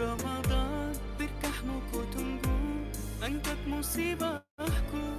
Ramadan, berkahmu ku tunggu Angkat musibahku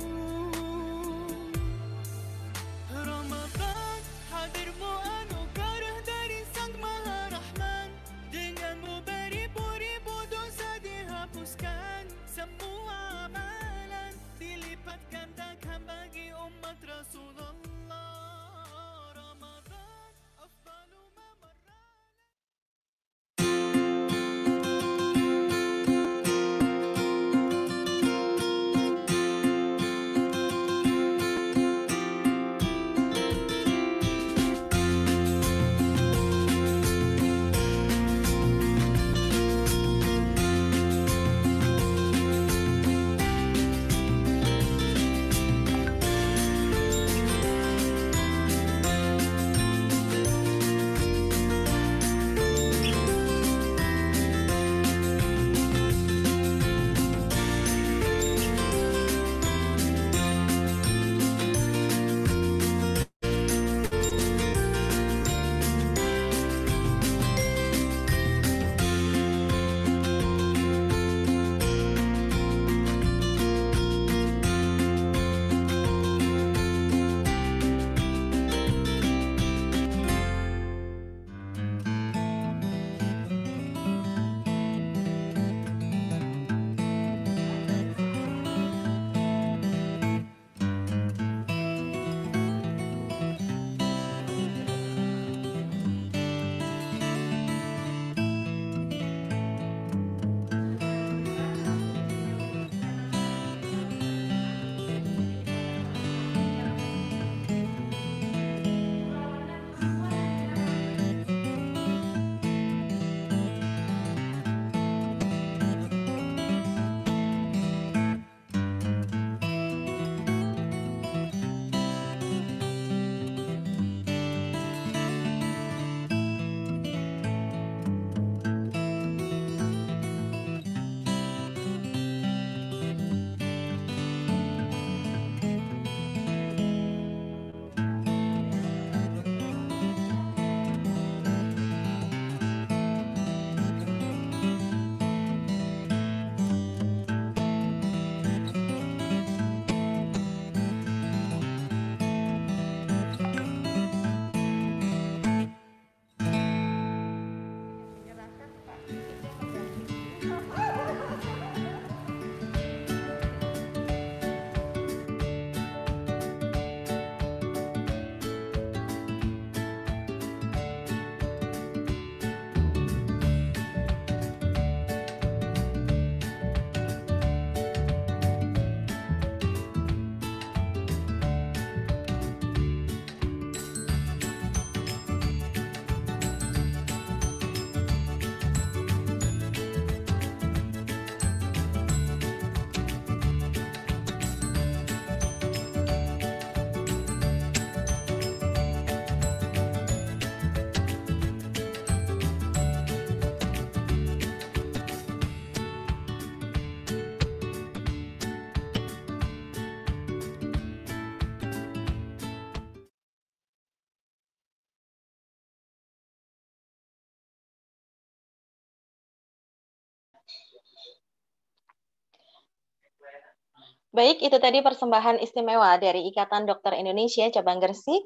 Baik, itu tadi persembahan istimewa dari Ikatan Dokter Indonesia Cabang Gresik.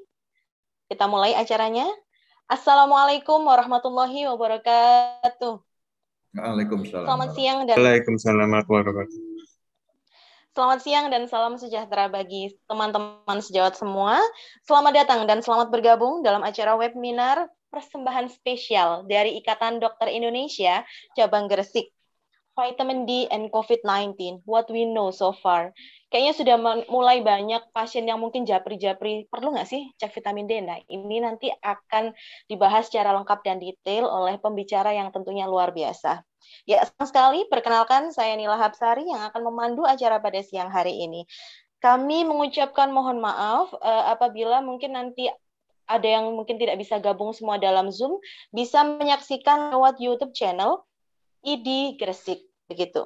Kita mulai acaranya. Assalamualaikum warahmatullahi wabarakatuh. Waalaikumsalam. Selamat siang dan Waalaikumsalam Selamat siang dan salam sejahtera bagi teman-teman sejawat semua. Selamat datang dan selamat bergabung dalam acara webinar persembahan spesial dari Ikatan Dokter Indonesia Cabang Gresik vitamin D and COVID-19, what we know so far. Kayaknya sudah mulai banyak pasien yang mungkin japri-japri, perlu nggak sih cek vitamin D? Nah, ini nanti akan dibahas secara lengkap dan detail oleh pembicara yang tentunya luar biasa. Ya, senang sekali perkenalkan saya Nila Hapsari yang akan memandu acara pada siang hari ini. Kami mengucapkan mohon maaf uh, apabila mungkin nanti ada yang mungkin tidak bisa gabung semua dalam Zoom, bisa menyaksikan lewat YouTube channel ID Gresik. Begitu.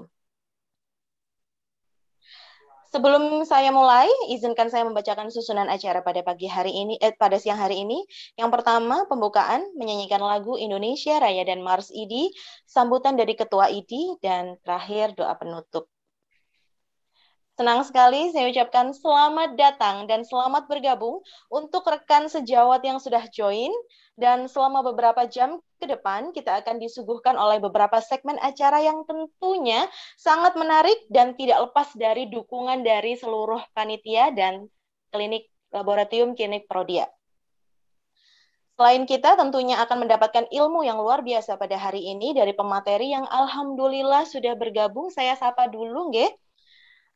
Sebelum saya mulai, izinkan saya membacakan susunan acara pada pagi hari ini eh, pada siang hari ini. Yang pertama, pembukaan menyanyikan lagu Indonesia Raya dan Mars ID, sambutan dari Ketua ID dan terakhir doa penutup. Senang sekali saya ucapkan selamat datang dan selamat bergabung untuk rekan sejawat yang sudah join dan selama beberapa jam ke depan, kita akan disuguhkan oleh beberapa segmen acara yang tentunya sangat menarik dan tidak lepas dari dukungan dari seluruh panitia dan klinik laboratorium klinik Prodia. Selain kita tentunya akan mendapatkan ilmu yang luar biasa pada hari ini dari pemateri yang alhamdulillah sudah bergabung. Saya sapa dulu Ge.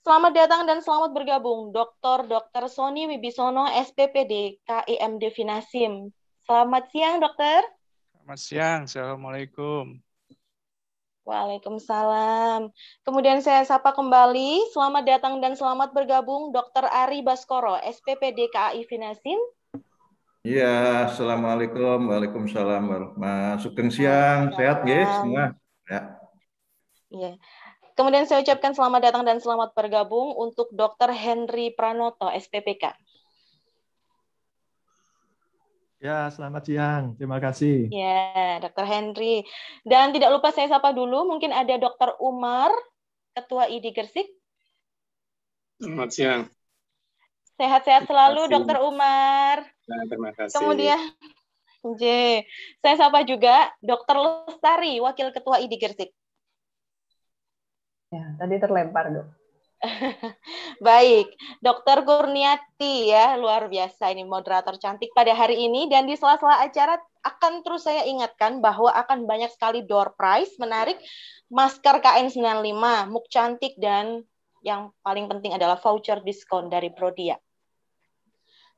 Selamat datang dan selamat bergabung Dr. Dr. Sony Wibisono SPPD KIM Devinasim. Selamat siang, dokter. Selamat siang. Assalamualaikum. Waalaikumsalam. Kemudian saya sapa kembali, selamat datang dan selamat bergabung dokter Ari Baskoro, SPPD KAI Finasin. Iya, Assalamualaikum, Waalaikumsalam. Mas Sugeng siang, sehat ya semua? Ya. Iya. Kemudian saya ucapkan selamat datang dan selamat bergabung untuk Dr. Henry Pranoto, SPPK. Ya, selamat siang. Terima kasih. Ya, Dr. Henry. Dan tidak lupa saya sapa dulu, mungkin ada Dr. Umar, Ketua ID Gersik. Selamat siang. Sehat-sehat selalu, Dr. Umar. Nah, terima kasih. Kemudian, J. Saya sapa juga Dr. Lestari, Wakil Ketua ID Gersik. Ya, tadi terlempar, Dok. Baik, Dokter Kurniati ya, luar biasa ini moderator cantik pada hari ini dan di sela-sela acara akan terus saya ingatkan bahwa akan banyak sekali door prize menarik masker KN95, muk cantik dan yang paling penting adalah voucher diskon dari Prodia.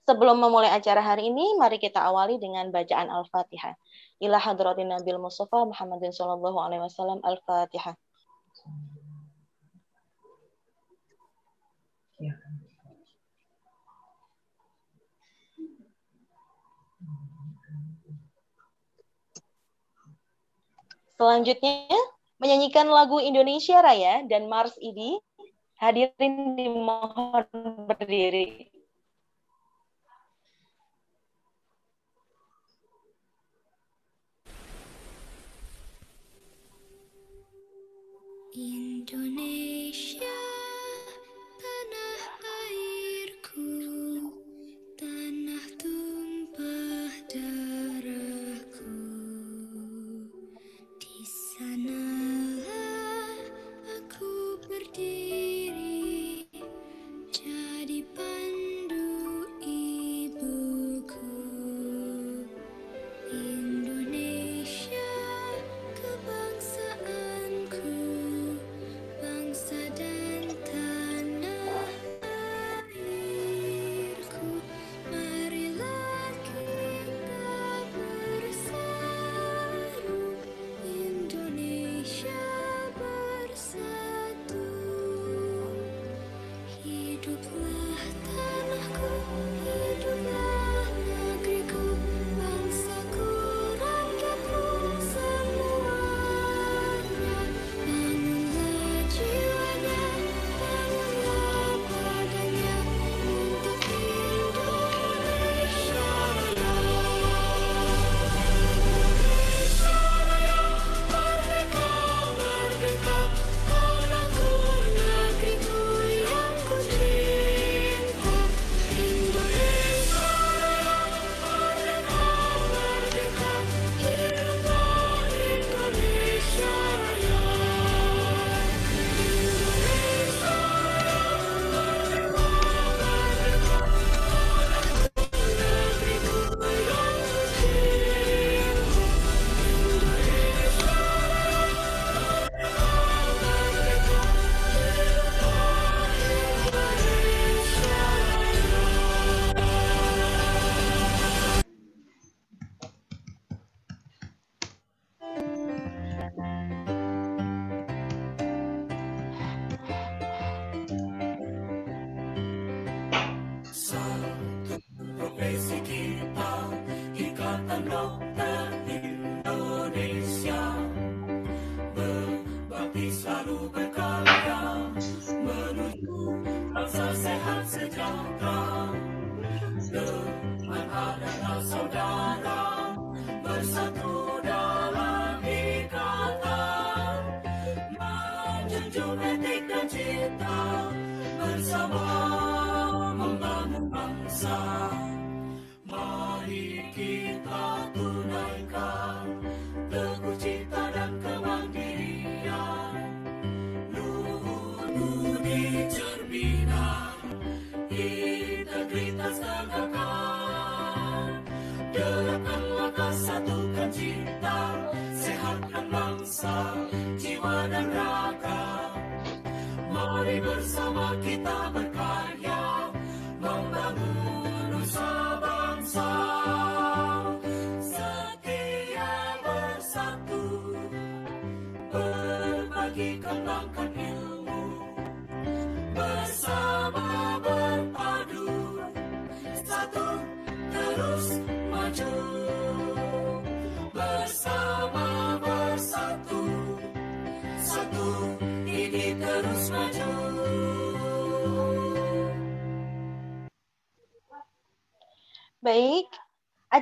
Sebelum memulai acara hari ini, mari kita awali dengan bacaan Al-Fatihah. Ila hadratin Nabil Mustafa Muhammadin sallallahu alaihi wasallam Al-Fatihah. Selanjutnya, menyanyikan lagu Indonesia Raya dan Mars ini e Hadirin dimohon berdiri. Indonesia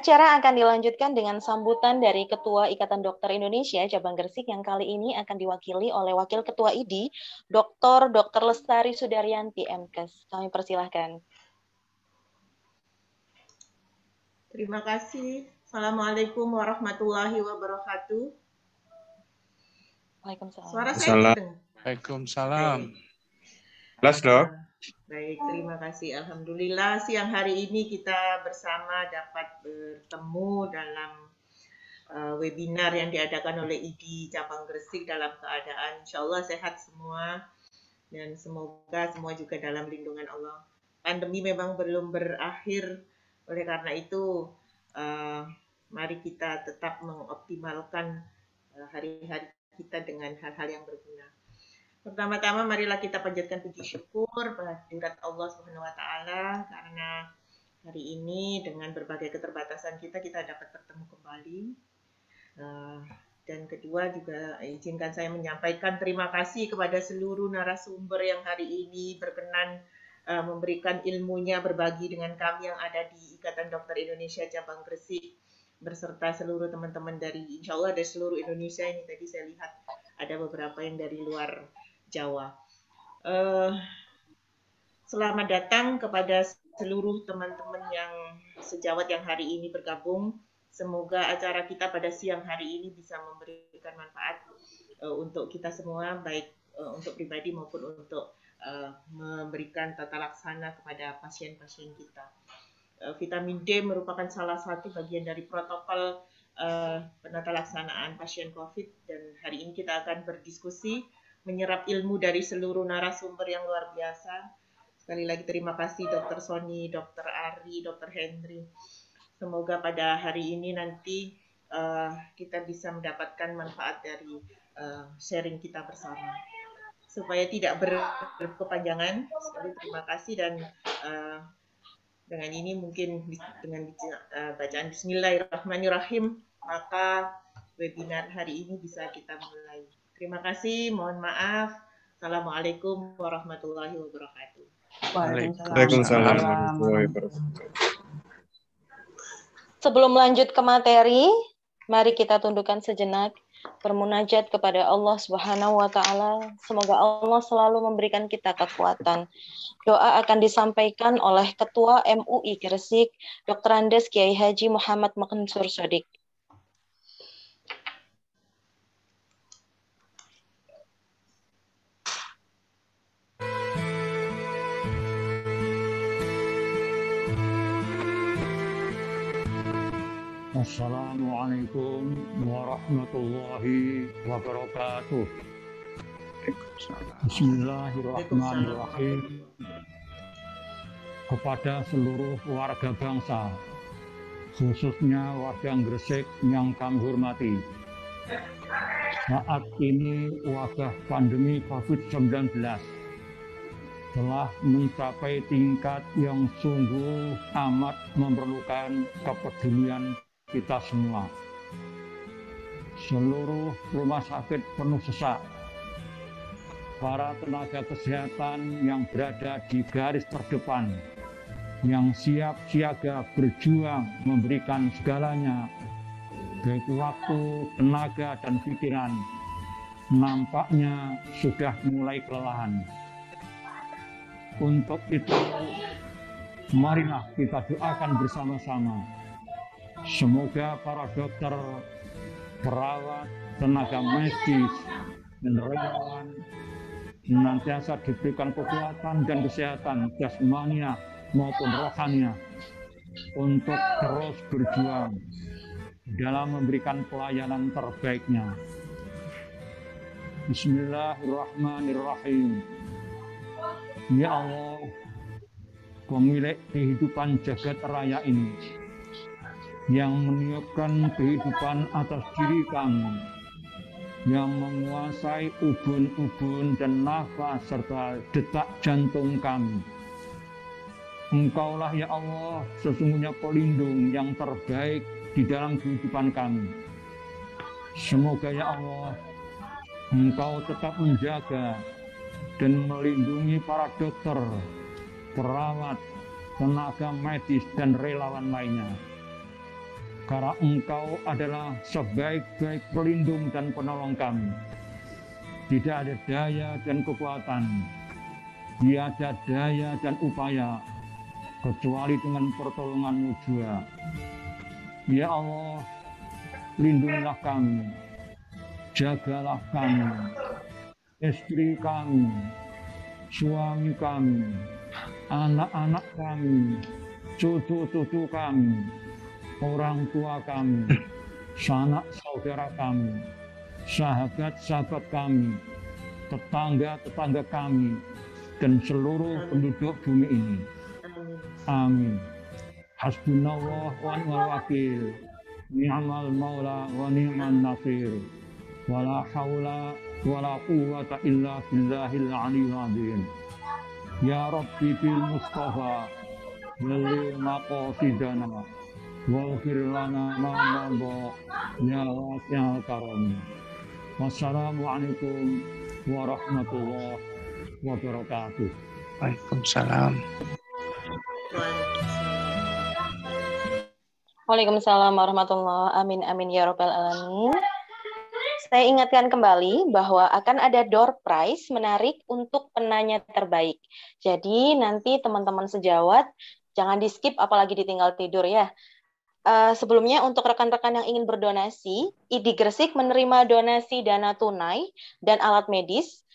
Acara akan dilanjutkan dengan sambutan dari Ketua Ikatan Dokter Indonesia Cabang Gresik yang kali ini akan diwakili oleh Wakil Ketua ID, Dr. Dr. Lestari Sudaryanti MKes. Kami persilahkan. Terima kasih. Assalamualaikum warahmatullahi wabarakatuh. Waalaikumsalam. Suara saya Waalaikumsalam. Jelas dong. Baik, terima kasih. Alhamdulillah siang hari ini kita bersama dapat bertemu dalam uh, webinar yang diadakan oleh ID Cabang Gresik dalam keadaan insya Allah sehat semua dan semoga semua juga dalam lindungan Allah. Pandemi memang belum berakhir, oleh karena itu uh, mari kita tetap mengoptimalkan eh, hari-hari uh, kita dengan hal-hal yang berguna. Pertama-tama marilah kita panjatkan puji syukur kehadirat Allah Subhanahu wa taala karena hari ini dengan berbagai keterbatasan kita kita dapat bertemu kembali. Eh, dan kedua juga izinkan saya menyampaikan terima kasih kepada seluruh narasumber yang hari ini berkenan eh, memberikan ilmunya berbagi dengan kami yang ada di Ikatan Dokter Indonesia Cabang Gresik berserta seluruh teman-teman dari insya Allah dari seluruh Indonesia ini tadi saya lihat ada beberapa yang dari luar Jawa. Uh, selamat datang kepada seluruh teman-teman yang sejawat yang hari ini bergabung. Semoga acara kita pada siang hari ini bisa memberikan manfaat uh, untuk kita semua, baik uh, untuk pribadi maupun untuk uh, memberikan tata laksana kepada pasien-pasien kita. Uh, vitamin D merupakan salah satu bagian dari protokol uh, penata laksanaan pasien COVID dan hari ini kita akan berdiskusi menyerap ilmu dari seluruh narasumber yang luar biasa. Sekali lagi terima kasih Dr. Sony, Dr. Ari, Dr. Henry. Semoga pada hari ini nanti uh, kita bisa mendapatkan manfaat dari uh, sharing kita bersama. Supaya tidak ber berkepanjangan, sekali terima kasih dan uh, dengan ini mungkin dengan uh, bacaan Bismillahirrahmanirrahim maka webinar hari ini bisa kita mulai. Terima kasih, mohon maaf. Assalamualaikum warahmatullahi wabarakatuh. Waalaikumsalam Sebelum lanjut ke materi, mari kita tundukkan sejenak bermunajat kepada Allah Subhanahu wa taala. Semoga Allah selalu memberikan kita kekuatan. Doa akan disampaikan oleh Ketua MUI Gresik, Dr. Andes Kiai Haji Muhammad Mansur Sodik. Assalamualaikum warahmatullahi wabarakatuh. Bismillahirrahmanirrahim. Kepada seluruh warga bangsa, khususnya warga Gresik yang kami hormati. Saat ini wabah pandemi COVID-19 telah mencapai tingkat yang sungguh amat memerlukan kepedulian kita semua. Seluruh rumah sakit penuh sesak. Para tenaga kesehatan yang berada di garis terdepan, yang siap siaga berjuang memberikan segalanya, baik waktu, tenaga, dan pikiran, nampaknya sudah mulai kelelahan. Untuk itu, marilah kita doakan bersama-sama Semoga para dokter, perawat, tenaga medis, dan relawan senantiasa diberikan kekuatan dan kesehatan jasmania maupun rohania untuk terus berjuang dalam memberikan pelayanan terbaiknya. Bismillahirrahmanirrahim. Ya Allah, pemilik kehidupan jagat raya ini, yang meniupkan kehidupan atas diri kamu, yang menguasai ubun-ubun dan nafas serta detak jantung kamu. Engkaulah ya Allah sesungguhnya pelindung yang terbaik di dalam kehidupan kami. Semoga ya Allah Engkau tetap menjaga dan melindungi para dokter, perawat, tenaga medis dan relawan lainnya karena Engkau adalah sebaik-baik pelindung dan penolong kami. Tidak ada daya dan kekuatan, ada daya dan upaya, kecuali dengan pertolonganmu jua. Ya Allah, lindungilah kami, jagalah kami, istri kami, suami kami, anak-anak kami, cucu-cucu kami, orang tua kami, sanak saudara kami, sahabat-sahabat kami, tetangga-tetangga kami, dan seluruh penduduk bumi ini. Amin. Hasbunallah wa ni'mal wakil, ni'mal maula wa ni'mal nasir. hawla haula la quwata illa billahil aliyil azim. Ya Rabbi bil Mustafa, beli maqasidana. Wafir lana ma mada ya wasi'al karam. Wassalamualaikum warahmatullahi wabarakatuh. Waalaikumsalam. Waalaikumsalam warahmatullahi Amin amin ya robbal alamin. Saya ingatkan kembali bahwa akan ada door prize menarik untuk penanya terbaik. Jadi nanti teman-teman sejawat jangan di skip apalagi ditinggal tidur ya uh, sebelumnya untuk rekan-rekan yang ingin berdonasi, ID Gresik menerima donasi dana tunai dan alat medis.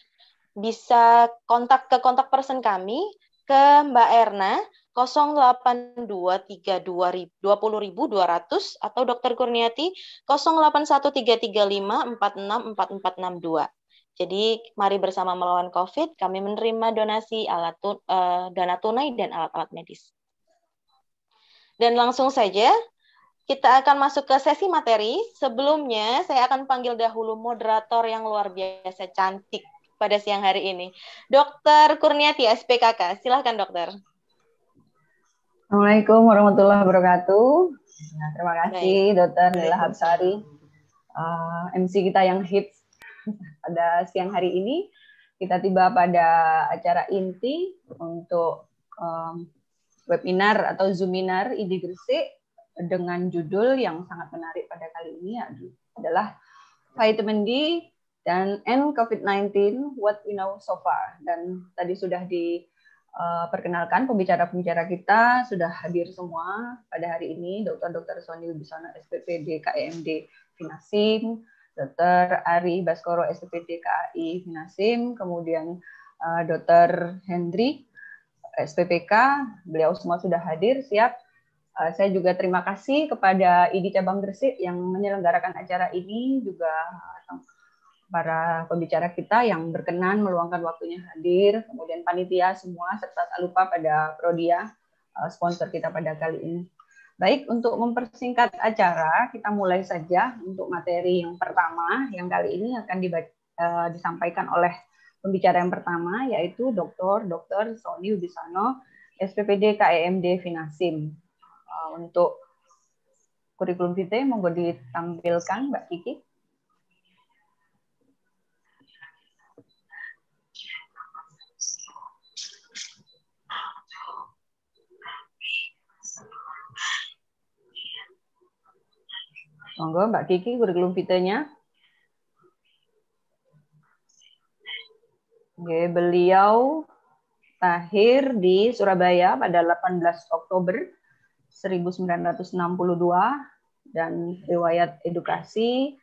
Bisa kontak ke kontak person kami ke Mbak Erna 082320.200 atau Dr. Kurniati 081335464462. Jadi mari bersama melawan COVID, kami menerima donasi alat tun uh, eh, dana tunai dan alat-alat medis. Dan langsung saja kita akan masuk ke sesi materi. Sebelumnya, saya akan panggil dahulu moderator yang luar biasa cantik pada siang hari ini. Dokter Kurniati SPKK, silahkan dokter. Assalamualaikum warahmatullahi wabarakatuh. Nah, terima kasih Baik. dokter Nila Habsari, uh, eh, MC kita yang hits pada siang hari ini. Kita tiba pada acara inti untuk um, webinar atau zoominar ID Gresik dengan judul yang sangat menarik pada kali ini adalah Vitamin D dan N COVID-19 What We Know So Far. Dan tadi sudah diperkenalkan eh, pembicara-pembicara kita sudah hadir semua pada hari ini Dr. Dr. Sony Wibisono SPPD KMD e Finasim, Dr. Ari Baskoro SPPD KAI Finasim, e kemudian eh, Dr. Hendri SPPK, beliau semua sudah hadir siap Eh, saya juga terima kasih kepada idi Cabang Gresik yang menyelenggarakan acara ini, juga eh, para pembicara kita yang berkenan meluangkan waktunya hadir, kemudian panitia semua, serta tak lupa pada Prodia, eh, sponsor kita pada kali ini. Baik, untuk mempersingkat acara, kita mulai saja untuk materi yang pertama, yang kali ini akan dibaca, disampaikan oleh pembicara yang pertama, yaitu Dr. Dr. Sony Udisano, SPPD KEMD Finasim untuk kurikulum vitae monggo ditampilkan Mbak Kiki. Monggo Mbak Kiki kurikulum vitae-nya. Oke, beliau tahir di Surabaya pada 18 Oktober 1962 dan riwayat edukasi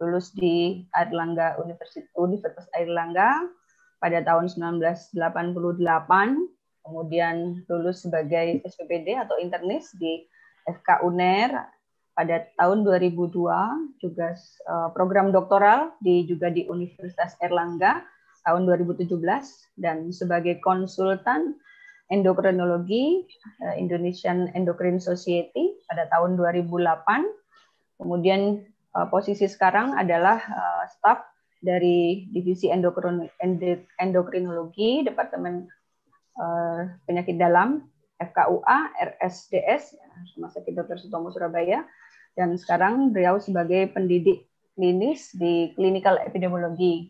lulus di Airlangga Universitas Universitas Airlangga pada tahun 1988 kemudian lulus sebagai SPPD atau internis di FK UNER pada tahun 2002 juga e, program doktoral di juga di Universitas Erlangga tahun 2017 dan sebagai konsultan endokrinologi eh, Indonesian Endocrine Society pada tahun 2008. Kemudian eh, posisi sekarang adalah eh, staf dari divisi endokrin endokrinologi Departemen Penyakit Dalam FKUA RSDS Rumah Sakit Dr. Sutomo Surabaya dan sekarang beliau sebagai pendidik klinis di Clinical Epidemiology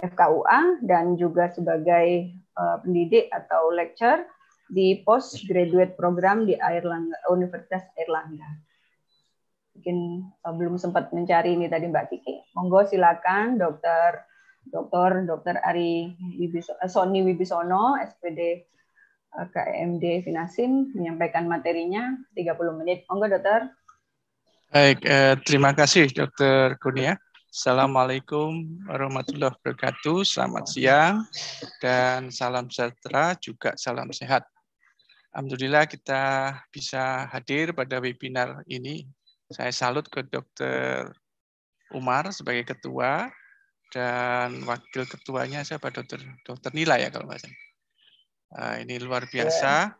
FKUA dan juga sebagai Eh, pendidik atau lecture di postgraduate program di Airlangga, Universitas Airlangga. Mungkin eh, belum sempat mencari ini tadi Mbak Kiki. Monggo silakan Dr. Dokter Dokter Ari Wibisono, eh, Sony Wibisono, SPD KMD e Finasin menyampaikan materinya 30 menit. Monggo dokter. Baik, eh, terima kasih dokter Kurnia. Assalamualaikum warahmatullahi wabarakatuh. Selamat siang dan salam sejahtera juga salam sehat. Alhamdulillah kita bisa hadir pada webinar ini. Saya salut ke Dr. Umar sebagai ketua dan wakil ketuanya siapa Dr. Dr. Nila ya kalau nggak salah. Eh, ini luar biasa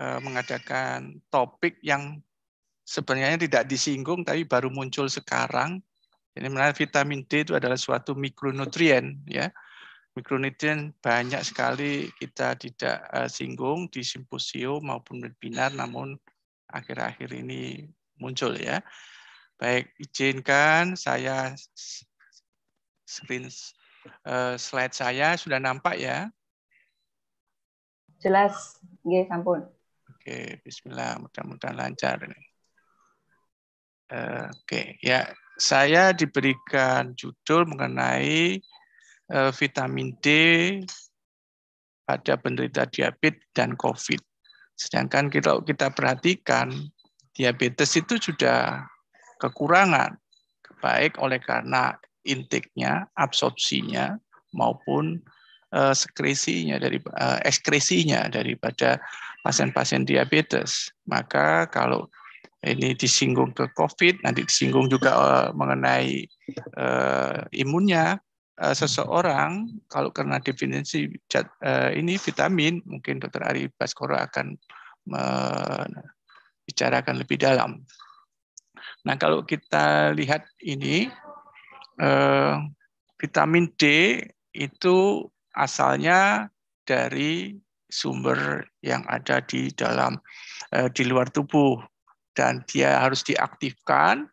eh, mengadakan topik yang sebenarnya tidak disinggung tapi baru muncul sekarang jadi menarik vitamin D itu adalah suatu mikronutrien ya. Mikronutrien banyak sekali kita tidak eh, singgung di simposium maupun webinar namun akhir-akhir ini muncul ya. Baik, izinkan saya screen eh, slide saya sudah nampak ya? Jelas, nggih sampun. Oke, bismillah, mudah-mudahan lancar ini. Eh, oke, ya saya diberikan judul mengenai eh, vitamin D pada penderita diabetes dan COVID. Sedangkan kalau kita perhatikan, diabetes itu sudah kekurangan, baik oleh karena intiknya, absorpsinya, maupun eh, sekresinya dari eh, ekskresinya daripada pasien-pasien diabetes. Maka kalau ini disinggung ke COVID, nanti disinggung juga eh, mengenai uh, imunnya uh, seseorang kalau karena definisi uh, ini vitamin, mungkin Dokter Ari Baskoro akan membicarakan lebih dalam. Nah kalau kita lihat ini uh, vitamin D itu asalnya dari sumber yang ada di dalam di luar tubuh dan dia harus diaktifkan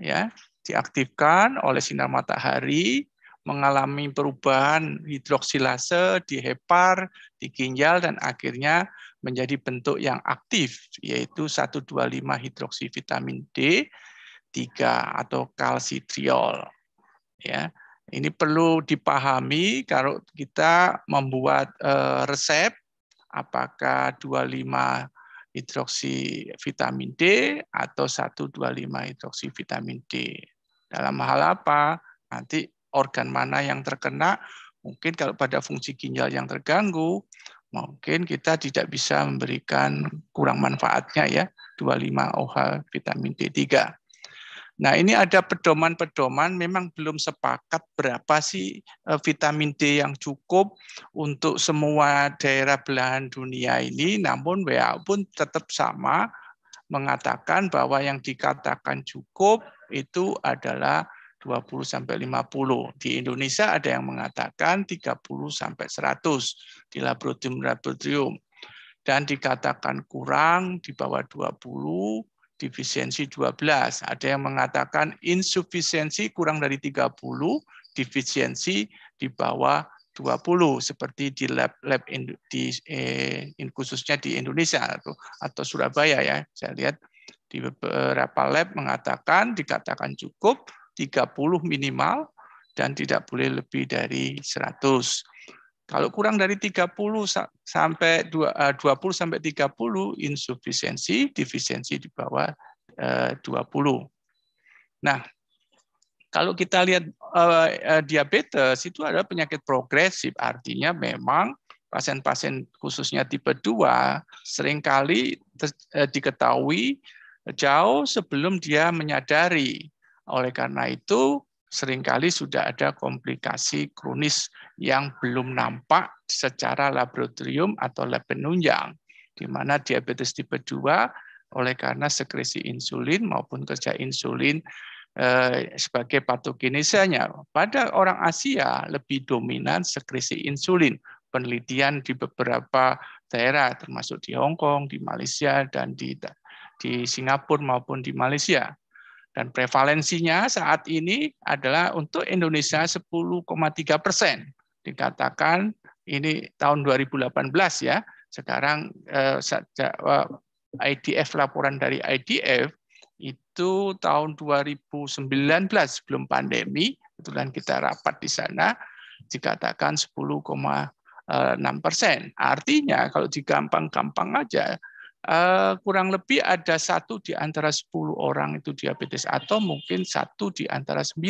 ya, diaktifkan oleh sinar matahari mengalami perubahan hidroksilase di hepar, di ginjal dan akhirnya menjadi bentuk yang aktif yaitu 125 hidroksi vitamin D 3 atau kalsitriol. Ya. Ini perlu dipahami kalau kita membuat eh, resep apakah 25 hidroksi vitamin D atau 125 hidroksi vitamin D. Dalam hal apa? Nanti organ mana yang terkena, mungkin kalau pada fungsi ginjal yang terganggu, mungkin kita tidak bisa memberikan kurang manfaatnya ya 25 OH vitamin D3. Nah, ini ada pedoman-pedoman memang belum sepakat berapa sih eh, vitamin D yang cukup untuk semua daerah belahan dunia ini, namun WHO pun tetap sama mengatakan bahwa yang dikatakan cukup itu adalah 20 sampai 50. Di Indonesia ada yang mengatakan 30 sampai 100 di laboratorium-laboratorium. Dan dikatakan kurang di bawah 20 divisiensi 12. Ada yang mengatakan insufisiensi kurang dari 30, defisiensi di bawah 20 seperti di lab lab in, di eh, in, khususnya di Indonesia atau, atau Surabaya ya. Saya lihat di beberapa lab mengatakan dikatakan cukup 30 minimal dan tidak boleh lebih dari 100. Kalau kurang dari 30 sampai 20 eh, sampai 30 insufisiensi, defisiensi di bawah 20. Eh, nah, kalau kita lihat eh, diabetes itu adalah penyakit progresif, artinya memang pasien-pasien khususnya tipe 2 seringkali diketahui jauh sebelum dia menyadari. Oleh karena itu, seringkali sudah ada komplikasi kronis yang belum nampak secara laboratorium atau lab penunjang, di mana diabetes tipe 2 oleh karena sekresi insulin maupun kerja insulin eh, sebagai patogenesanya. Pada orang Asia lebih dominan sekresi insulin. Penelitian di beberapa daerah termasuk di Hong Kong, di Malaysia dan di di Singapura maupun di Malaysia. Dan prevalensinya saat ini adalah untuk Indonesia 10,3 persen dikatakan ini tahun 2018 ya. Sekarang eh, sejak eh, IDF laporan dari IDF itu tahun 2019 sebelum pandemi, kebetulan kita rapat di sana dikatakan 10,6 persen. Artinya kalau digampang-gampang aja eh, kurang lebih ada satu di antara 10 orang itu diabetes atau mungkin satu di antara 9.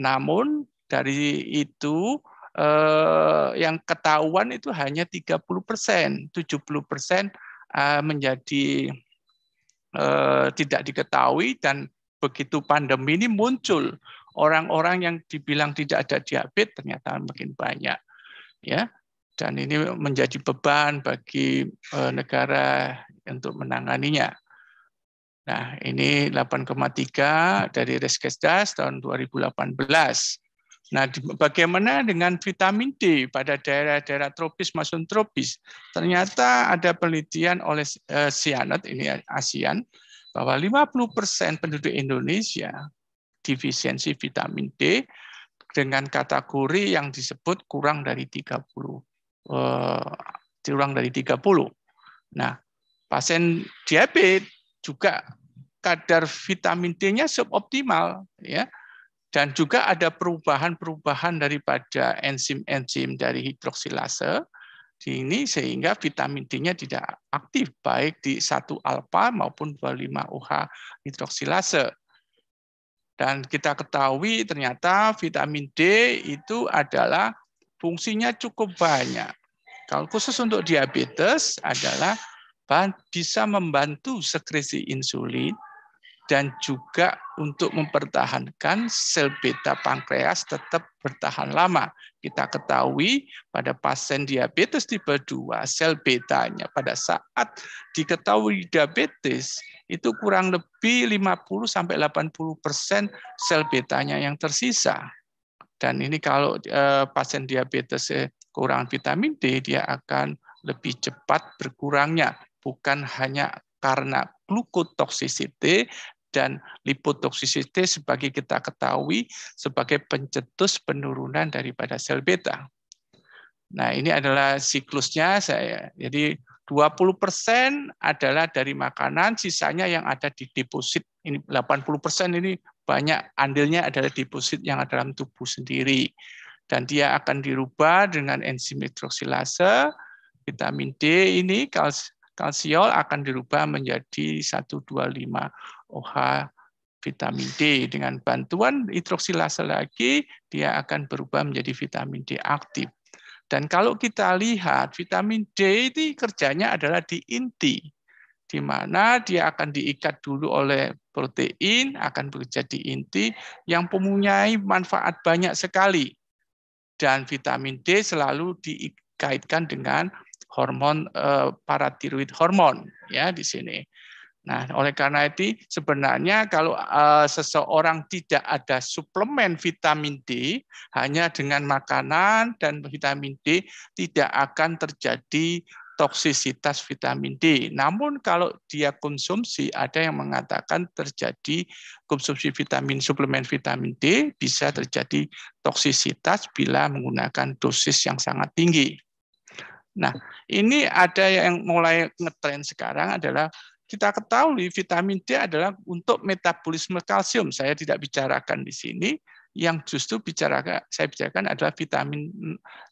Namun dari itu eh, yang ketahuan itu hanya 30 persen, 70 persen eh, menjadi eh, tidak diketahui dan begitu pandemi ini muncul orang-orang yang dibilang tidak ada diabetes ternyata makin banyak ya dan ini menjadi beban bagi eh, negara untuk menanganinya. Nah, ini 8,3 dari Reskesdas tahun 2018. Nah, bagaimana dengan vitamin D pada daerah-daerah tropis maupun tropis? Ternyata ada penelitian oleh Sianet eh, ini ASEAN bahwa 50% penduduk Indonesia defisiensi vitamin D dengan kategori yang disebut kurang dari 30 eh, kurang dari 30. Nah, pasien diabetes juga kadar vitamin D-nya suboptimal ya dan juga ada perubahan-perubahan daripada enzim-enzim dari hidroksilase di ini sehingga vitamin D-nya tidak aktif baik di 1 alfa maupun 25-OH hidroksilase. Dan kita ketahui ternyata vitamin D itu adalah fungsinya cukup banyak. Kalau khusus untuk diabetes adalah bisa membantu sekresi insulin dan juga untuk mempertahankan sel beta pankreas tetap bertahan lama. Kita ketahui pada pasien diabetes tipe 2, sel betanya pada saat diketahui diabetes itu kurang lebih 50 sampai 80% sel betanya yang tersisa. Dan ini kalau eh, pasien diabetes kurang vitamin D, dia akan lebih cepat berkurangnya, bukan hanya karena glukotoxicity, dan lipotoksisitas sebagai kita ketahui sebagai pencetus penurunan daripada sel beta. Nah, ini adalah siklusnya saya. Jadi 20% adalah dari makanan, sisanya yang ada di deposit. Ini 80% ini banyak andilnya adalah deposit yang ada dalam tubuh sendiri. Dan dia akan dirubah dengan enzim hidroksilase, vitamin D ini, kalsium kalsiol akan dirubah menjadi 125 OH vitamin D. Dengan bantuan hidroksilase lagi, dia akan berubah menjadi vitamin D aktif. Dan kalau kita lihat, vitamin D ini kerjanya adalah di inti, di mana dia akan diikat dulu oleh protein, akan bekerja inti, yang mempunyai manfaat banyak sekali. Dan vitamin D selalu dikaitkan dengan hormon e, paratiroid hormon ya di sini. Nah, oleh karena itu sebenarnya kalau uh, seseorang tidak ada suplemen vitamin D, hanya dengan makanan dan vitamin D tidak akan terjadi toksisitas vitamin D. Namun kalau dia konsumsi, ada yang mengatakan terjadi konsumsi vitamin suplemen vitamin D bisa terjadi toksisitas bila menggunakan dosis yang sangat tinggi. Nah, ini ada yang mulai ngetren sekarang adalah kita ketahui vitamin D adalah untuk metabolisme kalsium. Saya tidak bicarakan di sini, yang justru bicarakan saya bicarakan adalah vitamin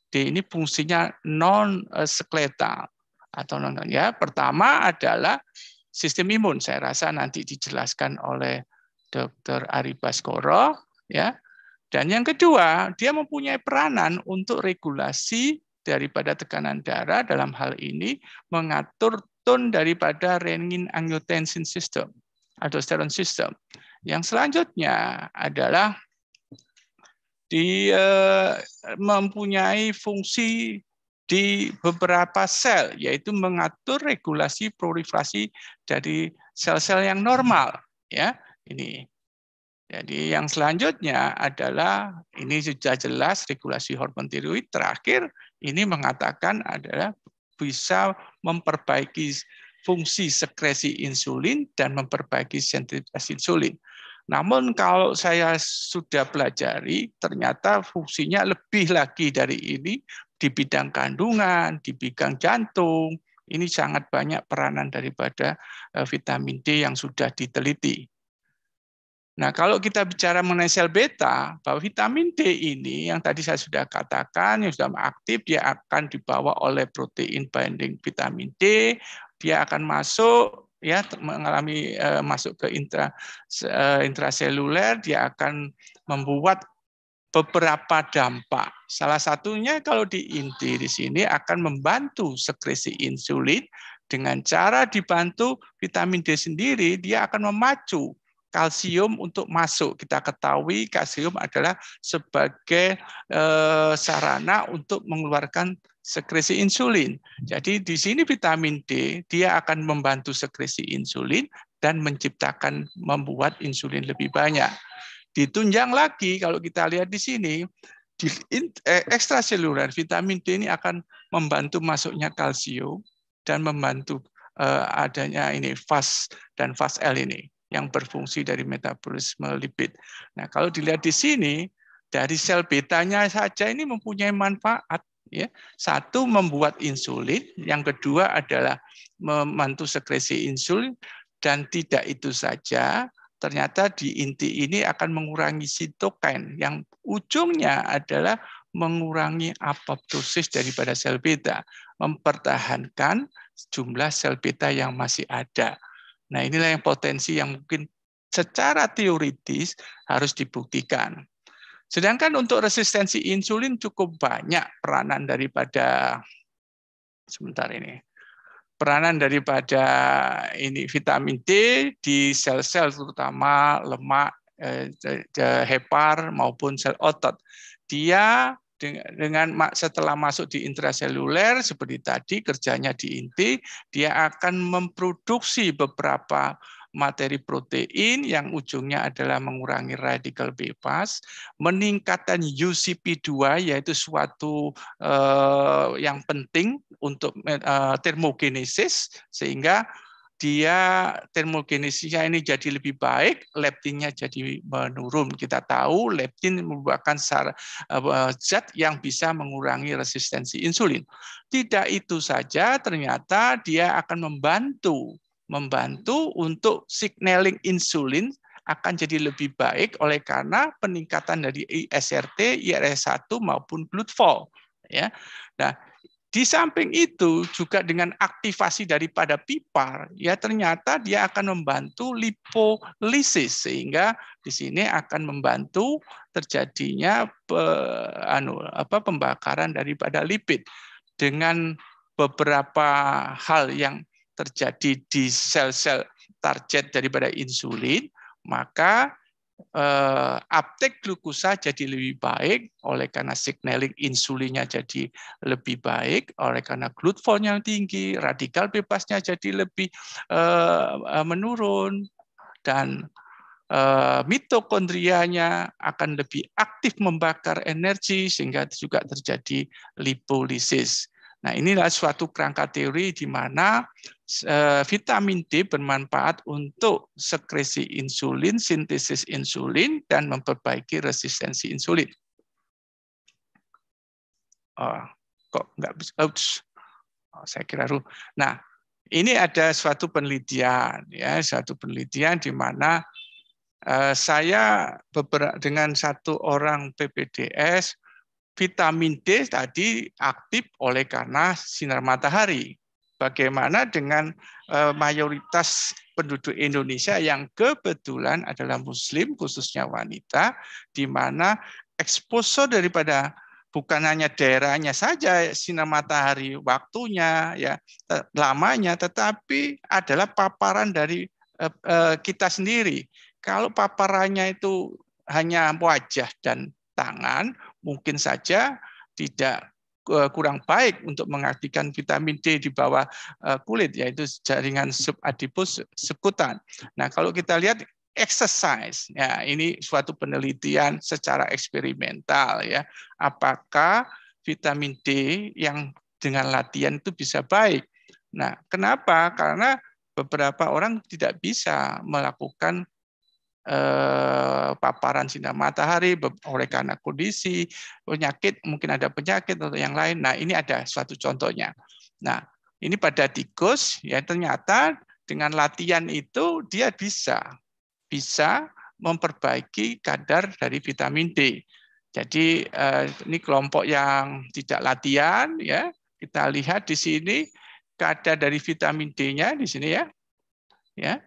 D ini fungsinya non skeletal atau non ya. Pertama adalah sistem imun. Saya rasa nanti dijelaskan oleh Dr. Ari Baskoro ya. Dan yang kedua, dia mempunyai peranan untuk regulasi daripada tekanan darah dalam hal ini mengatur tone daripada renin angiotensin system atau steron system. Yang selanjutnya adalah di eh, mempunyai fungsi di beberapa sel yaitu mengatur regulasi proliferasi dari sel-sel yang normal ya ini jadi yang selanjutnya adalah ini sudah jelas regulasi hormon tiroid terakhir ini mengatakan adalah bisa memperbaiki fungsi sekresi insulin dan memperbaiki sensitivitas insulin. Namun kalau saya sudah pelajari, ternyata fungsinya lebih lagi dari ini di bidang kandungan, di bidang jantung. Ini sangat banyak peranan daripada eh, vitamin D yang sudah diteliti. Nah, kalau kita bicara mengenai sel beta, bahwa vitamin D ini yang tadi saya sudah katakan, yang sudah aktif, dia akan dibawa oleh protein binding vitamin D, dia akan masuk ya mengalami eh, masuk ke intra eh, intraseluler, dia akan membuat beberapa dampak. Salah satunya kalau di inti di sini akan membantu sekresi insulin dengan cara dibantu vitamin D sendiri, dia akan memacu kalsium untuk masuk. Kita ketahui kalsium adalah sebagai eh, sarana untuk mengeluarkan sekresi insulin. Jadi di sini vitamin D dia akan membantu sekresi insulin dan menciptakan membuat insulin lebih banyak. Ditunjang lagi kalau kita lihat di sini di eh, ekstraseluler vitamin D ini akan membantu masuknya kalsium dan membantu eh, adanya ini fast dan fast L ini yang berfungsi dari metabolisme lipid. Nah, kalau dilihat di sini dari sel betanya saja ini mempunyai manfaat ya. Satu membuat insulin, yang kedua adalah membantu sekresi insulin dan tidak itu saja ternyata di inti ini akan mengurangi sitokin, yang ujungnya adalah mengurangi apoptosis daripada sel beta, mempertahankan jumlah sel beta yang masih ada. Nah, inilah yang potensi yang mungkin secara teoritis harus dibuktikan. Sedangkan untuk resistensi insulin cukup banyak peranan daripada sebentar ini. Peranan daripada ini vitamin D di sel-sel terutama lemak eh, eh, eh, hepar maupun sel otot. Dia dengan setelah masuk di intraseluler seperti tadi kerjanya di inti dia akan memproduksi beberapa materi protein yang ujungnya adalah mengurangi radikal bebas, meningkatkan UCP2 yaitu suatu eh, yang penting untuk eh, termogenesis sehingga dia termogenesisnya ini jadi lebih baik, leptinnya jadi menurun. Kita tahu leptin merupakan eh, eh, zat yang bisa mengurangi resistensi insulin. Tidak itu saja, ternyata dia akan membantu membantu untuk signaling insulin akan jadi lebih baik oleh karena peningkatan dari ISRT, IRS1 maupun GLUT4 ya. Nah, di samping itu juga dengan aktivasi daripada pipar, ya ternyata dia akan membantu lipolisis sehingga di sini akan membantu terjadinya pe, anu, apa, pembakaran daripada lipid dengan beberapa hal yang terjadi di sel-sel target daripada insulin, maka eh, uptake glukosa jadi lebih baik, oleh karena signaling insulinnya jadi lebih baik, oleh karena yang tinggi, radikal bebasnya jadi lebih eh, eh, menurun, dan eh, mitokondrianya akan lebih aktif membakar energi, sehingga juga terjadi lipolisis. Nah, inilah suatu kerangka teori di mana eh, vitamin D bermanfaat untuk sekresi insulin, sintesis insulin, dan memperbaiki resistensi insulin. Oh, kok nggak bisa? Oops. Oh, ah, saya kira ruh. Nah, ini ada suatu penelitian, ya, suatu penelitian di mana eh, saya dengan satu orang PPDS vitamin D tadi aktif oleh karena sinar matahari. Bagaimana dengan eh, mayoritas penduduk Indonesia yang kebetulan adalah muslim khususnya wanita di mana exposure daripada bukan hanya daerahnya saja sinar matahari waktunya ya lamanya tetapi adalah paparan dari eh, eh, kita sendiri kalau paparannya itu hanya wajah dan tangan mungkin saja tidak eh, kurang baik untuk mengartikan vitamin D di bawah eh, kulit yaitu jaringan subadipus sekutan. Nah, kalau kita lihat exercise ya ini suatu penelitian secara eksperimental ya apakah vitamin D yang dengan latihan itu bisa baik. Nah, kenapa? Karena beberapa orang tidak bisa melakukan eh, paparan sinar matahari oleh karena kondisi penyakit mungkin ada penyakit atau yang lain. Nah ini ada suatu contohnya. Nah ini pada tikus ya ternyata dengan latihan itu dia bisa bisa memperbaiki kadar dari vitamin D. Jadi eh, ini kelompok yang tidak latihan ya kita lihat di sini kadar dari vitamin D-nya di sini ya. Ya.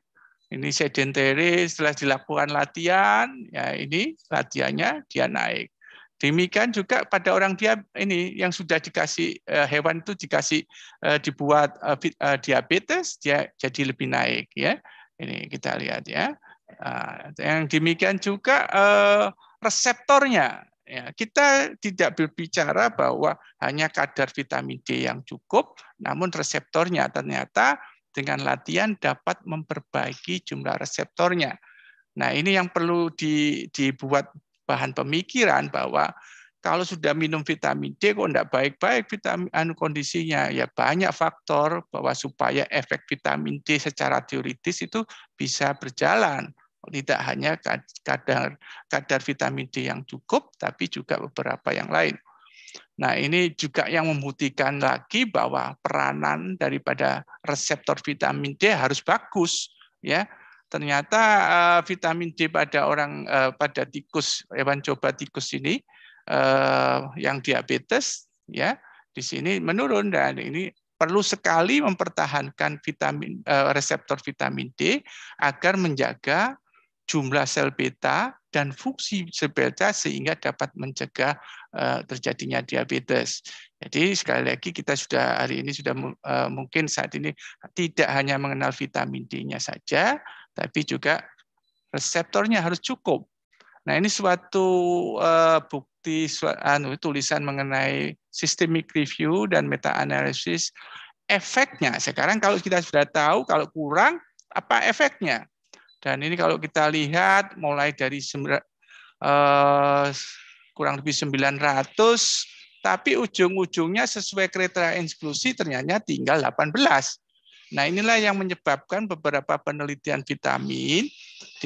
Ini sedentary setelah dilakukan latihan, ya ini latihannya dia naik. Demikian juga pada orang dia ini yang sudah dikasih eh, hewan itu dikasih eh, dibuat eh, diabetes dia jadi lebih naik ya. Ini kita lihat ya. Ah, yang demikian juga reseptornya. Ya, kita tidak berbicara bahwa hanya kadar vitamin D yang cukup, namun reseptornya ternyata dengan latihan dapat memperbaiki jumlah reseptornya. Nah, ini yang perlu di, dibuat bahan pemikiran bahwa kalau sudah minum vitamin D kok tidak baik-baik vitamin anu kondisinya ya banyak faktor bahwa supaya efek vitamin D secara teoritis itu bisa berjalan tidak hanya kadar kadar vitamin D yang cukup tapi juga beberapa yang lain. Nah, ini juga yang membuktikan lagi bahwa peranan daripada reseptor vitamin D harus bagus ya. Ternyata eh, vitamin D pada orang eh, pada tikus hewan coba tikus ini eh, yang diabetes ya di sini menurun dan ini perlu sekali mempertahankan vitamin reseptor vitamin D agar menjaga jumlah sel beta dan fungsi sel beta sehingga dapat mencegah Eh, terjadinya diabetes. Jadi sekali lagi kita sudah hari ini sudah eh, mungkin saat ini tidak hanya mengenal vitamin D-nya saja, tapi juga reseptornya harus cukup. Nah ini suatu eh, bukti anu, tulisan mengenai systemic review dan meta-analisis efeknya. Sekarang kalau kita sudah tahu kalau kurang apa efeknya. Dan ini kalau kita lihat mulai dari kurang lebih 900, tapi ujung-ujungnya sesuai kriteria inklusi ternyata tinggal 18. Nah inilah yang menyebabkan beberapa penelitian vitamin D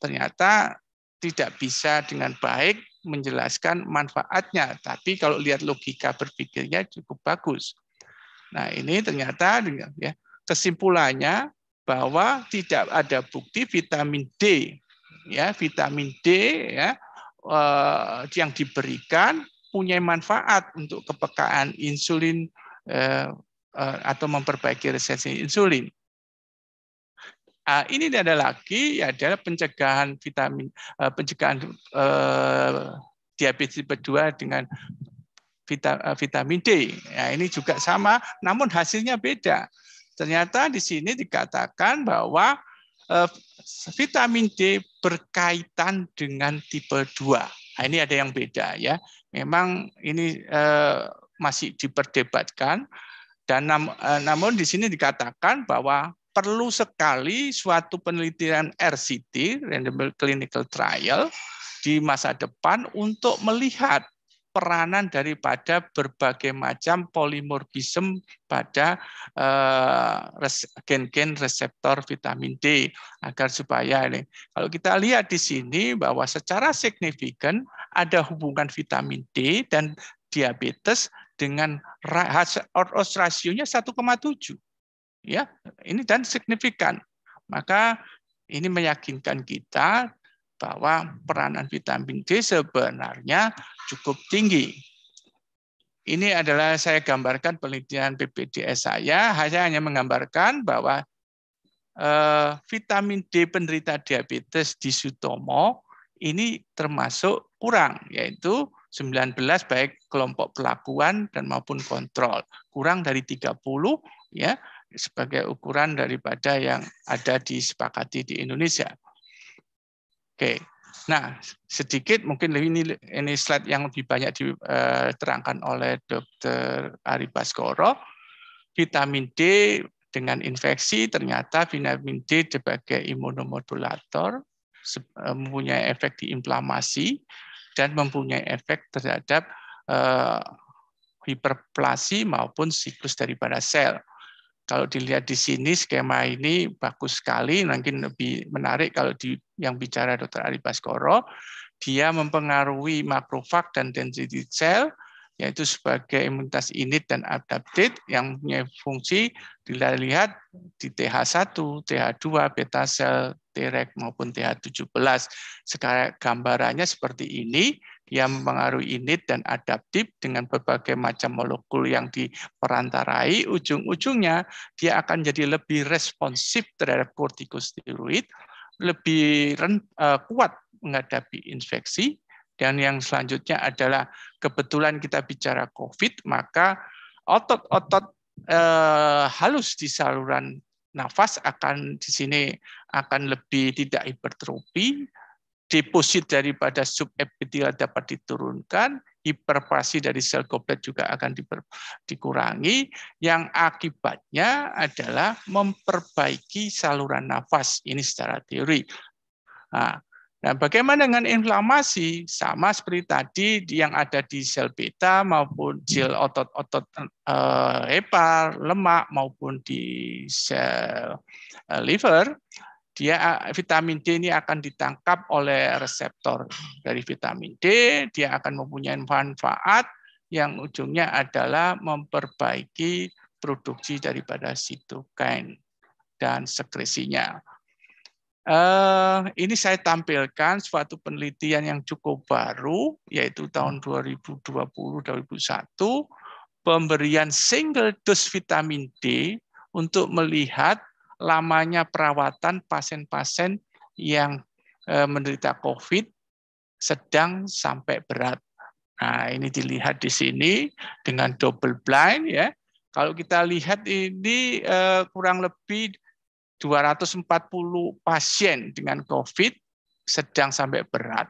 ternyata tidak bisa dengan baik menjelaskan manfaatnya. Tapi kalau lihat logika berpikirnya cukup bagus. Nah ini ternyata ya, kesimpulannya bahwa tidak ada bukti vitamin D ya vitamin D ya Eh, yang diberikan punya manfaat untuk kepekaan insulin eh, eh, atau memperbaiki resistensi insulin. Ah, ini ada lagi ya adalah pencegahan vitamin pencegahan diabetes tipe 2 dengan vitamin D. Ya, ini juga sama namun hasilnya beda. Ternyata di sini dikatakan bahwa vitamin D berkaitan dengan tipe 2. Nah, ini ada yang beda ya. Memang ini eh, masih diperdebatkan dan nam, eh, namun di sini dikatakan bahwa perlu sekali suatu penelitian RCT (randomized clinical trial) di masa depan untuk melihat peranan daripada berbagai macam polimorfisme pada eh, gen-gen reseptor vitamin D agar supaya ini kalau kita lihat di sini bahwa secara signifikan ada hubungan vitamin D dan diabetes dengan odds rasionya 1,7 ya ini dan signifikan maka ini meyakinkan kita bahwa peranan vitamin D sebenarnya cukup tinggi. Ini adalah saya gambarkan penelitian PPDS saya, saya hanya menggambarkan bahwa eh, vitamin D penderita diabetes di Sutomo ini termasuk kurang, yaitu 19 baik kelompok pelakuan dan maupun kontrol. Kurang dari 30 ya sebagai ukuran daripada yang ada disepakati di Indonesia. Oke. Nah, sedikit mungkin lebih ini, ini slide yang lebih banyak diterangkan eh, oleh Dr. Ari Baskoro. Vitamin D dengan infeksi ternyata vitamin D sebagai imunomodulator eh, mempunyai efek di inflamasi dan mempunyai efek terhadap uh, hiperplasi maupun siklus daripada sel. Kalau dilihat di sini skema ini bagus sekali, mungkin lebih menarik kalau di yang bicara Dr. Ari Baskoro, dia mempengaruhi makrofag dan density cell, yaitu sebagai imunitas init dan adaptif yang punya fungsi dilihat di TH1, TH2, beta sel, Treg maupun TH17. Sekarang gambarannya seperti ini yang mempengaruhi init dan adaptif dengan berbagai macam molekul yang diperantarai, ujung-ujungnya dia akan jadi lebih responsif terhadap kortikosteroid, lebih e, kuat menghadapi infeksi, dan yang selanjutnya adalah kebetulan kita bicara COVID, maka otot-otot uh, halus di saluran nafas akan di sini akan lebih tidak hipertrofi, deposit daripada subepithelial dapat diturunkan, hiperplasi dari sel goblet juga akan diper, dikurangi, yang akibatnya adalah memperbaiki saluran nafas. Ini secara teori. Nah, nah, bagaimana dengan inflamasi? Sama seperti tadi yang ada di sel beta maupun sel otot-otot hepar, eh, lemak maupun di sel eh, liver, dia vitamin D ini akan ditangkap oleh reseptor dari vitamin D, dia akan mempunyai manfaat yang ujungnya adalah memperbaiki produksi daripada sitokain dan sekresinya. Uh, ini saya tampilkan suatu penelitian yang cukup baru, yaitu tahun 2020-2021, pemberian single dose vitamin D untuk melihat lamanya perawatan pasien-pasien yang eh, menderita COVID sedang sampai berat. Nah, ini dilihat di sini dengan double blind ya. Kalau kita lihat ini eh, kurang lebih 240 pasien dengan COVID sedang sampai berat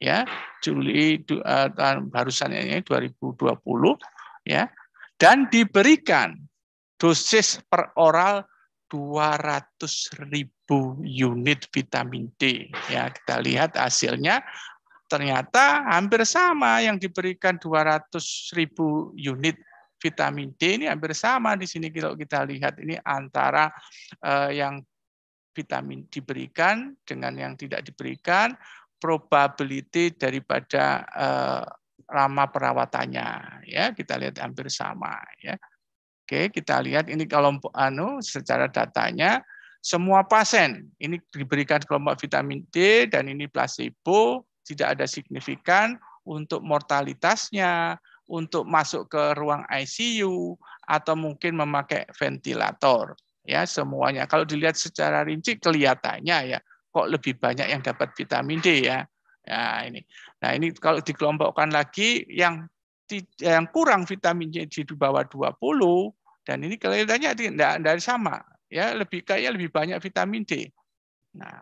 ya. Juli uh, barusan ini 2020 ya. Dan diberikan dosis per oral 200 ribu unit vitamin D. Ya, kita lihat hasilnya ternyata hampir sama yang diberikan 200 ribu unit vitamin D ini hampir sama di sini kalau kita lihat ini antara eh, yang vitamin diberikan dengan yang tidak diberikan probability daripada eh, lama perawatannya ya kita lihat hampir sama ya Oke, kita lihat ini kelompok anu secara datanya semua pasien ini diberikan kelompok vitamin D dan ini placebo tidak ada signifikan untuk mortalitasnya, untuk masuk ke ruang ICU atau mungkin memakai ventilator ya semuanya. Kalau dilihat secara rinci kelihatannya ya kok lebih banyak yang dapat vitamin D ya. Ya ini. Nah, ini kalau dikelompokkan lagi yang yang kurang vitamin D di bawah 20 dan ini kelihatannya tidak, dari sama, ya lebih kaya lebih banyak vitamin D. Nah,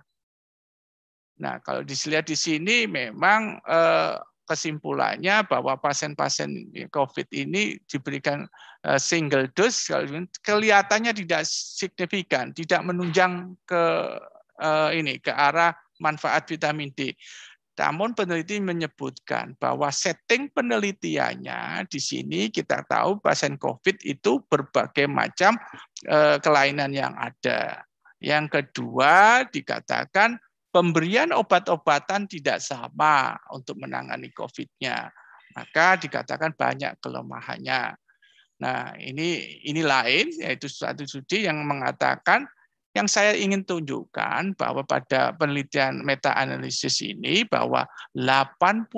nah kalau dilihat di sini memang eh, kesimpulannya bahwa pasien-pasien COVID ini diberikan eh, single dose kelihatannya tidak signifikan, tidak menunjang ke eh, ini ke arah manfaat vitamin D. Namun peneliti menyebutkan bahwa setting penelitiannya di sini kita tahu pasien COVID itu berbagai macam eh, kelainan yang ada. Yang kedua dikatakan pemberian obat-obatan tidak sama untuk menangani COVID-nya. Maka dikatakan banyak kelemahannya. Nah, ini ini lain yaitu satu studi yang mengatakan yang saya ingin tunjukkan bahwa pada penelitian meta-analisis ini bahwa 80%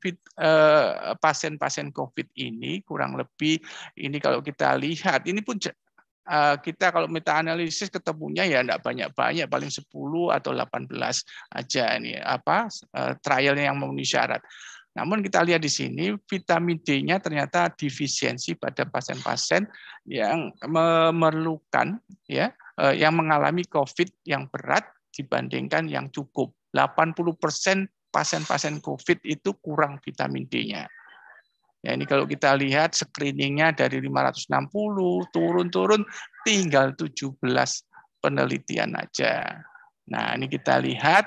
eh, pasien-pasien COVID ini kurang lebih ini kalau kita lihat ini pun eh, kita kalau meta analisis ketemunya ya tidak banyak-banyak paling 10 atau 18 aja ini apa eh, trialnya yang memenuhi syarat. Namun kita lihat di sini vitamin D-nya ternyata defisiensi pada pasien-pasien yang memerlukan ya Eh, yang mengalami COVID yang berat dibandingkan yang cukup. 80 pasien-pasien COVID itu kurang vitamin D-nya. Ya, ini kalau kita lihat screeningnya dari 560 turun-turun tinggal 17 penelitian aja. Nah, ini kita lihat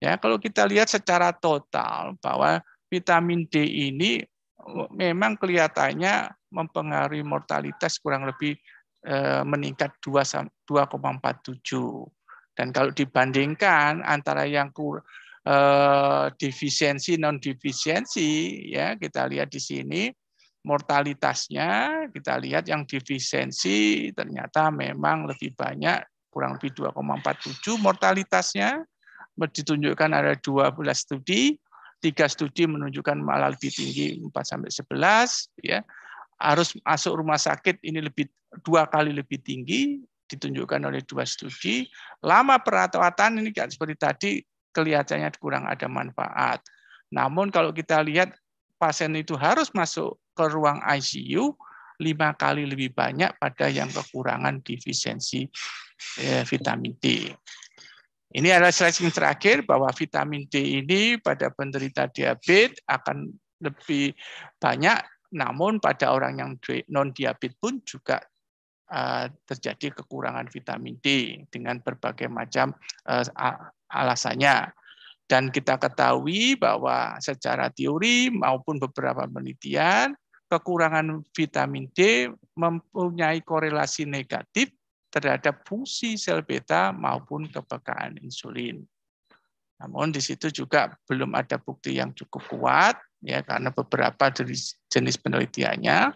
ya kalau kita lihat secara total bahwa vitamin D ini memang kelihatannya mempengaruhi mortalitas kurang lebih Eh, meningkat 2,47. Dan kalau dibandingkan antara yang kur, eh, defisiensi non defisiensi ya kita lihat di sini mortalitasnya kita lihat yang defisiensi ternyata memang lebih banyak kurang lebih 2,47 mortalitasnya ditunjukkan ada 12 studi tiga studi menunjukkan malah lebih tinggi 4 sampai 11 ya harus masuk rumah sakit ini lebih dua kali lebih tinggi ditunjukkan oleh dua studi. Lama perawatan ini kan seperti tadi kelihatannya kurang ada manfaat. Namun kalau kita lihat pasien itu harus masuk ke ruang ICU lima kali lebih banyak pada yang kekurangan defisiensi eh, vitamin D. Ini adalah slide terakhir bahwa vitamin D ini pada penderita diabetes akan lebih banyak namun pada orang yang non diabetes pun juga eh, terjadi kekurangan vitamin D dengan berbagai macam eh, alasannya. Dan kita ketahui bahwa secara teori maupun beberapa penelitian, kekurangan vitamin D mempunyai korelasi negatif terhadap fungsi sel beta maupun kepekaan insulin. Namun di situ juga belum ada bukti yang cukup kuat ya karena beberapa jenis, jenis penelitiannya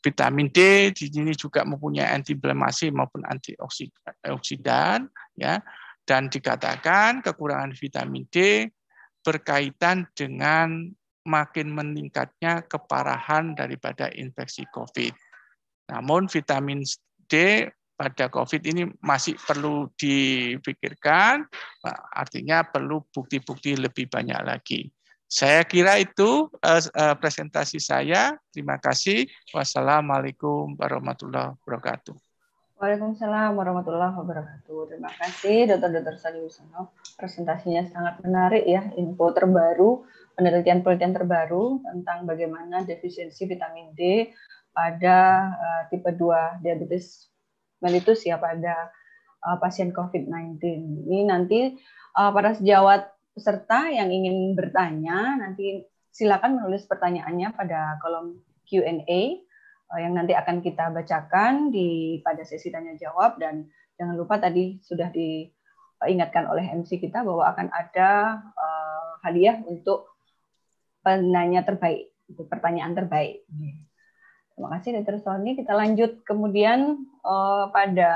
vitamin D di sini juga mempunyai antiinflamasi maupun antioksidan ya dan dikatakan kekurangan vitamin D berkaitan dengan makin meningkatnya keparahan daripada infeksi COVID. Namun vitamin D pada COVID ini masih perlu dipikirkan, artinya perlu bukti-bukti lebih banyak lagi. Saya kira itu eh, eh, presentasi saya. Terima kasih. Wassalamualaikum warahmatullahi wabarakatuh. Waalaikumsalam warahmatullahi wabarakatuh. Terima kasih Dr. Dr. Sani Wisono. Presentasinya sangat menarik ya, info terbaru, penelitian-penelitian terbaru tentang bagaimana defisiensi vitamin D pada uh, tipe 2 diabetes mellitus ya pada uh, pasien COVID-19. Ini nanti uh, para sejawat peserta yang ingin bertanya nanti silakan menulis pertanyaannya pada kolom Q&A eh, yang nanti akan kita bacakan di pada sesi tanya jawab dan jangan lupa tadi sudah diingatkan oleh MC kita bahwa akan ada eh, hadiah untuk penanya terbaik, untuk pertanyaan terbaik. Iya. Terima kasih Dr. Sony. Kita lanjut kemudian eh, pada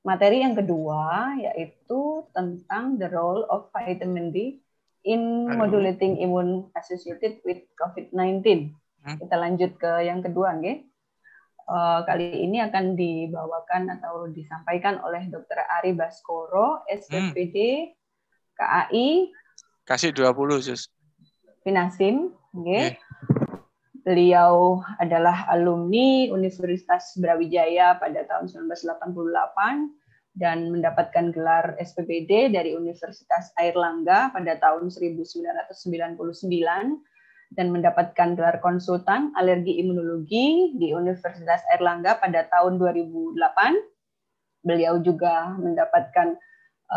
Materi yang kedua yaitu tentang the role of vitamin D in modulating immune associated with COVID-19. Hmm? Kita lanjut ke yang kedua, nggih. Eh, kali ini akan dibawakan atau disampaikan oleh Dr. Ari Baskoro, SPPD, hmm. KAI. Kasih 20, Sus. Finasim, nggih. Okay. Beliau adalah alumni Universitas Brawijaya pada tahun 1988 dan mendapatkan gelar SPBD dari Universitas Airlangga pada tahun 1999 dan mendapatkan gelar konsultan alergi imunologi di Universitas Airlangga pada tahun 2008. Beliau juga mendapatkan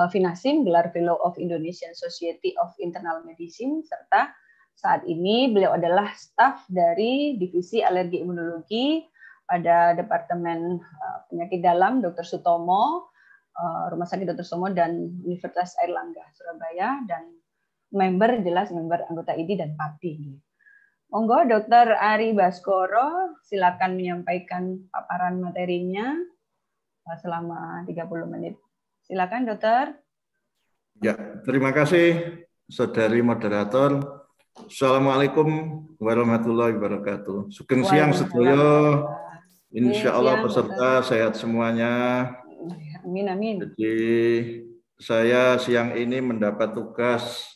Finasim, eh, gelar Fellow of Indonesian Society of Internal Medicine, serta saat ini beliau adalah staf dari Divisi Alergi Imunologi pada Departemen eh, Penyakit Dalam Dr. Sutomo, eh, Rumah Sakit Dr. Sutomo dan Universitas Airlangga Surabaya dan member jelas member anggota ID dan PAPI. Monggo Dr. Ari Baskoro silakan menyampaikan paparan materinya eh, selama 30 menit. Silakan dokter. Ya, terima kasih saudari moderator. Assalamualaikum warahmatullahi wabarakatuh. Sugeng siang sedoyo. Insya Allah peserta sehat semuanya. Amin amin. Jadi saya siang ini mendapat tugas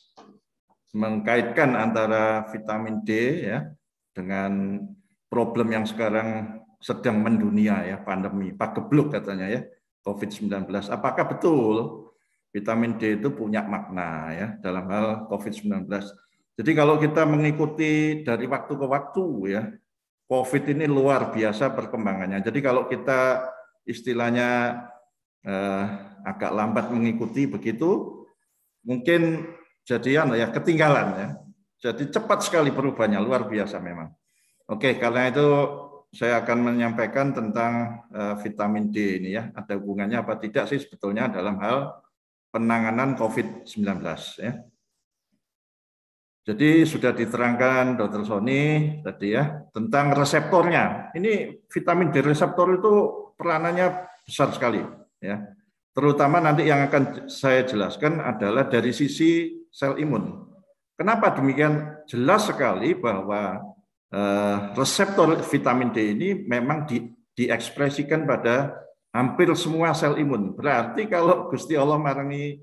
mengkaitkan antara vitamin D ya dengan problem yang sekarang sedang mendunia ya pandemi pak pagebluk katanya ya COVID-19. Apakah betul vitamin D itu punya makna ya dalam hal COVID-19? Jadi kalau kita mengikuti dari waktu ke waktu ya, COVID ini luar biasa perkembangannya. Jadi kalau kita istilahnya eh, agak lambat mengikuti begitu, mungkin jadian ya ketinggalan ya. Jadi cepat sekali perubahannya luar biasa memang. Oke, karena itu saya akan menyampaikan tentang eh, vitamin D ini ya. Ada hubungannya apa tidak sih sebetulnya dalam hal penanganan COVID-19 ya. Jadi sudah diterangkan Dr. Sony tadi ya tentang reseptornya. Ini vitamin D reseptor itu peranannya besar sekali ya. Terutama nanti yang akan saya jelaskan adalah dari sisi sel imun. Kenapa demikian? Jelas sekali bahwa eh, reseptor vitamin D ini memang di, diekspresikan pada hampir semua sel imun. Berarti kalau Gusti Allah marangi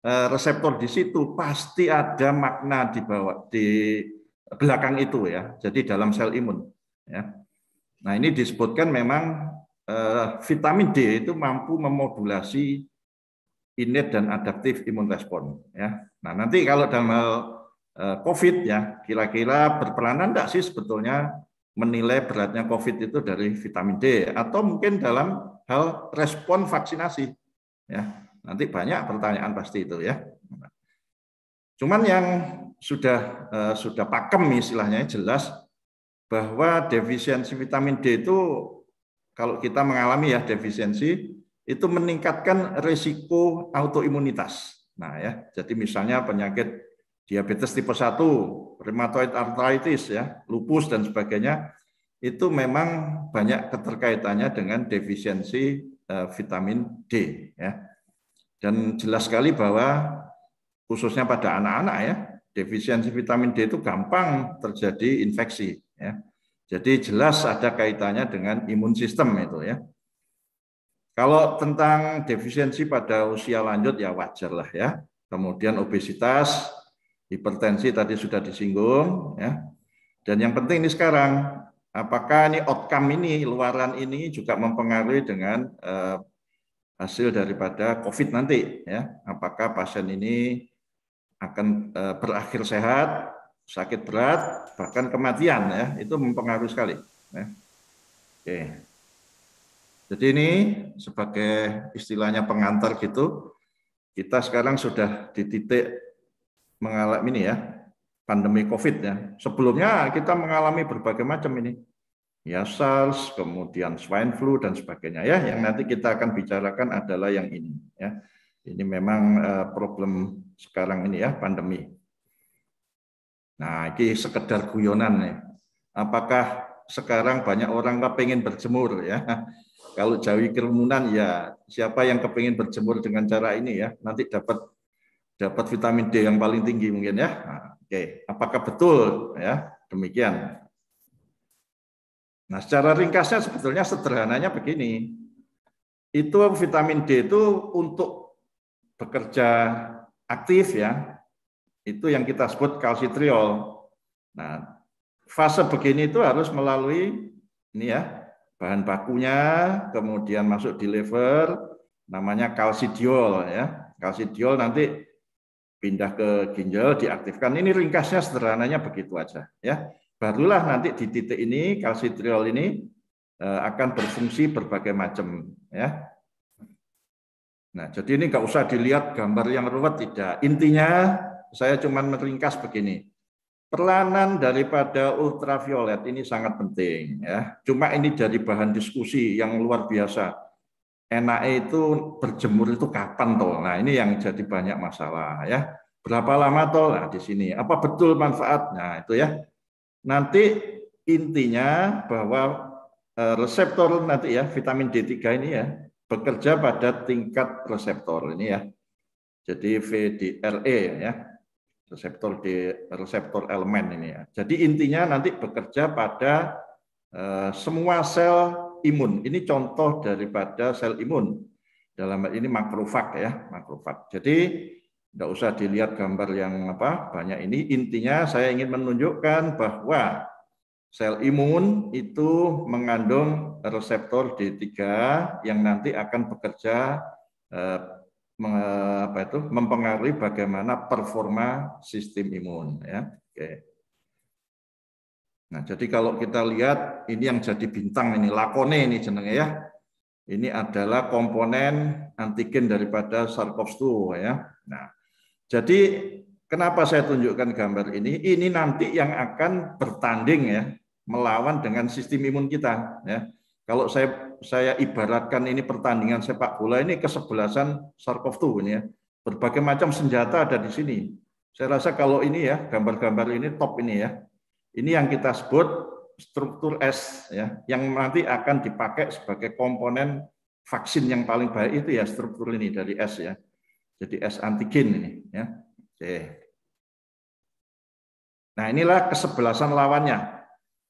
Eh, reseptor di situ pasti ada makna di bawah di belakang itu ya. Jadi dalam sel imun ya. Nah, ini disebutkan memang eh, vitamin D itu mampu memodulasi innate dan adaptif imun respon ya. Nah, nanti kalau dalam hal eh, COVID ya, kira-kira berperanan enggak sih sebetulnya menilai beratnya COVID itu dari vitamin D atau mungkin dalam hal respon vaksinasi ya Nanti banyak pertanyaan pasti itu ya. Cuman yang sudah eh, sudah pakem istilahnya jelas bahwa defisiensi vitamin D itu kalau kita mengalami ya defisiensi itu meningkatkan risiko autoimunitas. Nah ya, jadi misalnya penyakit diabetes tipe 1, rheumatoid arthritis ya, lupus dan sebagainya itu memang banyak keterkaitannya dengan defisiensi eh, vitamin D ya. Dan jelas sekali bahwa khususnya pada anak-anak ya, defisiensi vitamin D itu gampang terjadi infeksi ya. Jadi jelas ada kaitannya dengan imun sistem itu ya. Kalau tentang defisiensi pada usia lanjut ya wajar lah ya. Kemudian obesitas, hipertensi tadi sudah disinggung ya. Dan yang penting ini sekarang apakah ini outcome ini luaran ini juga mempengaruhi dengan eh, hasil daripada COVID nanti ya apakah pasien ini akan eh, berakhir sehat sakit berat bahkan kematian ya itu mempengaruhi sekali ya. oke jadi ini sebagai istilahnya pengantar gitu kita sekarang sudah di titik mengalami ini ya pandemi COVID ya sebelumnya kita mengalami berbagai macam ini ya SARS, kemudian swine flu dan sebagainya ya. Yang ya. nanti kita akan bicarakan adalah yang ini ya. Ini memang uh, problem sekarang ini ya pandemi. Nah, ini sekedar guyonan nih. Apakah sekarang banyak orang pengen berjemur ya? Kalau jauhi kerumunan ya siapa yang kepengen berjemur dengan cara ini ya nanti dapat dapat vitamin D yang paling tinggi mungkin ya. Nah, Oke, okay. apakah betul ya demikian? Nah, secara ringkasnya sebetulnya sederhananya begini. Itu vitamin D itu untuk bekerja aktif ya. Itu yang kita sebut kalsitriol. Nah, fase begini itu harus melalui ini ya, bahan bakunya, kemudian masuk di liver, namanya kalsidiol ya. Kalsidiol nanti pindah ke ginjal diaktifkan. Ini ringkasnya sederhananya begitu aja ya. Barulah nanti di titik ini kalsitriol ini eh, akan berfungsi berbagai macam ya. Nah, jadi ini nggak usah dilihat gambar yang ruwet tidak. Intinya saya cuma meringkas begini. Peranan daripada ultraviolet ini sangat penting ya. Cuma ini dari bahan diskusi yang luar biasa. Enaknya e itu berjemur itu kapan toh? Nah, ini yang jadi banyak masalah ya. Berapa lama toh? Nah, di sini. Apa betul manfaatnya itu ya. Nanti intinya bahwa e, reseptor nanti ya vitamin D3 ini ya bekerja pada tingkat reseptor ini ya. Jadi VDRE ya. Reseptor di reseptor elemen ini ya. Jadi intinya nanti bekerja pada e, semua sel imun. Ini contoh daripada sel imun. Dalam ini makrofag ya, makrofag. Jadi tidak usah dilihat gambar yang apa banyak ini. Intinya saya ingin menunjukkan bahwa sel imun itu mengandung reseptor D3 yang nanti akan bekerja eh, eh, apa itu mempengaruhi bagaimana performa sistem imun ya. Oke. Nah, jadi kalau kita lihat ini yang jadi bintang ini lakone ini jenenge ya. Ini adalah komponen antigen daripada SARS-CoV-2 ya. Nah, jadi kenapa saya tunjukkan gambar ini? Ini nanti yang akan bertanding ya, melawan dengan sistem imun kita ya. Kalau saya saya ibaratkan ini pertandingan sepak bola ini kesebelasan Sarkov tuh ya. Berbagai macam senjata ada di sini. Saya rasa kalau ini ya, gambar-gambar ini top ini ya. Ini yang kita sebut struktur S ya, yang nanti akan dipakai sebagai komponen vaksin yang paling baik itu ya struktur ini dari S ya. Jadi S antigen ini ya. Oke. Nah, inilah kesebelasan lawannya.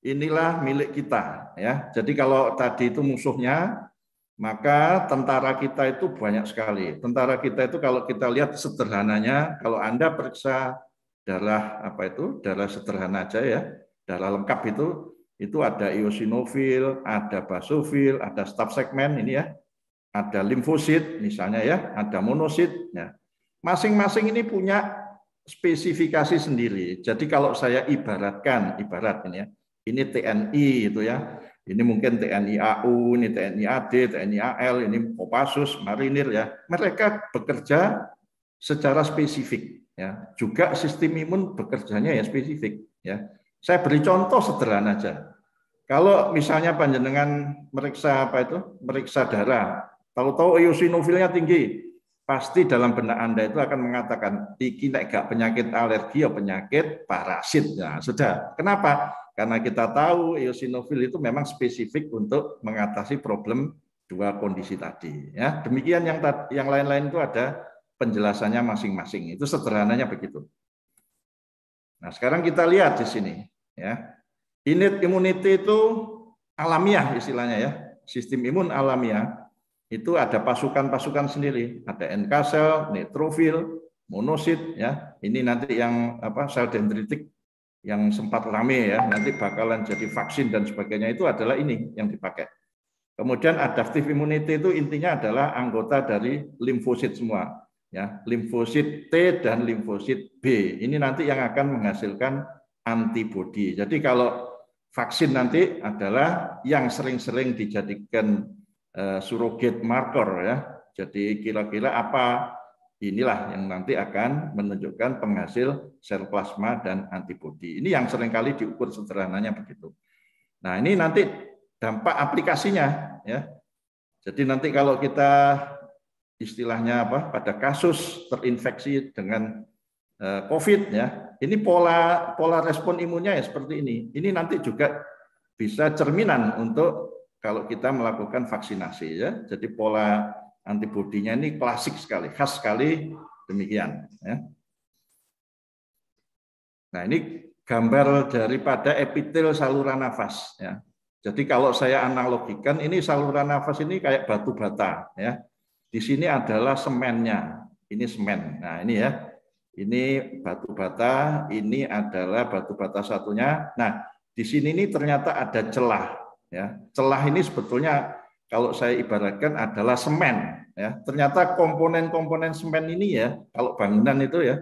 Inilah milik kita ya. Jadi kalau tadi itu musuhnya maka tentara kita itu banyak sekali. Tentara kita itu kalau kita lihat sederhananya, kalau Anda periksa darah apa itu, darah sederhana aja ya, darah lengkap itu, itu ada eosinofil, ada basofil, ada staf segmen ini ya, ada limfosit misalnya ya, ada monosit. Ya. Masing-masing ini punya spesifikasi sendiri. Jadi kalau saya ibaratkan, ibarat ini ya, ini TNI itu ya, ini mungkin TNI AU, ini TNI AD, TNI AL, ini Kopassus, Marinir ya. Mereka bekerja secara spesifik ya. Juga sistem imun bekerjanya ya spesifik ya. Saya beri contoh sederhana aja. Kalau misalnya panjenengan meriksa apa itu? Meriksa darah. Tahu-tahu eosinofilnya tinggi, pasti dalam benak Anda itu akan mengatakan iki nek gak penyakit alergi ya penyakit parasit. Nah, sudah. Kenapa? Karena kita tahu eosinofil itu memang spesifik untuk mengatasi problem dua kondisi tadi ya. Demikian yang yang lain-lain itu ada penjelasannya masing-masing. Itu sederhananya begitu. Nah, sekarang kita lihat di sini ya. Innate immunity itu alamiah istilahnya ya. Sistem imun alamiah itu ada pasukan-pasukan sendiri, ada NK cell, neutrofil, monosit ya. Ini nanti yang apa sel dendritik yang sempat rame ya, nanti bakalan jadi vaksin dan sebagainya itu adalah ini yang dipakai. Kemudian adaptive immunity itu intinya adalah anggota dari limfosit semua ya, limfosit T dan limfosit B. Ini nanti yang akan menghasilkan antibodi. Jadi kalau vaksin nanti adalah yang sering-sering dijadikan Eh, surrogate marker ya. Jadi kira-kira apa inilah yang nanti akan menunjukkan penghasil sel plasma dan antibodi. Ini yang seringkali diukur sederhananya begitu. Nah, ini nanti dampak aplikasinya ya. Jadi nanti kalau kita istilahnya apa pada kasus terinfeksi dengan eh, COVID ya, ini pola pola respon imunnya ya seperti ini. Ini nanti juga bisa cerminan untuk kalau kita melakukan vaksinasi ya. Jadi pola antibodinya ini klasik sekali, khas sekali demikian ya. Nah, ini gambar daripada epitel saluran nafas ya. Jadi kalau saya analogikan ini saluran nafas ini kayak batu bata ya. Di sini adalah semennya. Ini semen. Nah, ini ya. Ini batu bata, ini adalah batu bata satunya. Nah, di sini ini ternyata ada celah Ya, celah ini sebetulnya kalau saya ibaratkan adalah semen. Ya, ternyata komponen-komponen semen ini ya, kalau bangunan itu ya,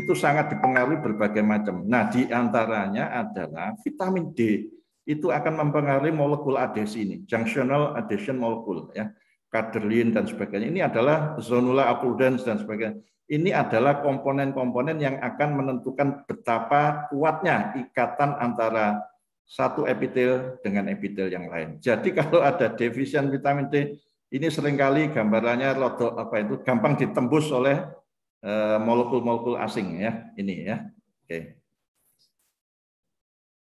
itu sangat dipengaruhi berbagai macam. Nah, diantaranya adalah vitamin D itu akan mempengaruhi molekul adhesi ini, junctional adhesion molekul ya, kaderlin dan sebagainya. Ini adalah zonula apudens dan sebagainya. Ini adalah komponen-komponen yang akan menentukan betapa kuatnya ikatan antara satu epitel dengan epitel yang lain. Jadi kalau ada defisien vitamin D, ini seringkali gambarannya rodok apa itu gampang ditembus oleh eh, molekul-molekul asing ya, ini ya. Oke.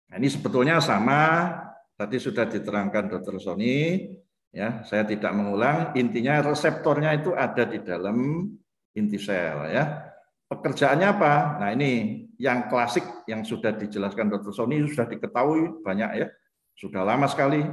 Nah, ini sebetulnya sama tadi sudah diterangkan Dr. Sony ya, saya tidak mengulang, intinya reseptornya itu ada di dalam inti sel ya. Pekerjaannya apa? Nah ini yang klasik yang sudah dijelaskan Dr. Sony sudah diketahui banyak ya, sudah lama sekali.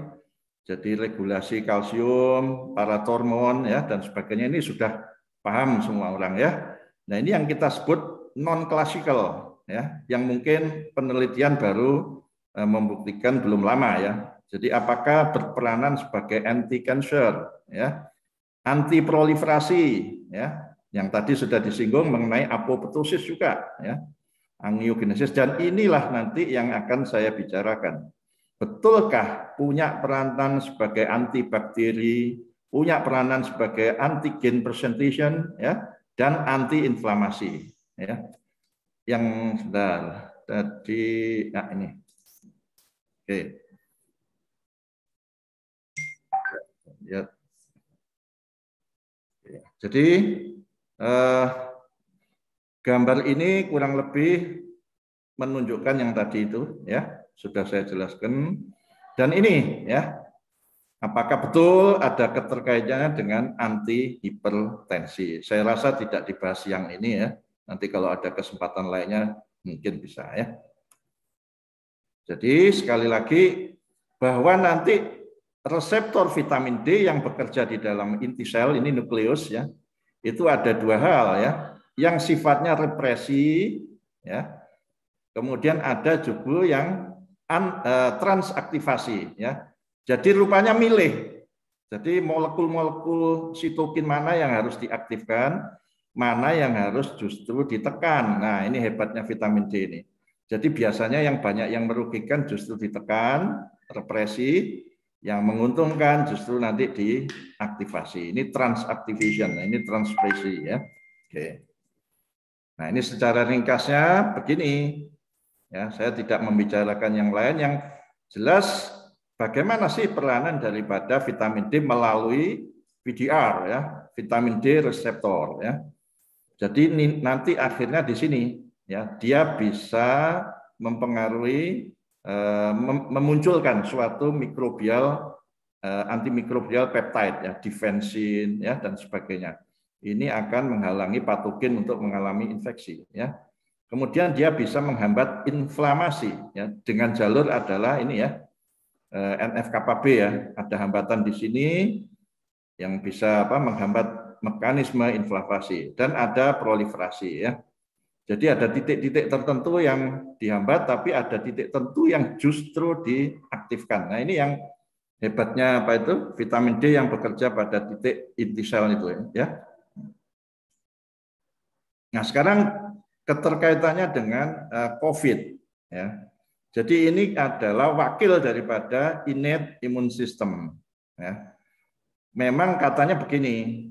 Jadi regulasi kalsium, paratormon ya dan sebagainya ini sudah paham semua orang ya. Nah ini yang kita sebut non klasikal ya, yang mungkin penelitian baru eh, membuktikan belum lama ya. Jadi apakah berperanan sebagai anti cancer ya, anti proliferasi ya, yang tadi sudah disinggung mengenai apoptosis juga ya. Angiogenesis dan inilah nanti yang akan saya bicarakan. Betulkah punya peranan sebagai antibakteri, punya peranan sebagai antigen presentation ya dan antiinflamasi ya. Yang sebentar tadi nah ini. Oke. Ya. Jadi Eh, gambar ini kurang lebih menunjukkan yang tadi itu, ya sudah saya jelaskan. Dan ini, ya apakah betul ada keterkaitannya dengan anti hipertensi? Saya rasa tidak dibahas yang ini ya. Nanti kalau ada kesempatan lainnya mungkin bisa ya. Jadi sekali lagi bahwa nanti reseptor vitamin D yang bekerja di dalam inti sel ini nukleus ya itu ada dua hal ya, yang sifatnya represi ya. Kemudian ada juga yang an, e, transaktivasi ya. Jadi rupanya milih. Jadi molekul-molekul sitokin mana yang harus diaktifkan, mana yang harus justru ditekan. Nah, ini hebatnya vitamin D ini. Jadi biasanya yang banyak yang merugikan justru ditekan, represi, yang menguntungkan justru nanti diaktivasi. Ini transactivation, ini transpresi ya. Oke. Nah, ini secara ringkasnya begini. Ya, saya tidak membicarakan yang lain yang jelas bagaimana sih peranan daripada vitamin D melalui VDR ya, vitamin D reseptor ya. Jadi nanti akhirnya di sini ya, dia bisa mempengaruhi Eh, memunculkan suatu mikrobial eh, antimikrobial peptide ya, defensin ya dan sebagainya. Ini akan menghalangi patogen untuk mengalami infeksi ya. Kemudian dia bisa menghambat inflamasi ya dengan jalur adalah ini ya eh, NF-kappa B ya. Ada hambatan di sini yang bisa apa menghambat mekanisme inflamasi dan ada proliferasi ya. Jadi ada titik-titik tertentu yang dihambat, tapi ada titik tertentu yang justru diaktifkan. Nah ini yang hebatnya apa itu vitamin D yang bekerja pada titik inti sel itu ya. Nah sekarang keterkaitannya dengan eh, COVID ya. Jadi ini adalah wakil daripada innate immune system ya. Memang katanya begini,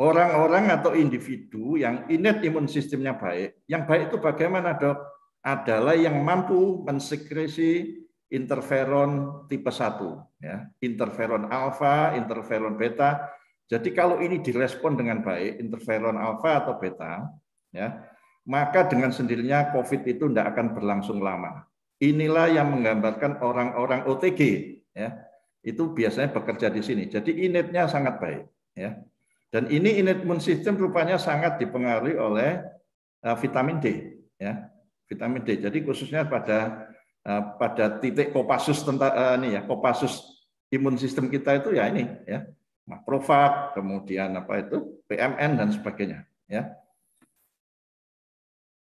Orang-orang atau individu yang innate imun sistemnya baik, yang baik itu bagaimana dok? Adalah yang mampu mensekresi interferon tipe 1. Ya. Interferon alfa, interferon beta. Jadi kalau ini direspon dengan baik, interferon alfa atau beta, ya, maka dengan sendirinya COVID itu tidak akan berlangsung lama. Inilah yang menggambarkan orang-orang OTG. Ya. Itu biasanya bekerja di sini. Jadi inetnya sangat baik. Ya. Dan ini immune sistem rupanya sangat dipengaruhi oleh eh, vitamin D, ya, vitamin D. Jadi khususnya pada eh, pada titik kopasus tentang eh, ini ya, kopasus imun sistem kita itu ya ini ya, makrofag, kemudian apa itu PMN dan sebagainya, ya.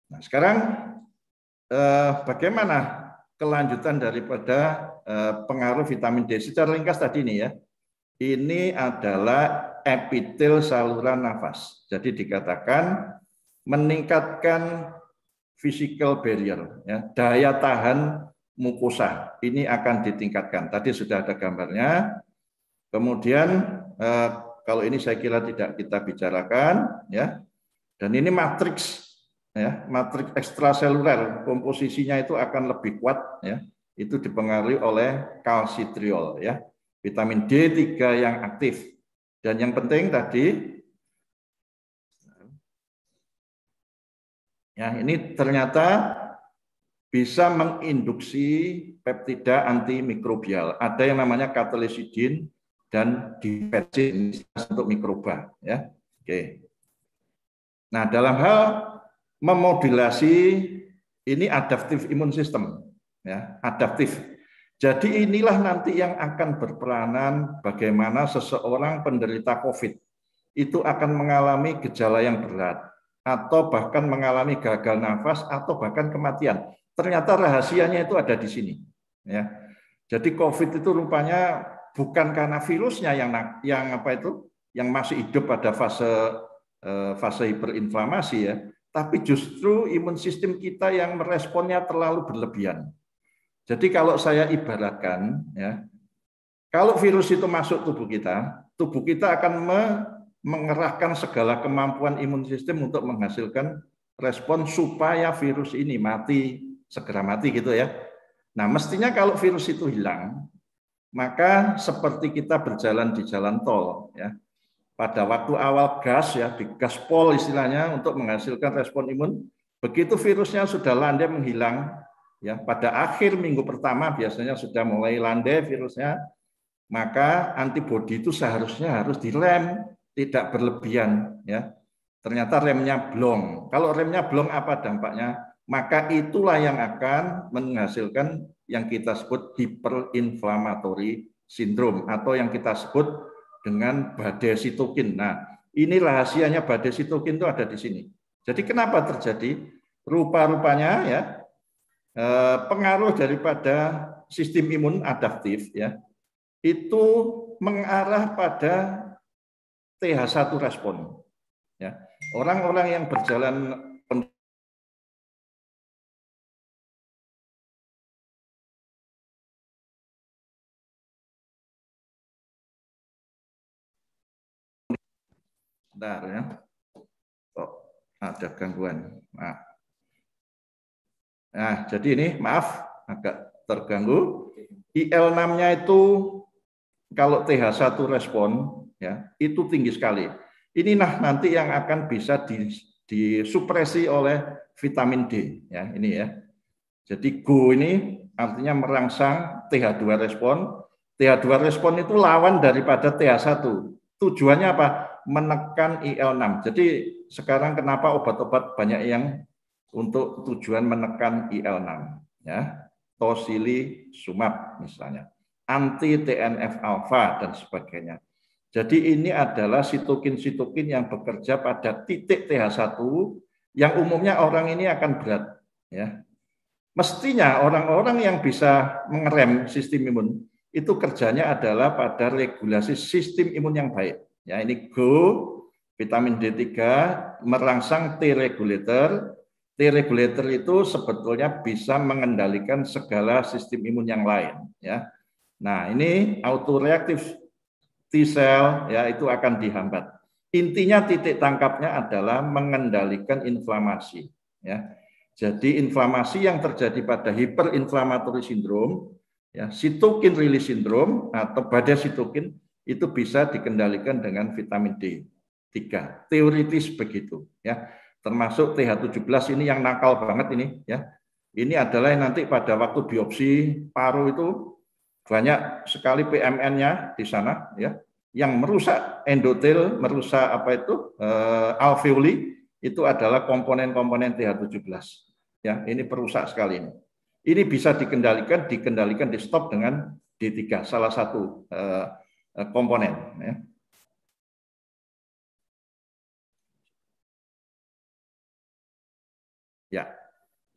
Nah, sekarang uh, bagaimana kelanjutan daripada uh, pengaruh vitamin D? Secara ringkas tadi ini ya, ini adalah epitel saluran nafas. Jadi dikatakan meningkatkan physical barrier, ya, daya tahan mukosa. Ini akan ditingkatkan. Tadi sudah ada gambarnya. Kemudian eh, kalau ini saya kira tidak kita bicarakan, ya. Dan ini matriks, ya, matriks ekstraseluler. Komposisinya itu akan lebih kuat, ya. Itu dipengaruhi oleh kalsitriol, ya, vitamin D3 yang aktif dan yang penting tadi ya ini ternyata bisa menginduksi peptida antimikrobial. Ada yang namanya katalisidin dan dipersin untuk mikroba ya. Oke. Nah, dalam hal memodulasi ini adaptif imun sistem ya, adaptif jadi inilah nanti yang akan berperanan bagaimana seseorang penderita COVID itu akan mengalami gejala yang berat atau bahkan mengalami gagal nafas atau bahkan kematian. Ternyata rahasianya itu ada di sini. Ya. Jadi COVID itu rupanya bukan karena virusnya yang yang apa itu yang masih hidup pada fase eh, fase hiperinflamasi ya, tapi justru imun sistem kita yang meresponnya terlalu berlebihan. Jadi kalau saya ibaratkan, ya, kalau virus itu masuk tubuh kita, tubuh kita akan me mengerahkan segala kemampuan imun sistem untuk menghasilkan respon supaya virus ini mati segera mati gitu ya. Nah mestinya kalau virus itu hilang, maka seperti kita berjalan di jalan tol ya, pada waktu awal gas ya di gaspol istilahnya untuk menghasilkan respon imun. Begitu virusnya sudah landai menghilang, ya pada akhir minggu pertama biasanya sudah mulai landai virusnya, maka antibodi itu seharusnya harus dilem tidak berlebihan, ya. Ternyata remnya belum Kalau remnya belum apa dampaknya? Maka itulah yang akan menghasilkan yang kita sebut hiperinflamatory syndrome atau yang kita sebut dengan badai sitokin. Nah, ini rahasianya badai sitokin itu ada di sini. Jadi kenapa terjadi? Rupa-rupanya ya Eh, pengaruh daripada sistem imun adaptif ya itu mengarah pada TH1 respon. Ya. Orang-orang yang berjalan Bentar ya. Oh, ada gangguan. Nah. Nah, jadi ini maaf agak terganggu. IL6-nya itu kalau TH1 respon ya, itu tinggi sekali. Ini nah nanti yang akan bisa di, disupresi oleh vitamin D ya, ini ya. Jadi go ini artinya merangsang TH2 respon. TH2 respon itu lawan daripada TH1. Tujuannya apa? Menekan IL6. Jadi sekarang kenapa obat-obat banyak yang untuk tujuan menekan IL-6 ya tosili sumab misalnya anti TNF alfa dan sebagainya. Jadi ini adalah sitokin-sitokin yang bekerja pada titik TH1 yang umumnya orang ini akan berat ya. Mestinya orang-orang yang bisa mengerem sistem imun itu kerjanya adalah pada regulasi sistem imun yang baik. Ya ini go vitamin D3 merangsang T regulator T-regulator itu sebetulnya bisa mengendalikan segala sistem imun yang lain ya. Nah, ini autoreaktif T-cell ya itu akan dihambat. Intinya titik tangkapnya adalah mengendalikan inflamasi ya. Jadi inflamasi yang terjadi pada hiperinflamatory syndrome ya sitokin release syndrome atau badai sitokin itu bisa dikendalikan dengan vitamin D3. Teoritis begitu ya termasuk TH17 ini yang nakal banget ini ya. Ini adalah yang nanti pada waktu biopsi paru itu banyak sekali PMN-nya di sana ya yang merusak endotel, merusak apa itu eh, alveoli itu adalah komponen-komponen TH17. Ya, ini perusak sekali ini. Ini bisa dikendalikan, dikendalikan di stop dengan D3 salah satu eh, eh komponen ya.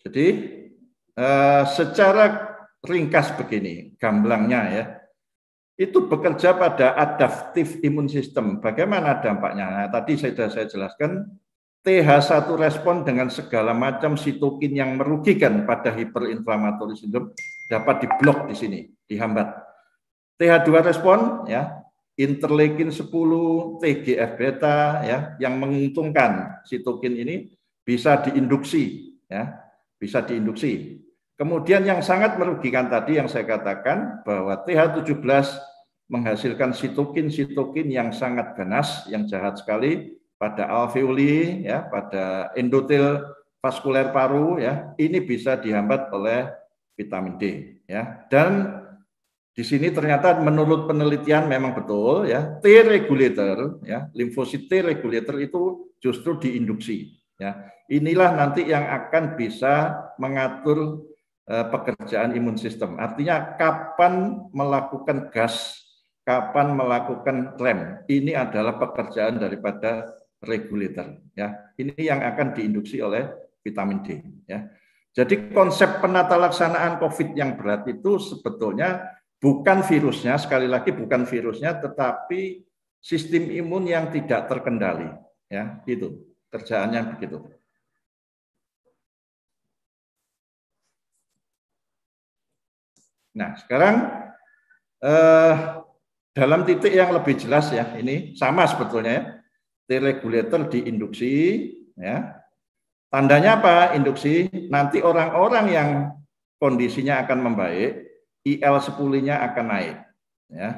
Jadi eh, secara ringkas begini gamblangnya ya. Itu bekerja pada adaptif imun sistem. Bagaimana dampaknya? Nah, tadi sudah saya jelaskan TH1 respon dengan segala macam sitokin yang merugikan pada hiperinflamatory sindrom dapat diblok di sini, dihambat. TH2 respon ya, interleukin 10, TGF beta ya yang menguntungkan sitokin ini bisa diinduksi ya bisa diinduksi. Kemudian yang sangat merugikan tadi yang saya katakan bahwa TH17 menghasilkan sitokin-sitokin yang sangat ganas, yang jahat sekali pada alveoli, ya, pada endotel vaskuler paru, ya, ini bisa dihambat oleh vitamin D, ya. Dan di sini ternyata menurut penelitian memang betul, ya, T regulator, ya, limfosit T regulator itu justru diinduksi. Ya, inilah nanti yang akan bisa mengatur eh, pekerjaan imun sistem. Artinya kapan melakukan gas, kapan melakukan rem. Ini adalah pekerjaan daripada regulator ya. Ini yang akan diinduksi oleh vitamin D ya. Jadi konsep penata laksanaan COVID yang berat itu sebetulnya bukan virusnya, sekali lagi bukan virusnya tetapi sistem imun yang tidak terkendali ya, itu kerjaannya begitu. Nah, sekarang eh, dalam titik yang lebih jelas ya, ini sama sebetulnya ya. T-regulator diinduksi ya. Tandanya apa? Induksi nanti orang-orang yang kondisinya akan membaik, IL 10-nya akan naik ya.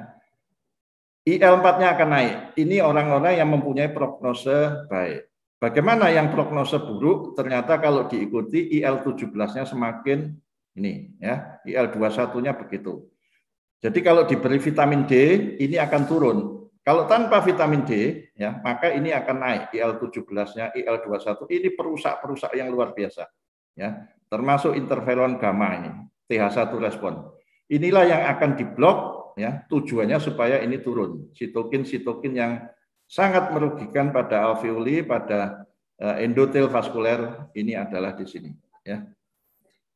IL 4-nya akan naik. Ini orang-orang yang mempunyai prognose baik. Bagaimana yang prognose buruk ternyata kalau diikuti IL17-nya semakin ini ya, IL21-nya begitu. Jadi kalau diberi vitamin D ini akan turun. Kalau tanpa vitamin D ya, maka ini akan naik IL17-nya, IL21 ini perusak-perusak yang luar biasa ya, termasuk interferon gamma ini, TH1 respon. Inilah yang akan diblok ya, tujuannya supaya ini turun, sitokin-sitokin yang sangat merugikan pada alveoli, pada eh, endotel vaskuler ini adalah di sini. Ya.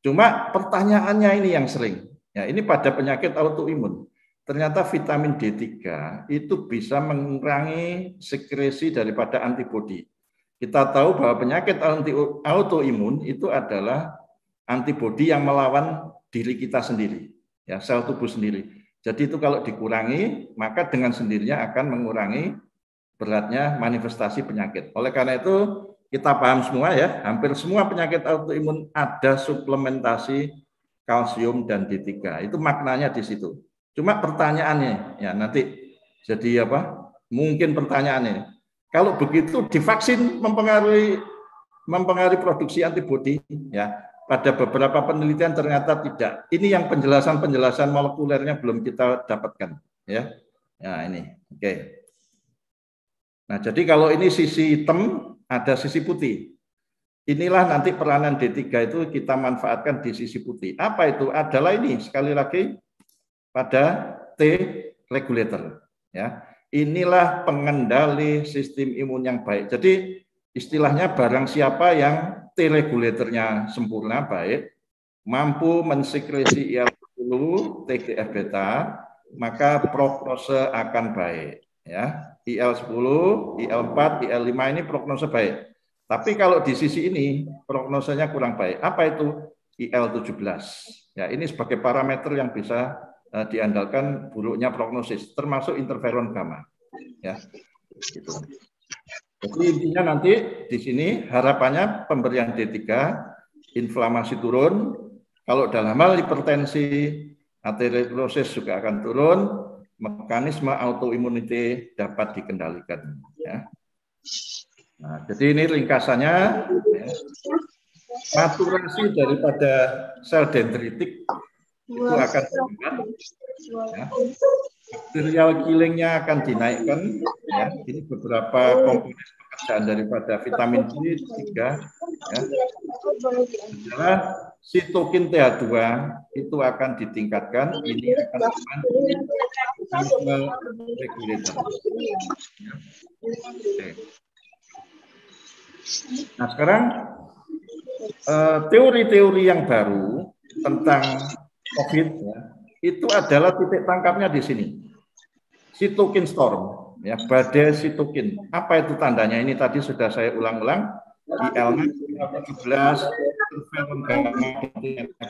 Cuma pertanyaannya ini yang sering. Ya, ini pada penyakit autoimun. Ternyata vitamin D3 itu bisa mengurangi sekresi daripada antibodi. Kita tahu bahwa penyakit autoimun itu adalah antibodi yang melawan diri kita sendiri, ya sel tubuh sendiri. Jadi itu kalau dikurangi, maka dengan sendirinya akan mengurangi beratnya manifestasi penyakit. Oleh karena itu, kita paham semua ya, hampir semua penyakit autoimun ada suplementasi kalsium dan D3. Itu maknanya di situ. Cuma pertanyaannya, ya nanti jadi apa? Mungkin pertanyaannya, kalau begitu divaksin mempengaruhi mempengaruhi produksi antibodi ya. Pada beberapa penelitian ternyata tidak. Ini yang penjelasan-penjelasan molekulernya belum kita dapatkan ya. Nah, ini. Oke. Okay. Nah, jadi kalau ini sisi hitam, ada sisi putih. Inilah nanti peranan D3 itu kita manfaatkan di sisi putih. Apa itu? Adalah ini sekali lagi pada T regulator ya. Inilah pengendali sistem imun yang baik. Jadi istilahnya barang siapa yang T regulatornya sempurna baik, mampu mensekresi IL-10 TGF beta, maka prognose akan baik. Ya, IL10, IL4, IL5 ini prognosa baik. Tapi kalau di sisi ini prognosanya kurang baik. Apa itu IL17? Ya, ini sebagai parameter yang bisa uh, diandalkan buruknya prognosis, termasuk interferon gamma. Ya, gitu. Jadi intinya nanti di sini harapannya pemberian D3 inflamasi turun, kalau dalam hal hipertensi, arteriosklerosis juga akan turun, mekanisme autoimuniti dapat dikendalikan. Ya. Nah, jadi ini ringkasannya ya. maturasi daripada sel dendritik itu akan meningkat. Ya. Serial killingnya akan dinaikkan. Ya. Ini beberapa komponen pekerjaan daripada vitamin C tiga, Ya. Adalah sitokin TH2 itu akan ditingkatkan. Ini akan membantu Eh, regulator. Ya. Okay. Nah sekarang eh, teori-teori uh, yang baru tentang COVID ya, itu adalah titik tangkapnya di sini. Sitokin storm, ya badai sitokin. Apa itu tandanya? Ini tadi sudah saya ulang-ulang di L17 gamma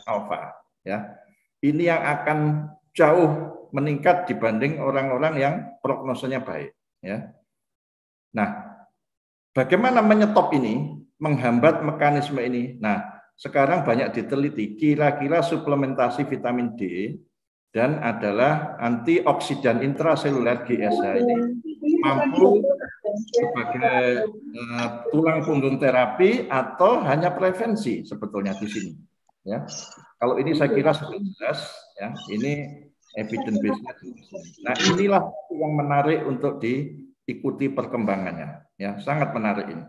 alpha. Ya, ini yang akan jauh meningkat dibanding orang-orang yang prognosanya baik. Ya. Nah, bagaimana menyetop ini, menghambat mekanisme ini? Nah, sekarang banyak diteliti kira-kira suplementasi vitamin D dan adalah antioksidan intraseluler GSH ini mampu sebagai eh, tulang punggung terapi atau hanya prevensi sebetulnya di sini ya kalau ini saya kira sudah jelas ya ini evidence based Nah, inilah yang menarik untuk diikuti perkembangannya, ya, sangat menarik ini.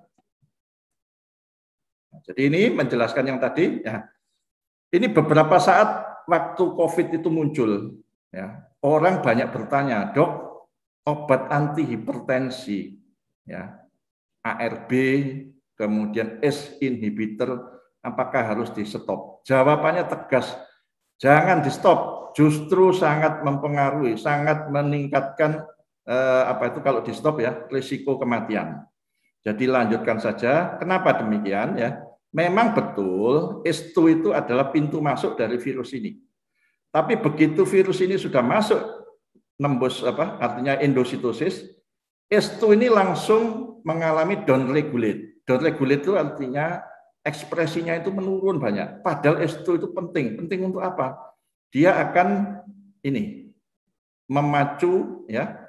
Nah, jadi ini menjelaskan yang tadi, ya. Ini beberapa saat waktu COVID itu muncul, ya. Orang banyak bertanya, "Dok, obat anti hipertensi ya, ARB, kemudian S inhibitor apakah harus di stop?" Jawabannya tegas, jangan di stop justru sangat mempengaruhi, sangat meningkatkan eh, apa itu kalau di stop ya risiko kematian. Jadi lanjutkan saja. Kenapa demikian ya? Memang betul S2 itu adalah pintu masuk dari virus ini. Tapi begitu virus ini sudah masuk nembus apa artinya endositosis, S2 ini langsung mengalami downregulate. Downregulate itu artinya ekspresinya itu menurun banyak. Padahal S2 itu penting. Penting untuk apa? dia akan ini memacu ya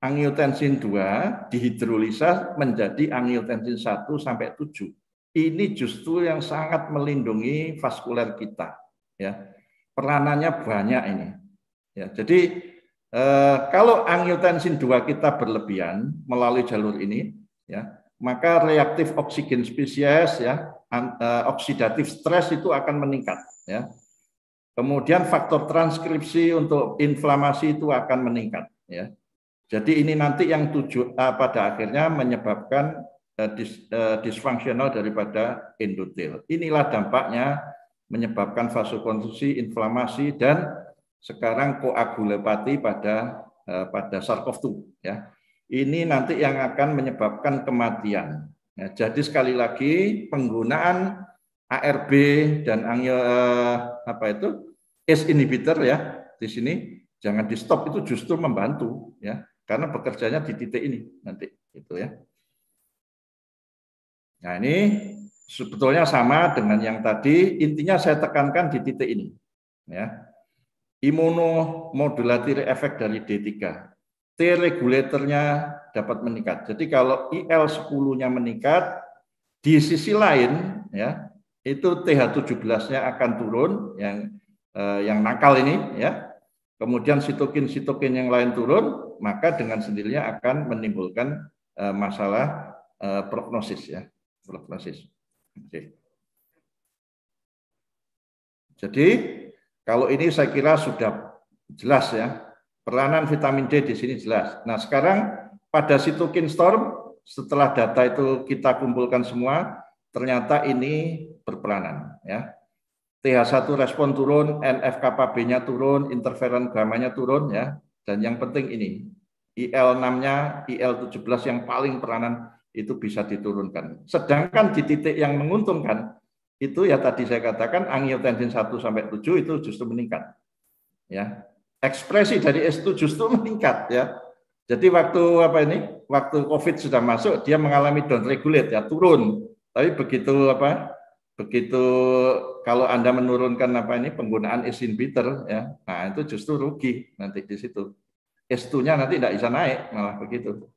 angiotensin 2 dihidrolisa menjadi angiotensin 1 sampai 7. Ini justru yang sangat melindungi vaskuler kita ya. Peranannya banyak ini. Ya, jadi eh, kalau angiotensin 2 kita berlebihan melalui jalur ini ya, maka reaktif oksigen spesies ya, eh, oksidatif stres itu akan meningkat ya. Kemudian faktor transkripsi untuk inflamasi itu akan meningkat. Ya. Jadi ini nanti yang tujuh eh, pada akhirnya menyebabkan eh, dis, eh, disfungsional daripada endotel. Inilah dampaknya menyebabkan vasokonstriksi, inflamasi dan sekarang koagulopati pada pada SARS-CoV-2 ya. Ini nanti yang akan menyebabkan kematian. Ya, jadi sekali lagi penggunaan ARB dan angio, eh, apa itu ACE inhibitor ya di sini jangan di stop itu justru membantu ya karena bekerjanya di titik ini nanti itu ya. Nah ini sebetulnya sama dengan yang tadi intinya saya tekankan di titik ini ya imunomodulator efek dari D3 T regulatornya dapat meningkat. Jadi kalau IL 10-nya meningkat di sisi lain ya itu TH17-nya akan turun yang eh, yang nakal ini ya. Kemudian sitokin-sitokin yang lain turun, maka dengan sendirinya akan menimbulkan eh, masalah eh, prognosis ya, prognosis. Oke. Jadi kalau ini saya kira sudah jelas ya. Peranan vitamin D di sini jelas. Nah, sekarang pada sitokin storm setelah data itu kita kumpulkan semua, ternyata ini berperanan ya. TH1 respon turun, NFKPB-nya turun, interferon gamanya turun ya. Dan yang penting ini IL6-nya, IL17 yang paling peranan itu bisa diturunkan. Sedangkan di titik yang menguntungkan itu ya tadi saya katakan angiotensin 1 sampai 7 itu justru meningkat. Ya. Ekspresi dari S2 justru meningkat ya. Jadi waktu apa ini? Waktu Covid sudah masuk dia mengalami down regulate ya, turun tapi begitu apa? Begitu kalau Anda menurunkan apa ini penggunaan is inhibitor ya. Nah, itu justru rugi nanti di situ. S2-nya nanti tidak bisa naik malah begitu.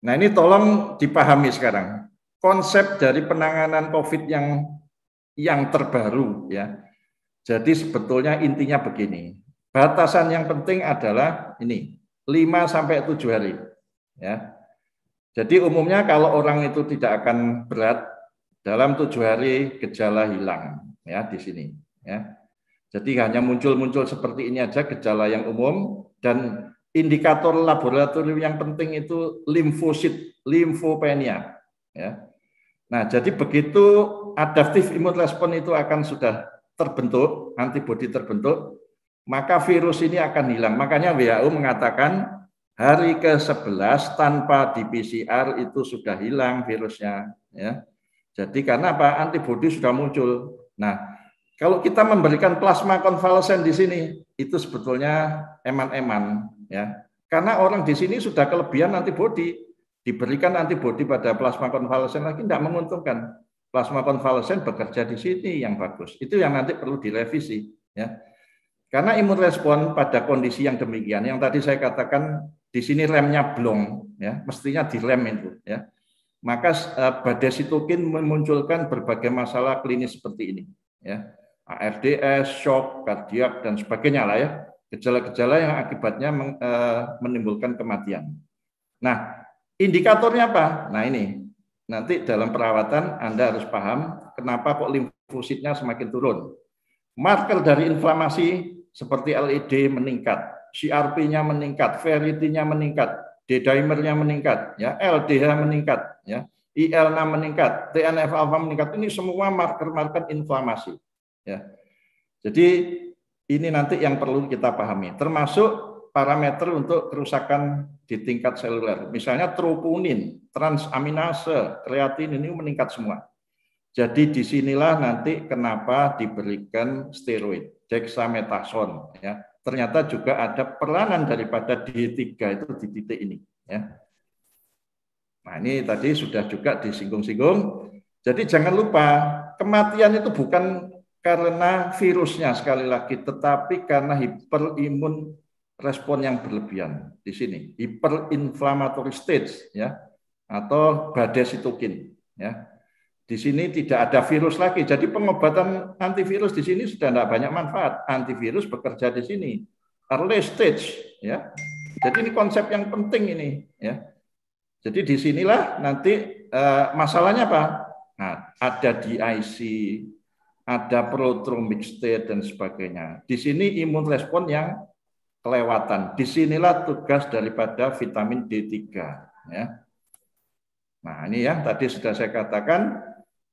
Nah, ini tolong dipahami sekarang. Konsep dari penanganan Covid yang yang terbaru ya. Jadi sebetulnya intinya begini. Batasan yang penting adalah ini, 5 sampai 7 hari. Ya. Jadi umumnya kalau orang itu tidak akan berat dalam tujuh hari gejala hilang ya di sini ya. Jadi hanya muncul-muncul seperti ini aja gejala yang umum dan indikator laboratorium yang penting itu limfosit, limfopenia. Ya. Nah, jadi begitu adaptif imun respon itu akan sudah terbentuk, antibodi terbentuk, maka virus ini akan hilang. Makanya WHO mengatakan Hari ke-11 tanpa di PCR itu sudah hilang virusnya. Ya. Jadi karena apa? Antibodi sudah muncul. Nah, kalau kita memberikan plasma konvalesen di sini, itu sebetulnya eman-eman. ya. Karena orang di sini sudah kelebihan antibodi. Diberikan antibodi pada plasma konvalesen lagi tidak menguntungkan plasma konvalesen bekerja di sini yang bagus. Itu yang nanti perlu direvisi ya. Karena imun respon pada kondisi yang demikian yang tadi saya katakan di sini remnya blong ya mestinya dilem itu ya maka eh, badai sitokin memunculkan berbagai masalah klinis seperti ini ya ARDS, shock, kardiak dan sebagainya lah ya gejala-gejala yang akibatnya eh, menimbulkan kematian. Nah indikatornya apa? Nah ini nanti dalam perawatan Anda harus paham kenapa kok limfositnya semakin turun. Marker dari inflamasi seperti LED meningkat, CRP-nya meningkat, ferritinnya meningkat, D-dimernya meningkat, ya, LDH meningkat, ya, IL-6 meningkat, TNF alfa meningkat. Ini semua marker-marker inflamasi, ya. Jadi ini nanti yang perlu kita pahami, termasuk parameter untuk kerusakan di tingkat seluler. Misalnya troponin, transaminase, kreatin ini meningkat semua. Jadi disinilah nanti kenapa diberikan steroid, dexamethasone. Ya ternyata juga ada peranan daripada D3 itu di titik ini. Ya. Nah ini tadi sudah juga disinggung-singgung. Jadi jangan lupa kematian itu bukan karena virusnya sekali lagi, tetapi karena hiperimun respon yang berlebihan di sini, hiperinflammatory stage ya atau badai sitokin ya. Di sini tidak ada virus lagi. Jadi pengobatan antivirus di sini sudah tidak banyak manfaat. Antivirus bekerja di sini. Early stage. ya. Jadi ini konsep yang penting ini. ya. Jadi disinilah nanti uh, masalahnya apa? Nah, ada DIC, ada prothrombic state dan sebagainya. Di sini imun respon yang kelewatan. Di sinilah tugas daripada vitamin D3. Ya. Nah ini yang tadi sudah saya katakan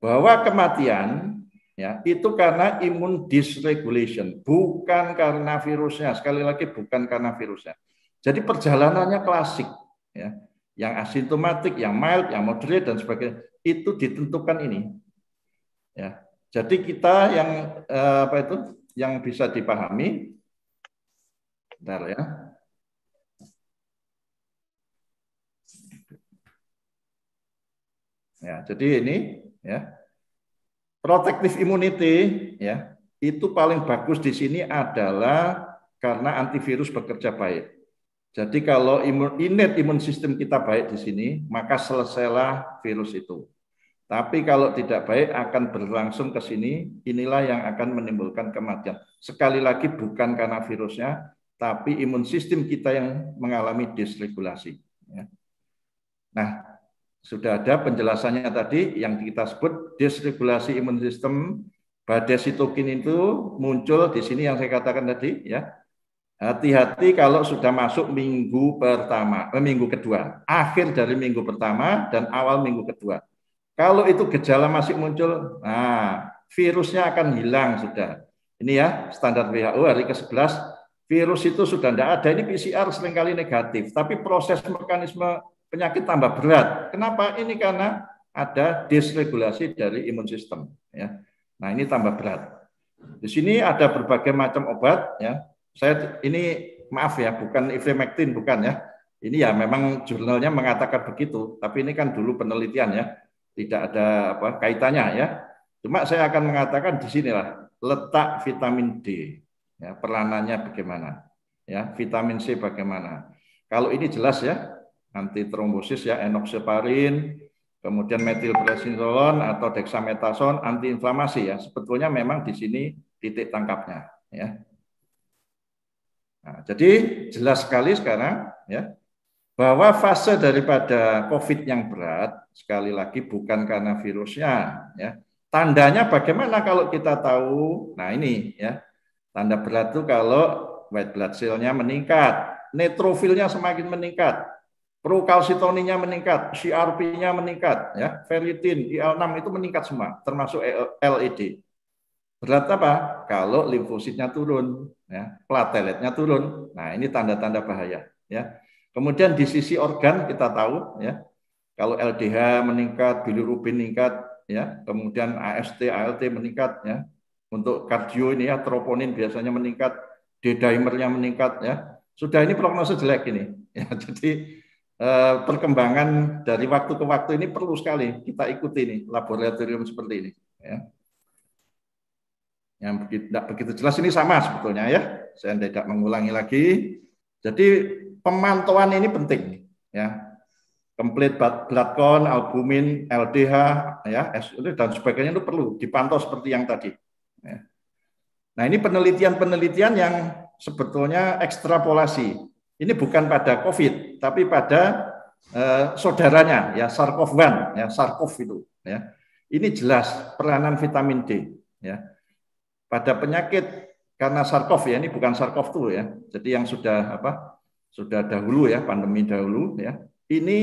bahwa kematian ya itu karena imun dysregulation, bukan karena virusnya. Sekali lagi bukan karena virusnya. Jadi perjalanannya klasik ya. Yang asintomatik yang mild, yang moderate dan sebagainya itu ditentukan ini. Ya. Jadi kita yang eh, apa itu yang bisa dipahami Bentar ya. Ya, jadi ini ya. Protective immunity ya, itu paling bagus di sini adalah karena antivirus bekerja baik. Jadi kalau imun, innate imun sistem kita baik di sini, maka selesailah virus itu. Tapi kalau tidak baik akan berlangsung ke sini, inilah yang akan menimbulkan kematian. Sekali lagi bukan karena virusnya, tapi imun sistem kita yang mengalami disregulasi. Ya. Nah, sudah ada penjelasannya tadi yang kita sebut disregulasi imun sistem pada sitokin itu muncul di sini yang saya katakan tadi ya. Hati-hati kalau sudah masuk minggu pertama, eh, minggu kedua, akhir dari minggu pertama dan awal minggu kedua. Kalau itu gejala masih muncul, nah virusnya akan hilang sudah. Ini ya standar WHO hari ke-11 virus itu sudah tidak ada. Ini PCR seringkali negatif, tapi proses mekanisme penyakit tambah berat. Kenapa? Ini karena ada disregulasi dari imun sistem. Ya. Nah ini tambah berat. Di sini ada berbagai macam obat. Ya. Saya ini maaf ya, bukan ivermectin, bukan ya. Ini ya memang jurnalnya mengatakan begitu, tapi ini kan dulu penelitian ya, tidak ada apa kaitannya ya. Cuma saya akan mengatakan di sinilah letak vitamin D, ya, peranannya bagaimana, ya vitamin C bagaimana. Kalau ini jelas ya, anti trombosis ya enoxaparin, kemudian metilprednisolon atau dexamethasone antiinflamasi ya. Sebetulnya memang di sini titik tangkapnya ya. Nah, jadi jelas sekali sekarang ya bahwa fase daripada COVID yang berat sekali lagi bukan karena virusnya ya. Tandanya bagaimana kalau kita tahu? Nah, ini ya. Tanda berat itu kalau white blood cell-nya meningkat, neutrofilnya semakin meningkat prokalsitoninya meningkat, CRP-nya meningkat, ya, ferritin, IL-6 itu meningkat semua, termasuk LED. Berarti apa? Kalau limfositnya turun, ya, plateletnya turun. Nah, ini tanda-tanda bahaya, ya. Kemudian di sisi organ kita tahu, ya, kalau LDH meningkat, bilirubin meningkat, ya, kemudian AST, ALT meningkat, ya. Untuk kardio ini ya, troponin biasanya meningkat, D-dimernya meningkat, ya. Sudah ini prognosis jelek ini. Ya, jadi Eh, perkembangan dari waktu ke waktu ini perlu sekali kita ikuti nih laboratorium seperti ini. Ya. Yang begitu, tidak begitu jelas ini sama sebetulnya ya. Saya tidak mengulangi lagi. Jadi pemantauan ini penting ya. Complete blood count, albumin, LDH, ya, dan sebagainya itu perlu dipantau seperti yang tadi. Ya. Nah ini penelitian-penelitian yang sebetulnya ekstrapolasi ini bukan pada COVID, tapi pada eh, saudaranya, ya SARS-CoV-1, ya SARS-CoV itu. Ya. Ini jelas peranan vitamin D. Ya. Pada penyakit karena SARS-CoV ya, ini bukan SARS-CoV tuh ya. Jadi yang sudah apa? Sudah dahulu ya, pandemi dahulu ya. Ini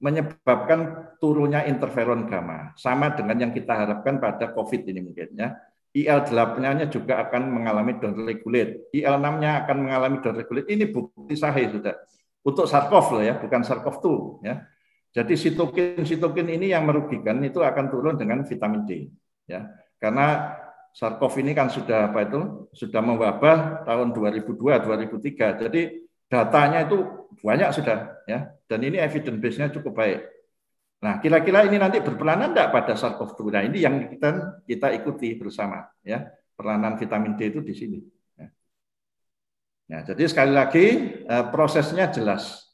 menyebabkan turunnya interferon gamma sama dengan yang kita harapkan pada COVID ini mungkin ya IL8-nya juga akan mengalami downregulate. IL6-nya akan mengalami downregulate. Ini bukti sahih sudah. Untuk sarkof loh ya, bukan sarkof 2 ya. Jadi sitokin-sitokin ini yang merugikan itu akan turun dengan vitamin D ya. Karena sarkof ini kan sudah apa itu? Sudah mewabah tahun 2002 2003. Jadi datanya itu banyak sudah ya. Dan ini evidence base-nya cukup baik. Nah, kira-kira ini nanti berperanan tidak pada SARS-CoV-2? Nah, ini yang kita kita ikuti bersama ya. Peranan vitamin D itu di sini. Ya. Nah, jadi sekali lagi eh, prosesnya jelas.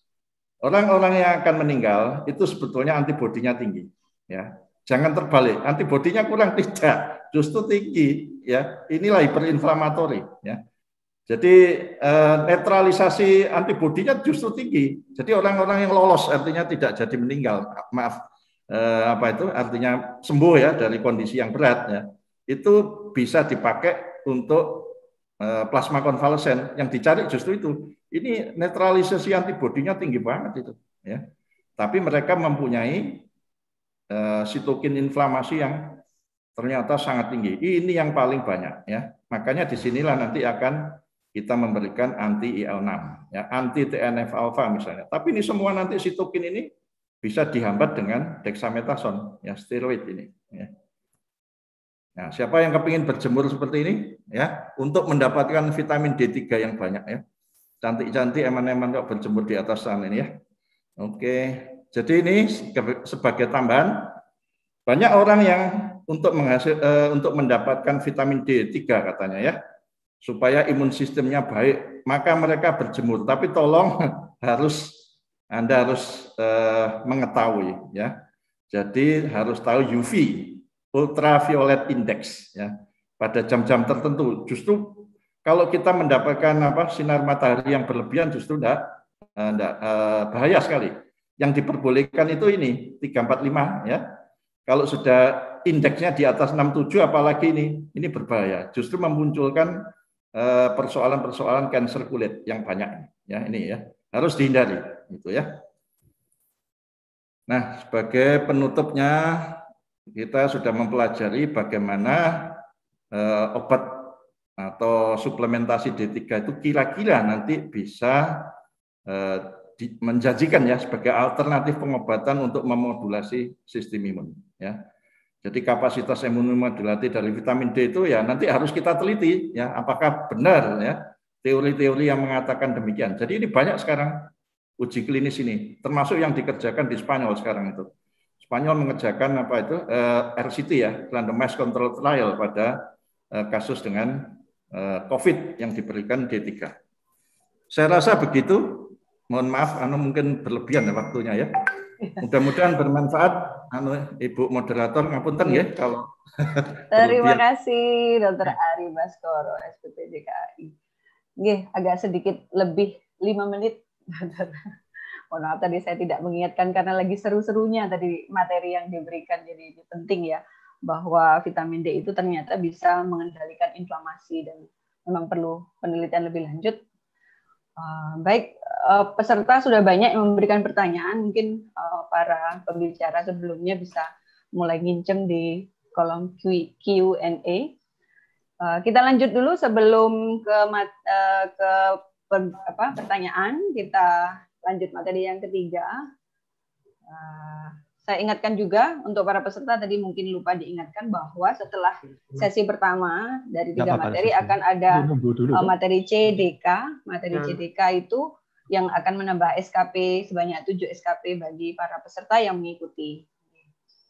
Orang-orang yang akan meninggal itu sebetulnya antibodinya tinggi, ya. Jangan terbalik, antibodinya kurang tidak, justru tinggi, ya. Inilah hiperinflamatori, ya. Jadi eh, netralisasi antibodinya justru tinggi. Jadi orang-orang yang lolos artinya tidak jadi meninggal, maaf eh, apa itu artinya sembuh ya dari kondisi yang berat ya. Itu bisa dipakai untuk eh, plasma konvalesen yang dicari justru itu. Ini netralisasi antibodinya tinggi banget itu ya. Tapi mereka mempunyai sitokin inflamasi yang ternyata sangat tinggi. Ini yang paling banyak ya. Makanya disinilah nanti akan kita memberikan anti IL6, ya, anti TNF alpha misalnya. Tapi ini semua nanti sitokin ini bisa dihambat dengan dexamethasone, ya steroid ini. Ya. Nah, siapa yang kepingin berjemur seperti ini, ya, untuk mendapatkan vitamin D3 yang banyak ya. Cantik-cantik eman-eman kok berjemur di atas sana ini ya. Oke, jadi ini sebagai tambahan banyak orang yang untuk menghasil, uh, untuk mendapatkan vitamin D3 katanya ya supaya imun sistemnya baik, maka mereka berjemur. Tapi tolong harus Anda harus uh, mengetahui ya. Jadi harus tahu UV, ultraviolet index ya. Pada jam-jam tertentu justru kalau kita mendapatkan apa sinar matahari yang berlebihan justru enggak, enggak eh, uh, eh, bahaya sekali. Yang diperbolehkan itu ini 345 ya. Kalau sudah indeksnya di atas 67 apalagi ini ini berbahaya. Justru memunculkan Eh, persoalan-persoalan kanker kulit yang banyak ya ini ya harus dihindari gitu ya. Nah, sebagai penutupnya kita sudah mempelajari bagaimana eh, obat atau suplementasi D3 itu kira-kira nanti bisa eh, di, menjanjikan ya sebagai alternatif pengobatan untuk memodulasi sistem imun ya. Jadi kapasitas imunnya dilatih dari vitamin D itu ya nanti harus kita teliti ya apakah benar ya teori-teori yang mengatakan demikian. Jadi ini banyak sekarang uji klinis ini, termasuk yang dikerjakan di Spanyol sekarang itu. Spanyol mengerjakan apa itu eh, RCT ya, randomized control trial pada eh, kasus dengan eh, COVID yang diberikan D3. Saya rasa begitu. Mohon maaf, anu mungkin berlebihan ya waktunya ya. Mudah-mudahan bermanfaat anu Ibu moderator ngapunten ya iya. kalau Terima kasih Dr. Ari Baskoro SPPD Nggih, agak sedikit lebih lima menit. Mohon maaf tadi saya tidak mengingatkan karena lagi seru-serunya tadi materi yang diberikan jadi penting ya bahwa vitamin D itu ternyata bisa mengendalikan inflamasi dan memang perlu penelitian lebih lanjut. Uh, baik, Eh, peserta sudah banyak yang memberikan pertanyaan. Mungkin uh, para pembicara sebelumnya bisa mulai nginceng di kolom Q&A. Uh, eh, kita lanjut dulu sebelum ke uh, ke per, apa, pertanyaan, kita lanjut materi yang ketiga. Uh, saya ingatkan juga untuk para peserta tadi mungkin lupa diingatkan bahwa setelah sesi pertama dari tiga materi akan ada materi CDK. Materi ya. CDK itu yang akan menambah SKP sebanyak 7 SKP bagi para peserta yang mengikuti.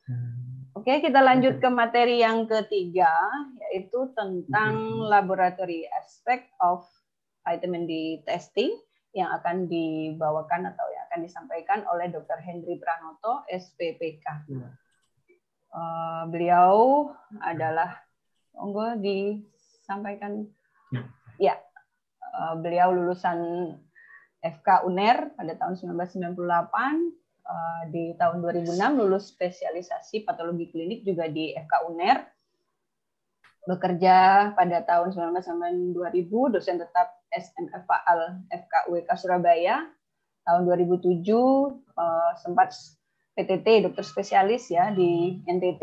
Hmm. Oke, kita lanjut ke materi yang ketiga, yaitu tentang hmm. laboratory aspect of vitamin D testing yang akan dibawakan atau yang akan disampaikan oleh Dr. Henry Pranoto, SPPK. Uh, ya. eh, beliau adalah, monggo disampaikan, ya, uh, beliau lulusan FK UNER pada tahun 1998, eh, di tahun 2006 lulus spesialisasi patologi klinik juga di FK UNER. Bekerja pada tahun 1999 2000 dosen tetap SNFAL FKWK e Surabaya. Tahun 2007 eh, sempat PTT dokter spesialis ya di NTT,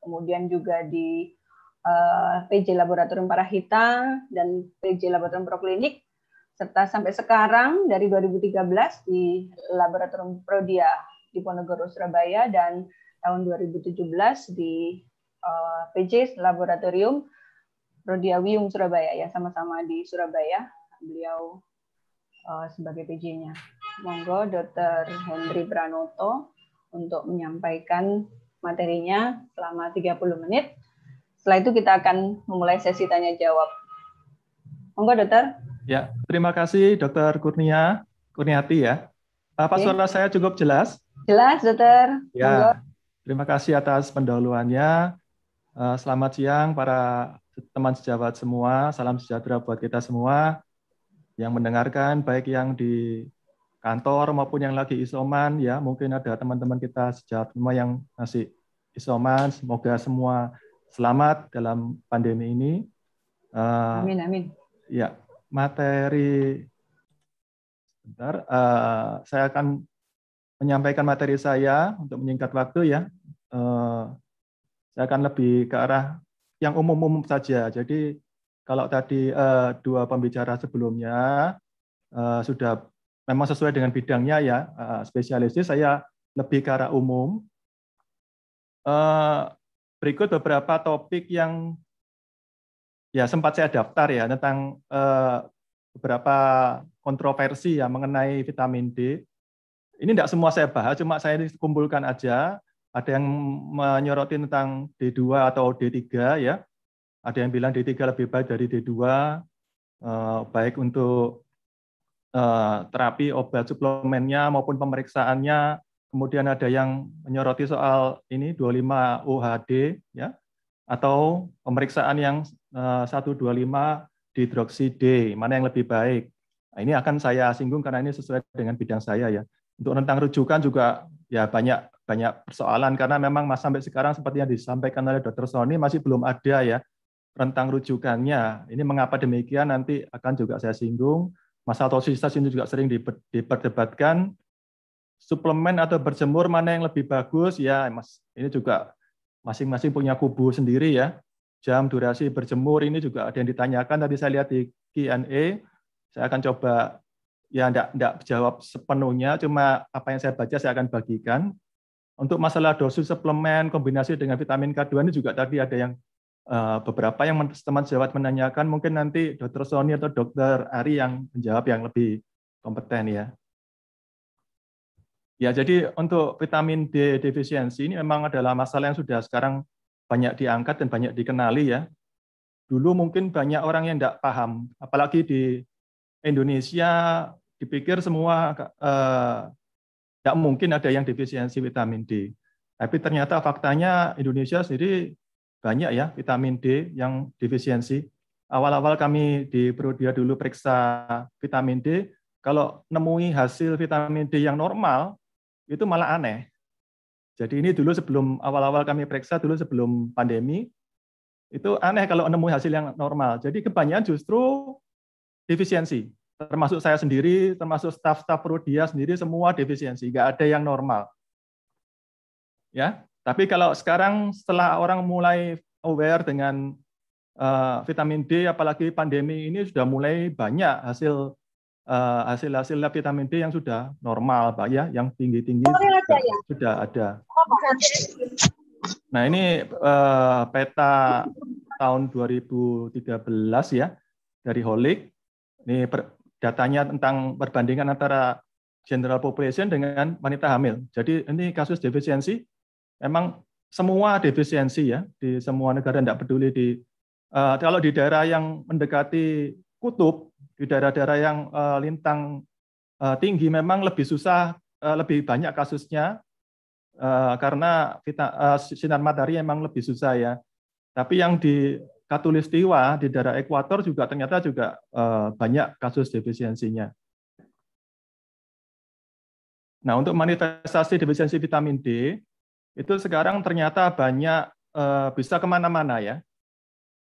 kemudian juga di eh, PJ Laboratorium Parahita dan PJ Laboratorium Proklinik serta sampai sekarang dari 2013 di Laboratorium Prodia di Ponegoro Surabaya dan tahun 2017 di uh, eh, PJ Laboratorium Prodia Wiyung Surabaya ya sama-sama di Surabaya beliau uh, sebagai PJ-nya. Monggo Dr. Henry Pranoto untuk menyampaikan materinya selama 30 menit. Setelah itu kita akan memulai sesi tanya jawab. Monggo dokter. Ya, terima kasih Dokter Kurnia Kurniati ya. Apa eh, okay. suara saya cukup jelas? Jelas, Dokter. Ya, terima kasih atas pendahuluannya. Eh, selamat siang para teman sejawat semua. Salam sejahtera buat kita semua yang mendengarkan, baik yang di kantor maupun yang lagi isoman. Ya, mungkin ada teman-teman kita sejawat semua yang masih isoman. Semoga semua selamat dalam pandemi ini. Eh, amin, amin. Ya, materi sebentar uh, saya akan menyampaikan materi saya untuk menyingkat waktu ya uh, saya akan lebih ke arah yang umum-umum saja jadi kalau tadi uh, dua pembicara sebelumnya uh, sudah memang sesuai dengan bidangnya ya uh, spesialisnya saya lebih ke arah umum uh, berikut beberapa topik yang ya sempat saya daftar ya tentang eh, beberapa kontroversi ya mengenai vitamin D. Ini tidak semua saya bahas, cuma saya kumpulkan aja. Ada yang menyoroti tentang D2 atau D3 ya. Ada yang bilang D3 lebih baik dari D2, eh, baik untuk eh, terapi obat suplemennya maupun pemeriksaannya. Kemudian ada yang menyoroti soal ini 25 OHD ya atau pemeriksaan yang 125 eh, dihidroksi D, mana yang lebih baik. Nah, ini akan saya singgung karena ini sesuai dengan bidang saya ya. Untuk rentang rujukan juga ya banyak banyak persoalan karena memang mas sampai sekarang seperti yang disampaikan oleh Dr. Sony masih belum ada ya rentang rujukannya. Ini mengapa demikian nanti akan juga saya singgung. Masalah toksisitas ini juga sering diperdebatkan. Suplemen atau berjemur mana yang lebih bagus? Ya, Mas, ini juga masing-masing punya kubu sendiri ya. Jam durasi berjemur ini juga ada yang ditanyakan tadi saya lihat di Q&A. Saya akan coba ya enggak enggak jawab sepenuhnya, cuma apa yang saya baca saya akan bagikan. Untuk masalah dosis suplemen kombinasi dengan vitamin K2 ini juga tadi ada yang eh, beberapa yang teman sejawat menanyakan, mungkin nanti dokter Sony atau dokter Ari yang menjawab yang lebih kompeten ya. Ya, jadi untuk vitamin D defisiensi ini memang adalah masalah yang sudah sekarang banyak diangkat dan banyak dikenali ya. Dulu mungkin banyak orang yang tidak paham, apalagi di Indonesia dipikir semua eh, tidak mungkin ada yang defisiensi vitamin D. Tapi ternyata faktanya Indonesia sendiri banyak ya vitamin D yang defisiensi. Awal-awal kami di Prodia dulu periksa vitamin D, kalau nemui hasil vitamin D yang normal, itu malah aneh. Jadi ini dulu sebelum awal-awal kami periksa dulu sebelum pandemi itu aneh kalau nemu hasil yang normal. Jadi kebanyakan justru defisiensi. Termasuk saya sendiri, termasuk staf-staf Prodia sendiri semua defisiensi, gak ada yang normal. Ya, tapi kalau sekarang setelah orang mulai aware dengan uh, vitamin D apalagi pandemi ini sudah mulai banyak hasil Eh, hasil-hasil uh, vitamin D yang sudah normal, Pak ya, yang tinggi-tinggi oh, sudah, ada, ya? sudah ada. Oh, nah, ini uh, peta tahun 2013 ya dari Holik. Ini per, datanya tentang perbandingan antara general population dengan wanita hamil. Jadi ini kasus defisiensi memang semua defisiensi ya di semua negara tidak peduli di uh, kalau di daerah yang mendekati kutub di daerah-daerah yang uh, lintang uh, tinggi memang lebih susah uh, lebih banyak kasusnya uh, karena kita, uh, sinar matahari memang lebih susah ya tapi yang di Katulistiwa di daerah ekuator juga ternyata juga uh, banyak kasus defisiensinya. Nah, untuk manifestasi defisiensi vitamin D itu sekarang ternyata banyak uh, bisa kemana-mana ya.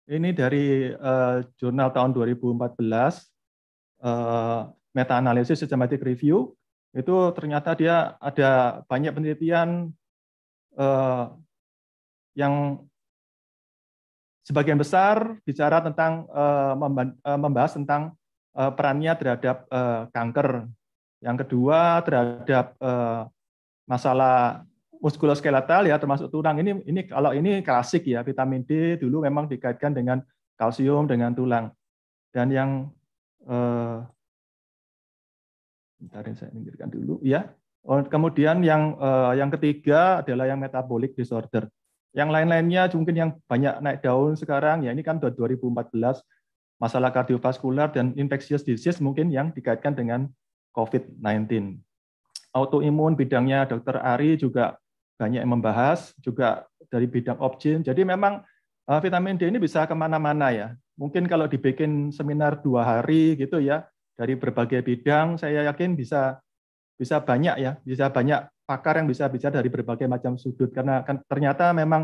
Ini dari uh, jurnal tahun 2014, uh, eh, meta-analisis systematic review, itu ternyata dia ada banyak penelitian uh, yang sebagian besar bicara tentang uh, membahas tentang uh, perannya terhadap uh, kanker. Yang kedua terhadap uh, masalah muskuloskeletal ya termasuk tulang ini ini kalau ini klasik ya vitamin D dulu memang dikaitkan dengan kalsium dengan tulang dan yang eh, bentar saya minggirkan dulu ya oh, kemudian yang eh, yang ketiga adalah yang metabolic disorder yang lain-lainnya mungkin yang banyak naik daun sekarang ya ini kan 2014 masalah kardiovaskular dan infectious disease mungkin yang dikaitkan dengan COVID-19. Autoimun bidangnya Dr. Ari juga banyak yang membahas juga dari bidang opjin. Jadi memang eh, vitamin D ini bisa kemana-mana ya. Mungkin kalau dibikin seminar dua hari gitu ya dari berbagai bidang, saya yakin bisa bisa banyak ya, bisa banyak pakar yang bisa bicara dari berbagai macam sudut karena kan ternyata memang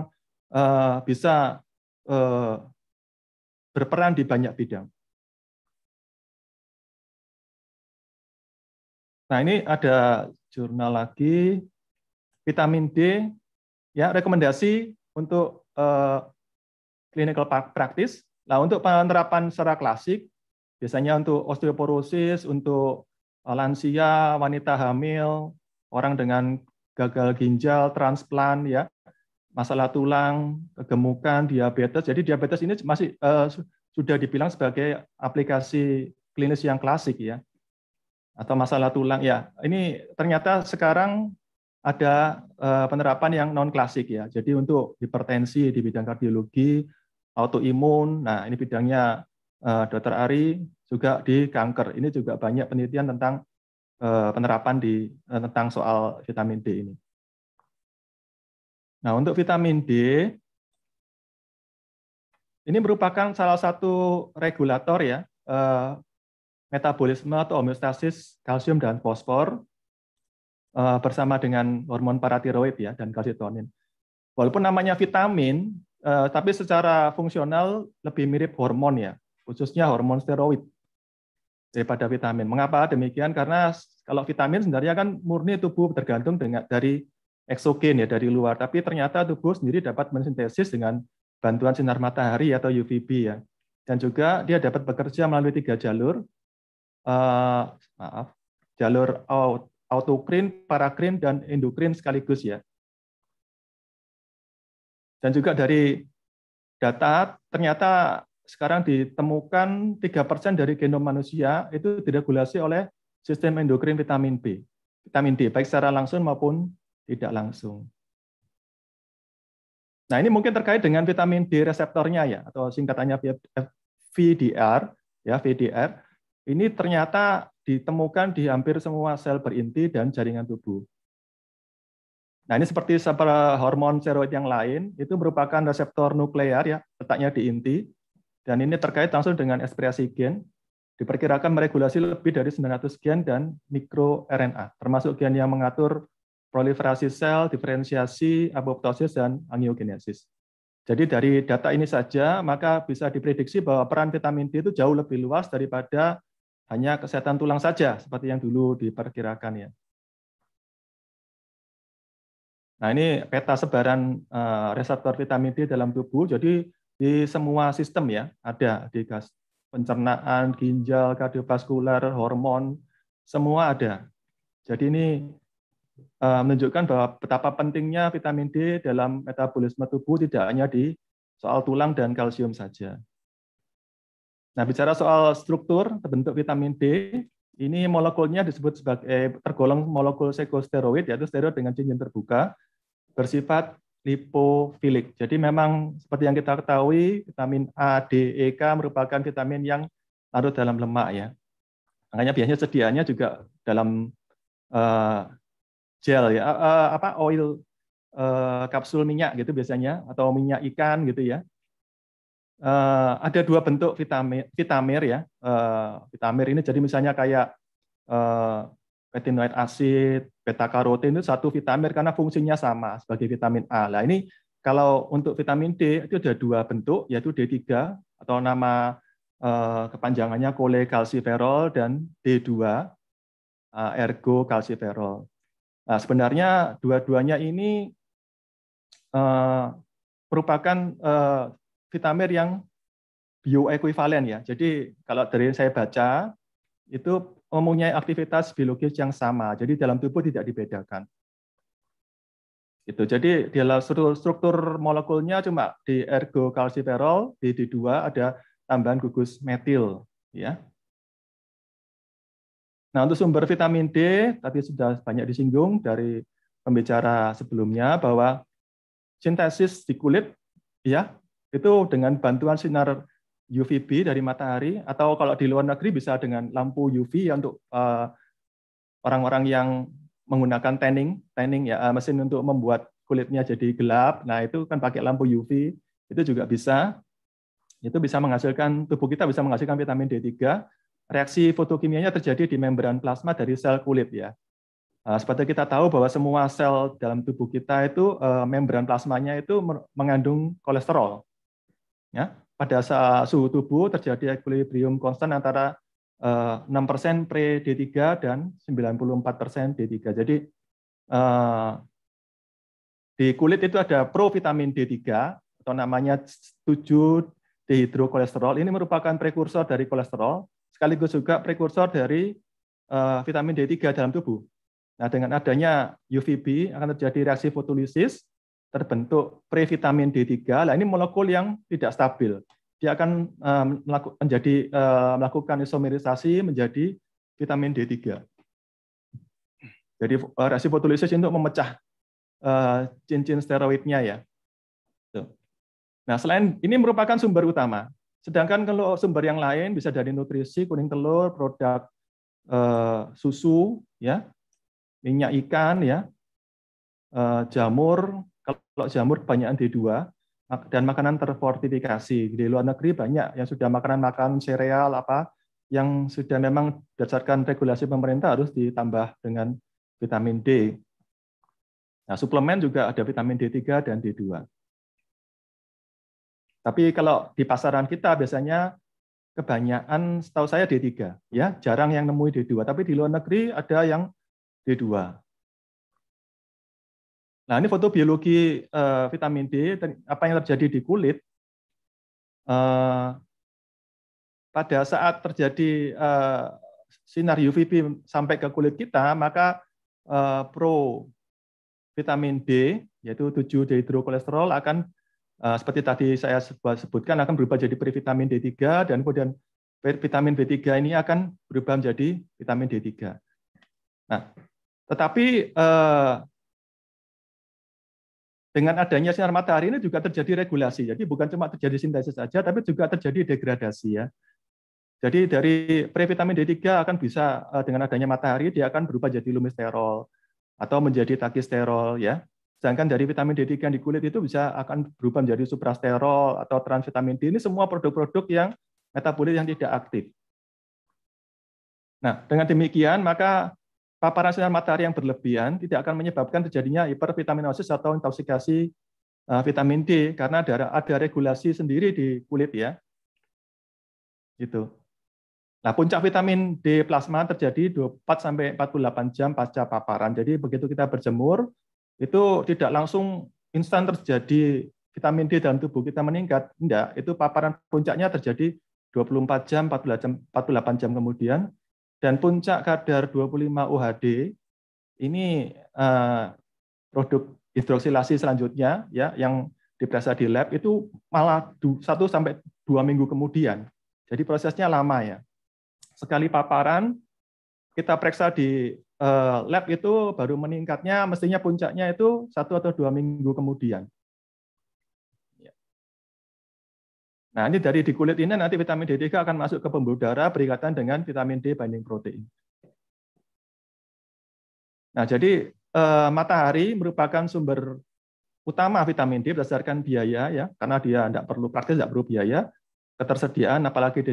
eh, bisa eh, berperan di banyak bidang. Nah, ini ada jurnal lagi vitamin D, ya rekomendasi untuk uh, clinical practice. Nah, untuk penerapan secara klasik, biasanya untuk osteoporosis, untuk eh, lansia, wanita hamil, orang dengan gagal ginjal, transplant, ya, masalah tulang, kegemukan, diabetes. Jadi diabetes ini masih uh, sudah dibilang sebagai aplikasi klinis yang klasik ya, atau masalah tulang. Ya, ini ternyata sekarang ada eh, penerapan yang non klasik ya. Jadi untuk hipertensi di bidang kardiologi, autoimun, nah ini bidangnya eh, dokter Ari juga di kanker. Ini juga banyak penelitian tentang eh, penerapan di tentang soal vitamin D ini. Nah, untuk vitamin D ini merupakan salah satu regulator ya metabolisme atau homeostasis kalsium dan fosfor Eh, bersama dengan hormon paratiroid ya dan kalsitonin. Walaupun namanya vitamin, eh, tapi secara fungsional lebih mirip hormon ya, khususnya hormon steroid daripada vitamin. Mengapa demikian? Karena kalau vitamin sebenarnya kan murni tubuh tergantung dengan dari eksogen ya dari luar, tapi ternyata tubuh sendiri dapat mensintesis dengan bantuan sinar matahari atau UVB ya. Dan juga dia dapat bekerja melalui tiga jalur, uh, maaf, jalur out autokrin, parakrin, dan endokrin sekaligus ya. Dan juga dari data, ternyata sekarang ditemukan 3% dari genom manusia itu diregulasi oleh sistem endokrin vitamin B, vitamin D, baik secara langsung maupun tidak langsung. Nah, ini mungkin terkait dengan vitamin D reseptornya ya, atau singkatannya VDR, ya VDR. Ini ternyata ditemukan di hampir semua sel berinti dan jaringan tubuh. Nah, ini seperti hormon steroid yang lain, itu merupakan reseptor nuklear ya, letaknya di inti. Dan ini terkait langsung dengan ekspresi gen. Diperkirakan meregulasi lebih dari 900 gen dan mikro RNA, termasuk gen yang mengatur proliferasi sel, diferensiasi, apoptosis, dan angiogenesis. Jadi dari data ini saja, maka bisa diprediksi bahwa peran vitamin D itu jauh lebih luas daripada hanya kesehatan tulang saja seperti yang dulu diperkirakan ya. Nah, ini peta sebaran eh, reseptor vitamin D dalam tubuh. Jadi di semua sistem ya, ada di gas pencernaan, ginjal, kardiovaskular, hormon, semua ada. Jadi ini eh, menunjukkan bahwa betapa pentingnya vitamin D dalam metabolisme tubuh tidak hanya di soal tulang dan kalsium saja. Nah, bicara soal struktur terbentuk vitamin D, ini molekulnya disebut sebagai eh, tergolong molekul sekosteroid yaitu steroid dengan cincin terbuka bersifat lipofilik. Jadi memang seperti yang kita ketahui, vitamin A, D, E, K merupakan vitamin yang larut dalam lemak ya. Makanya biasanya sediaannya juga dalam uh, gel ya, uh, apa oil uh, kapsul minyak gitu biasanya atau minyak ikan gitu ya uh, ada dua bentuk vitamin vitamir ya. Uh, eh, vitamir ini jadi misalnya kayak uh, retinoid acid, beta karotin itu satu vitamir karena fungsinya sama sebagai vitamin A. Nah, ini kalau untuk vitamin D itu ada dua bentuk yaitu D3 atau nama uh, kepanjangannya cholecalciferol dan D2 uh, ergo calciferol. Nah, sebenarnya dua-duanya ini uh, merupakan uh, vitamin yang bioekuivalen ya. Jadi kalau dari saya baca itu mempunyai aktivitas biologis yang sama. Jadi dalam tubuh tidak dibedakan. Itu. Jadi dalam struktur, struktur molekulnya cuma di ergo di D2 ada tambahan gugus metil ya. Nah, untuk sumber vitamin D tadi sudah banyak disinggung dari pembicara sebelumnya bahwa sintesis di kulit ya itu dengan bantuan sinar UVB dari matahari atau kalau di luar negeri bisa dengan lampu UV ya untuk orang eh, orang-orang yang menggunakan tanning, tanning ya uh, mesin untuk membuat kulitnya jadi gelap. Nah, itu kan pakai lampu UV, itu juga bisa itu bisa menghasilkan tubuh kita bisa menghasilkan vitamin D3. Reaksi fotokimianya terjadi di membran plasma dari sel kulit ya. Nah, seperti kita tahu bahwa semua sel dalam tubuh kita itu membran plasmanya itu mengandung kolesterol. Ya, pada saat suhu tubuh terjadi equilibrium konstan antara 6% eh, pre D3 dan 94% D3. Jadi eh, di kulit itu ada provitamin D3 atau namanya 7 dehidrokolesterol. Ini merupakan prekursor dari kolesterol sekaligus juga prekursor dari eh, vitamin D3 dalam tubuh. Nah, dengan adanya UVB akan terjadi reaksi fotolisis terbentuk previtamin D3. Nah, ini molekul yang tidak stabil. Dia akan eh, menjadi eh, melakukan isomerisasi menjadi vitamin D3. Jadi eh, reaksi fotolisis untuk memecah cincin steroidnya ya. Nah, selain ini merupakan sumber utama. Sedangkan kalau sumber yang lain bisa dari nutrisi, kuning telur, produk susu ya, minyak ikan ya, jamur, kalau jamur kebanyakan D2 dan makanan terfortifikasi. Di luar negeri banyak yang sudah makanan-makanan sereal apa yang sudah memang berdasarkan regulasi pemerintah harus ditambah dengan vitamin D. Nah, suplemen juga ada vitamin D3 dan D2. Tapi kalau di pasaran kita biasanya kebanyakan setahu saya D3 ya, jarang yang nemui D2, tapi di luar negeri ada yang D2. Nah, ini foto biologi uh, eh, vitamin D apa yang terjadi di kulit uh, pada saat terjadi uh, sinar UVB sampai ke kulit kita, maka uh, pro vitamin D yaitu 7 dehidrokolesterol akan uh, seperti tadi saya sebutkan akan berubah jadi pre-vitamin D3 dan kemudian vitamin B3 ini akan berubah menjadi vitamin D3. Nah, tetapi uh, dengan adanya sinar matahari ini juga terjadi regulasi. Jadi bukan cuma terjadi sintesis saja, tapi juga terjadi degradasi ya. Jadi dari previtamin D3 akan bisa eh, dengan adanya matahari dia akan berubah jadi lumisterol atau menjadi takisterol ya. Sedangkan dari vitamin D3 yang di kulit itu bisa akan berubah menjadi suprasterol atau transvitamin D. Ini semua produk-produk yang metabolit yang tidak aktif. Nah, dengan demikian maka paparan sinar matahari yang berlebihan tidak akan menyebabkan terjadinya hipervitaminosis atau intoksikasi eh, vitamin D karena ada ada regulasi sendiri di kulit ya. itu. Nah, puncak vitamin D plasma terjadi 24 sampai 48 jam pasca paparan. Jadi begitu kita berjemur, itu tidak langsung instan terjadi vitamin D dalam tubuh kita meningkat. Tidak, itu paparan puncaknya terjadi 24 jam, 48 jam kemudian dan puncak kadar 25 UHD ini uh, produk hidroksilasi selanjutnya ya yang diperiksa di lab itu malah 1 sampai 2 minggu kemudian. Jadi prosesnya lama ya. Sekali paparan kita periksa di eh, lab itu baru meningkatnya mestinya puncaknya itu satu atau dua minggu kemudian. Nah, ini dari di kulit ini nanti vitamin D3 akan masuk ke pembuluh darah berikatan dengan vitamin D binding protein. Nah, jadi eh, matahari merupakan sumber utama vitamin D berdasarkan biaya ya, karena dia tidak perlu praktis tidak perlu biaya, ketersediaan apalagi di,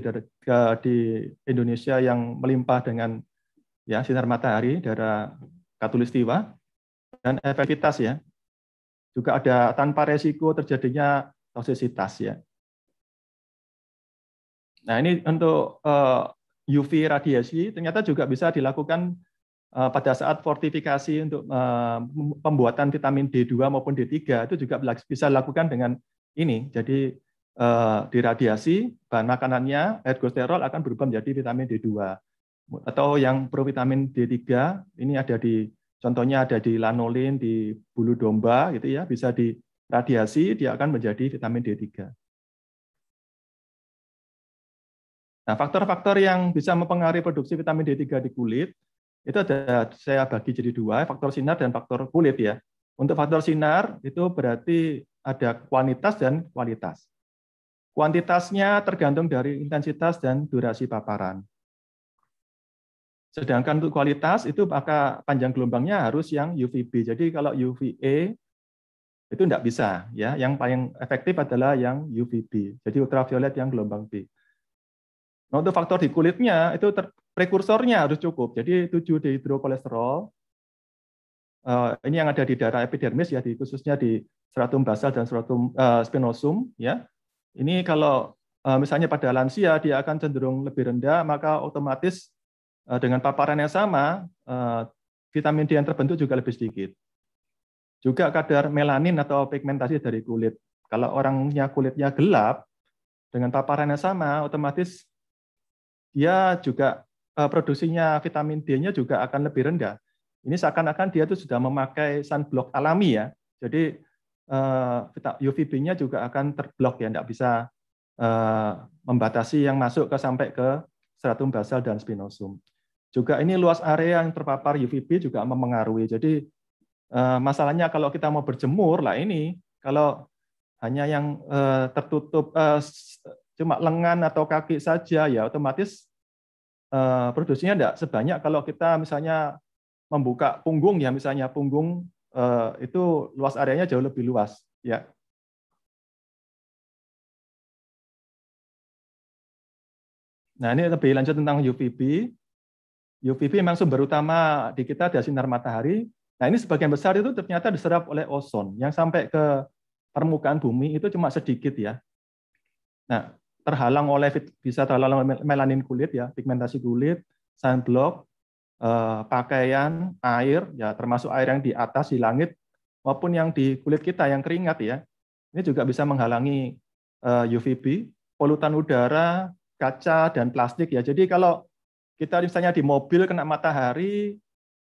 di Indonesia yang melimpah dengan ya sinar matahari, daerah katulistiwa dan efektivitas ya. Juga ada tanpa resiko terjadinya toksisitas ya. Nah, ini untuk eh, UV radiasi ternyata juga bisa dilakukan eh, pada saat fortifikasi untuk eh, pembuatan vitamin D2 maupun D3 itu juga bisa dilakukan dengan ini. Jadi diradiasi bahan makanannya ergosterol akan berubah menjadi vitamin D2 atau yang provitamin D3 ini ada di contohnya ada di lanolin di bulu domba gitu ya bisa diradiasi dia akan menjadi vitamin D3. Nah, faktor-faktor yang bisa mempengaruhi produksi vitamin D3 di kulit itu ada saya bagi jadi dua, faktor sinar dan faktor kulit ya. Untuk faktor sinar itu berarti ada kuantitas dan kualitas. Kuantitasnya tergantung dari intensitas dan durasi paparan. Sedangkan untuk kualitas itu maka panjang gelombangnya harus yang UVB. Jadi kalau UVA itu tidak bisa ya. Yang paling efektif adalah yang UVB. Jadi ultraviolet yang gelombang B. Nah, untuk faktor di kulitnya itu ter, prekursornya harus cukup. Jadi 7 dihidrokolesterol uh, ini yang ada di daerah epidermis ya di khususnya di stratum basal dan stratum uh, spinosum ya. Ini kalau uh, misalnya pada lansia dia akan cenderung lebih rendah, maka otomatis uh, dengan paparan yang sama uh, vitamin D yang terbentuk juga lebih sedikit. Juga kadar melanin atau pigmentasi dari kulit. Kalau orangnya kulitnya gelap dengan paparan yang sama, otomatis dia juga eh, produksinya vitamin D-nya juga akan lebih rendah. Ini seakan-akan dia itu sudah memakai sunblock alami ya. Jadi eh, UVB-nya juga akan terblok ya, tidak bisa eh, membatasi yang masuk ke sampai ke stratum basal dan spinosum. Juga ini luas area yang terpapar UVB juga mempengaruhi. Jadi masalahnya kalau kita mau berjemur lah ini kalau hanya yang tertutup cuma lengan atau kaki saja ya otomatis eh, produksinya tidak sebanyak kalau kita misalnya membuka punggung ya misalnya punggung eh, itu luas areanya jauh lebih luas ya Nah, ini lebih lanjut tentang UVB. UVB memang sumber utama di kita dari sinar matahari. Nah, ini sebagian besar itu ternyata diserap oleh ozon yang sampai ke permukaan bumi itu cuma sedikit ya. Nah, terhalang oleh bisa terhalang melanin kulit ya, pigmentasi kulit, sunblock, eh, pakaian, air ya termasuk air yang di atas di langit maupun yang di kulit kita yang keringat ya. Ini juga bisa menghalangi eh, UVB, polutan udara, kaca dan plastik ya. Jadi kalau kita misalnya di mobil kena matahari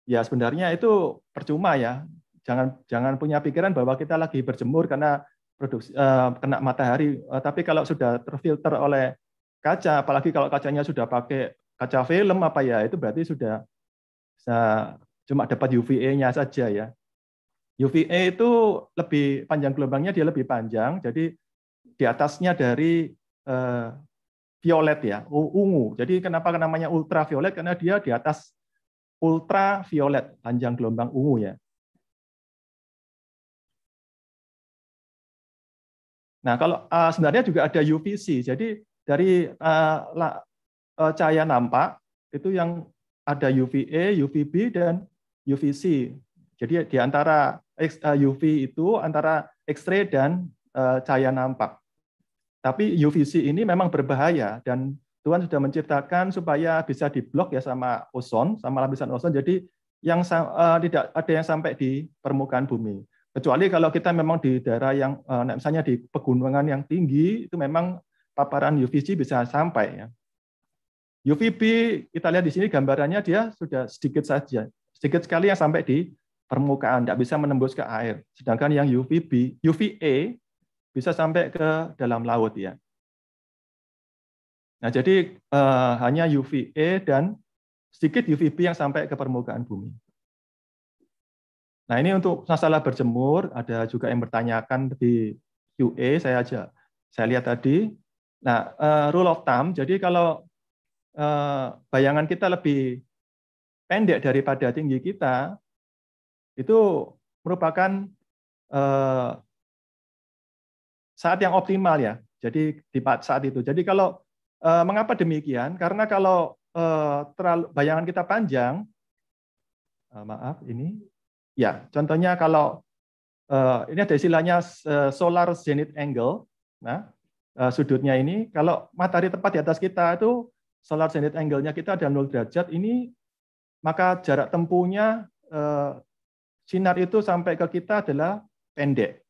ya sebenarnya itu percuma ya. Jangan jangan punya pikiran bahwa kita lagi berjemur karena produksi uh, kena matahari. Uh, tapi kalau sudah terfilter oleh kaca, apalagi kalau kacanya sudah pakai kaca film apa ya, itu berarti sudah uh, cuma dapat UVA-nya saja ya. UVA itu lebih panjang gelombangnya dia lebih panjang, jadi di atasnya dari uh, violet ya, ungu. Jadi kenapa namanya ultraviolet? Karena dia di atas ultraviolet, panjang gelombang ungu ya. Nah, kalau uh, sebenarnya juga ada UVC. Jadi dari uh, uh, cahaya nampak itu yang ada UVA, UVB dan UVC. Jadi di antara UV itu antara X-ray dan uh, cahaya nampak. Tapi UVC ini memang berbahaya dan Tuhan sudah menciptakan supaya bisa diblok ya sama ozon, sama lapisan ozon. Jadi yang uh, tidak ada yang sampai di permukaan bumi. Kecuali kalau kita memang di daerah yang eh, nah, misalnya di pegunungan yang tinggi itu memang paparan UVC bisa sampai ya. UVB kita lihat di sini gambarannya dia sudah sedikit saja, sedikit sekali yang sampai di permukaan, tidak bisa menembus ke air. Sedangkan yang UVB, UVA bisa sampai ke dalam laut ya. Nah jadi eh, hanya UVA dan sedikit UVB yang sampai ke permukaan bumi. Nah, ini untuk masalah berjemur, ada juga yang bertanyakan di QA, saya aja. Saya lihat tadi. Nah, eh, rule of thumb, jadi kalau eh, bayangan kita lebih pendek daripada tinggi kita, itu merupakan eh, saat yang optimal ya. Jadi di saat itu. Jadi kalau mengapa demikian? Karena kalau terlalu bayangan kita panjang, maaf ini Ya, contohnya kalau uh, ini ada istilahnya eh, solar zenith angle. Nah, uh, sudutnya ini kalau matahari tepat di atas kita itu solar zenith angle-nya kita ada 0 derajat ini maka jarak tempuhnya uh, sinar itu sampai ke kita adalah pendek.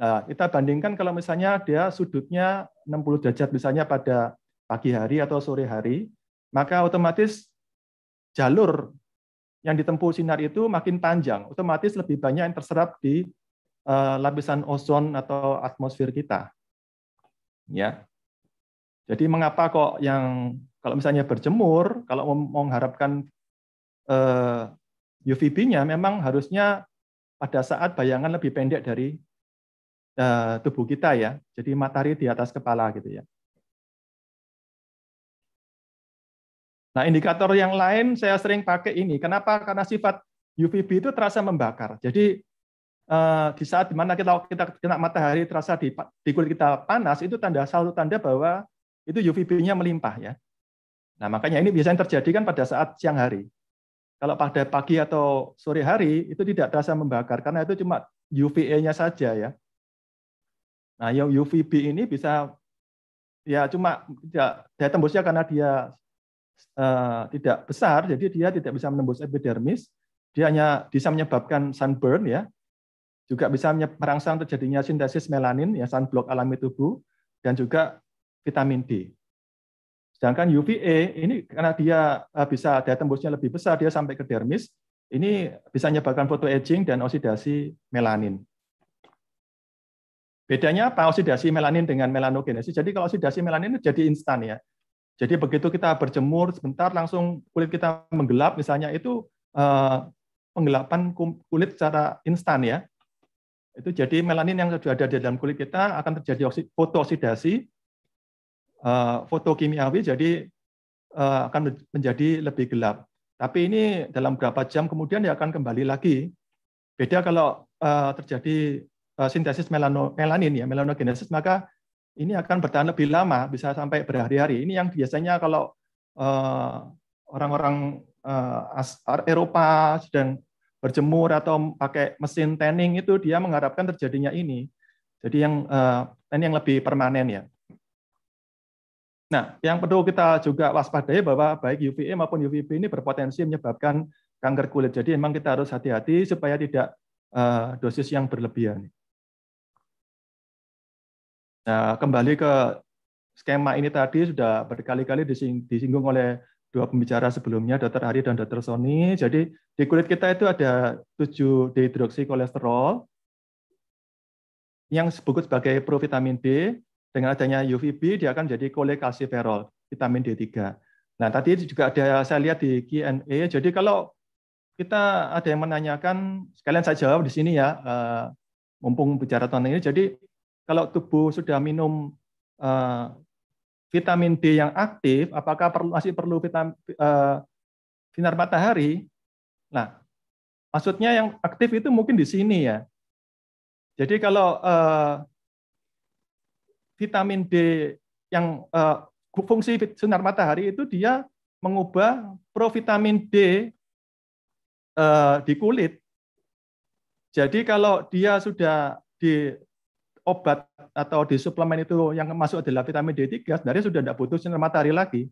Nah, kita bandingkan kalau misalnya dia sudutnya 60 derajat misalnya pada pagi hari atau sore hari, maka otomatis jalur yang ditempuh sinar itu makin panjang, otomatis lebih banyak yang terserap di eh, lapisan ozon atau atmosfer kita. Ya. Jadi mengapa kok yang kalau misalnya berjemur, kalau mengharapkan eh, UVB-nya memang harusnya pada saat bayangan lebih pendek dari eh, tubuh kita ya. Jadi matahari di atas kepala gitu ya. Nah, indikator yang lain saya sering pakai ini. Kenapa? Karena sifat UVB itu terasa membakar. Jadi eh, di saat dimana kita kita kena matahari terasa di, di kulit kita panas itu tanda satu tanda bahwa itu UVB-nya melimpah ya. Nah makanya ini biasanya terjadi kan pada saat siang hari. Kalau pada pagi atau sore hari itu tidak terasa membakar karena itu cuma UVA-nya saja ya. Nah yang UVB ini bisa ya cuma tidak ya, daya tembusnya karena dia uh, tidak besar, jadi dia tidak bisa menembus epidermis. Dia hanya bisa menyebabkan sunburn ya, juga bisa merangsang terjadinya sintesis melanin ya sunblock alami tubuh dan juga vitamin D. Sedangkan UVA ini karena dia eh, bisa daya tembusnya lebih besar, dia sampai ke dermis, ini bisa menyebabkan photoaging dan oksidasi melanin. Bedanya apa oksidasi melanin dengan melanogenesis? Jadi kalau oksidasi melanin itu jadi instan ya. Jadi begitu kita berjemur sebentar langsung kulit kita menggelap misalnya itu eh, penggelapan kulit secara instan ya. Itu jadi melanin yang sudah ada di dalam kulit kita akan terjadi fotooksidasi eh, fotokimiawi jadi eh, akan menjadi lebih gelap. Tapi ini dalam berapa jam kemudian dia ya akan kembali lagi. Beda kalau terjadi sintesis melanin ya melanogenesis maka ini akan bertahan lebih lama, bisa sampai berhari-hari. Ini yang biasanya kalau eh, orang-orang uh, uh, Eropa sedang berjemur atau pakai mesin tanning itu dia mengharapkan terjadinya ini. Jadi yang uh, yang lebih permanen ya. Nah, yang perlu kita juga waspadai bahwa baik UVA maupun UVB ini berpotensi menyebabkan kanker kulit. Jadi memang kita harus hati-hati supaya tidak uh, dosis yang berlebihan. Nah, kembali ke skema ini tadi sudah berkali-kali disinggung oleh dua pembicara sebelumnya, Dr. Hari dan Dr. Sony. Jadi di kulit kita itu ada 7 dehidroksi kolesterol yang disebut sebagai provitamin D Dengan adanya UVB, dia akan menjadi kolekasiferol, vitamin D3. Nah, tadi juga ada saya lihat di Q&A. Jadi kalau kita ada yang menanyakan, sekalian saya jawab di sini ya, eh, mumpung bicara tentang ini. Jadi kalau tubuh sudah minum uh, vitamin D yang aktif, apakah perlu, masih perlu vitamin, uh, eh, sinar matahari? Nah, maksudnya yang aktif itu mungkin di sini ya. Jadi kalau uh, vitamin D yang uh, fungsi sinar matahari itu dia mengubah provitamin D uh, di kulit. Jadi kalau dia sudah di obat atau di suplemen itu yang masuk adalah vitamin D3, sebenarnya sudah tidak butuh sinar matahari lagi.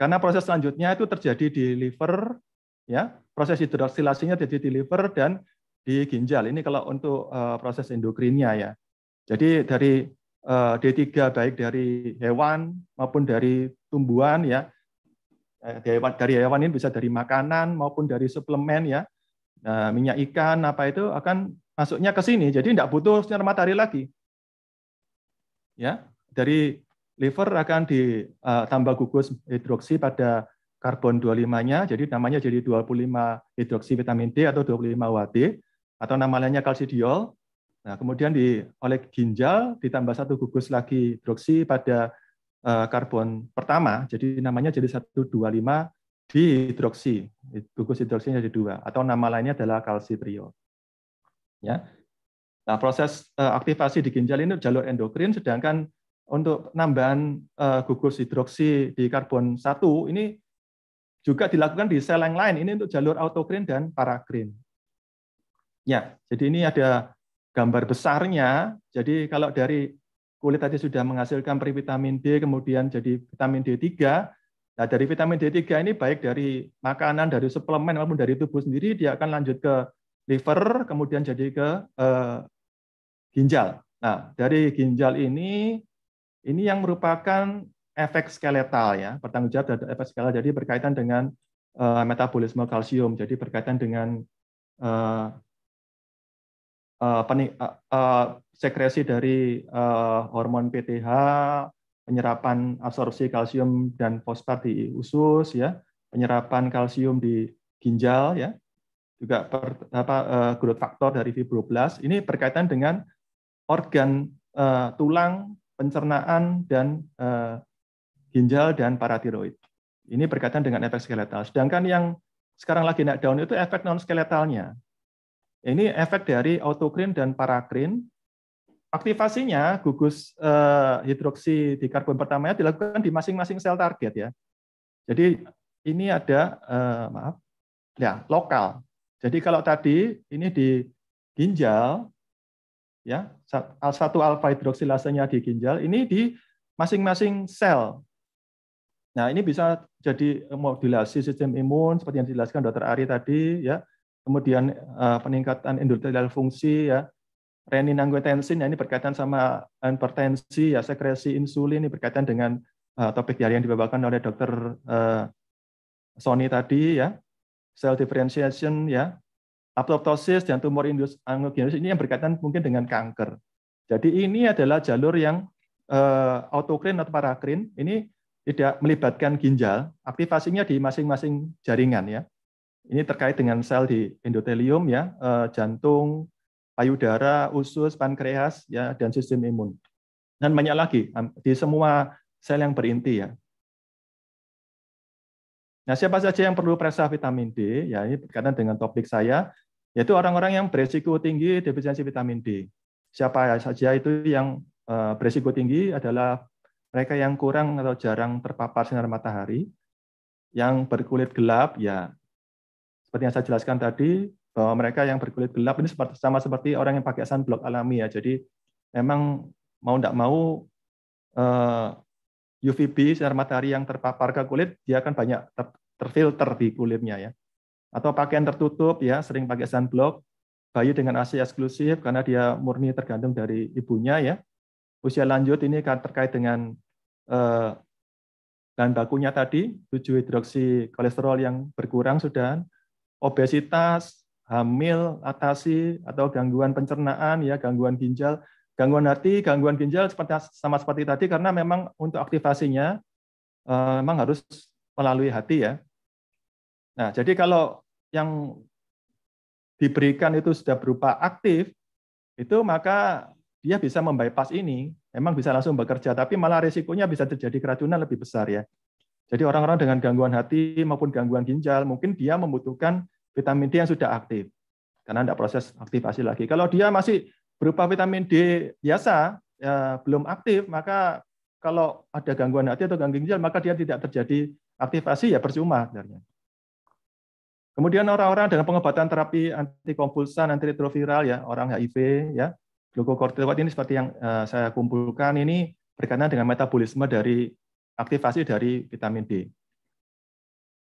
Karena proses selanjutnya itu terjadi di liver, ya proses hidroksilasinya jadi di liver dan di ginjal. Ini kalau untuk uh, proses endokrinnya ya. Jadi dari uh, eh, D3 baik dari hewan maupun dari tumbuhan ya, eh, dari hewan, dari hewan ini bisa dari makanan maupun dari suplemen ya, Uh, minyak ikan apa itu akan masuknya ke sini, jadi tidak butuh sinar matahari lagi. Ya, dari liver akan ditambah eh, gugus hidroksi pada karbon 25-nya, jadi namanya jadi 25 hidroksi vitamin D atau 25 UHD, atau nama lainnya kalsidiol. Nah, kemudian di, oleh ginjal ditambah satu gugus lagi hidroksi pada eh, karbon pertama, jadi namanya jadi 125 dihidroksi, gugus hidroksinya jadi dua, atau nama lainnya adalah kalsitriol. Ya. Nah, proses eh, aktivasi di ginjal ini jalur endokrin, sedangkan untuk penambahan eh, gugus hidroksi di karbon 1 ini juga dilakukan di sel yang lain. Ini untuk jalur autokrin dan parakrin. Ya, jadi ini ada gambar besarnya. Jadi kalau dari kulit tadi sudah menghasilkan previtamin D, kemudian jadi vitamin D3. Nah, dari vitamin D3 ini baik dari makanan, dari suplemen, maupun dari tubuh sendiri, dia akan lanjut ke liver, kemudian jadi ke eh, ginjal. Nah, dari ginjal ini, ini yang merupakan efek skeletal ya, bertanggung jawab dari efek skeletal. Jadi berkaitan dengan eh, metabolisme kalsium, jadi berkaitan dengan eh, eh penik, eh, eh, sekresi dari hormon PTH, penyerapan absorpsi kalsium dan fosfat di usus ya, penyerapan kalsium di ginjal ya, juga per, apa, eh, growth faktor dari fibroblast ini berkaitan dengan organ uh, tulang, pencernaan dan uh, ginjal dan paratiroid. Ini berkaitan dengan efek skeletal. Sedangkan yang sekarang lagi naik daun itu efek non skeletalnya. Ini efek dari autokrin dan parakrin. Aktivasinya gugus uh, hidroksi di karbon pertamanya dilakukan di masing-masing sel target ya. Jadi ini ada uh, maaf ya lokal. Jadi kalau tadi ini di ginjal, ya satu alfa hidroksilasenya di ginjal, ini di masing-masing sel. Nah ini bisa jadi modulasi sistem imun seperti yang dijelaskan Dr. Ari tadi, ya. Kemudian eh, peningkatan endotelial fungsi, ya. Renin angiotensin, ya, ini berkaitan sama hipertensi, ya sekresi insulin, ini berkaitan dengan eh, topik yang dibawakan oleh Dr. Eh, Sony tadi, ya self differentiation ya, apoptosis dan tumor indus angiogenesis ini yang berkaitan mungkin dengan kanker. Jadi ini adalah jalur yang uh, eh, autokrin atau parakrin ini tidak melibatkan ginjal, aktivasinya di masing-masing jaringan ya. Ini terkait dengan sel di endotelium ya, uh, jantung, payudara, usus, pankreas ya dan sistem imun. Dan banyak lagi di semua sel yang berinti ya. Nah, siapa saja yang perlu periksa vitamin D? Ya, ini berkaitan dengan topik saya, yaitu orang-orang yang berisiko tinggi defisiensi vitamin D. Siapa saja itu yang eh, berisiko tinggi adalah mereka yang kurang atau jarang terpapar sinar matahari, yang berkulit gelap, ya seperti yang saya jelaskan tadi, bahwa mereka yang berkulit gelap ini sama seperti orang yang pakai sunblock alami ya. Jadi memang mau tidak mau eh, UVB sinar matahari yang terpapar ke kulit dia akan banyak ter terfilter di kulitnya ya. Atau pakaian tertutup ya, sering pakai sunblock. Bayi dengan ASI eksklusif karena dia murni tergantung dari ibunya ya. Usia lanjut ini kan terkait dengan eh, dan bakunya tadi, 7 hidroksi kolesterol yang berkurang sudah, obesitas, hamil, atasi atau gangguan pencernaan ya, gangguan ginjal Gangguan hati, gangguan ginjal seperti, sama seperti tadi karena memang untuk aktivasinya eh, memang harus melalui hati ya. Nah, jadi kalau yang diberikan itu sudah berupa aktif, itu maka dia bisa membypass ini, memang bisa langsung bekerja, tapi malah risikonya bisa terjadi keracunan lebih besar ya. Jadi orang-orang dengan gangguan hati maupun gangguan ginjal, mungkin dia membutuhkan vitamin D yang sudah aktif karena tidak proses aktivasi lagi. Kalau dia masih berupa vitamin D biasa ya, belum aktif, maka kalau ada gangguan hati atau gangguan ginjal, maka dia tidak terjadi aktivasi ya percuma sebenarnya. Kemudian orang-orang dengan pengobatan terapi antikompulsan antiretroviral ya, orang HIV ya, glukokortikoid ini seperti yang uh, saya kumpulkan ini berkaitan dengan metabolisme dari aktivasi dari vitamin D.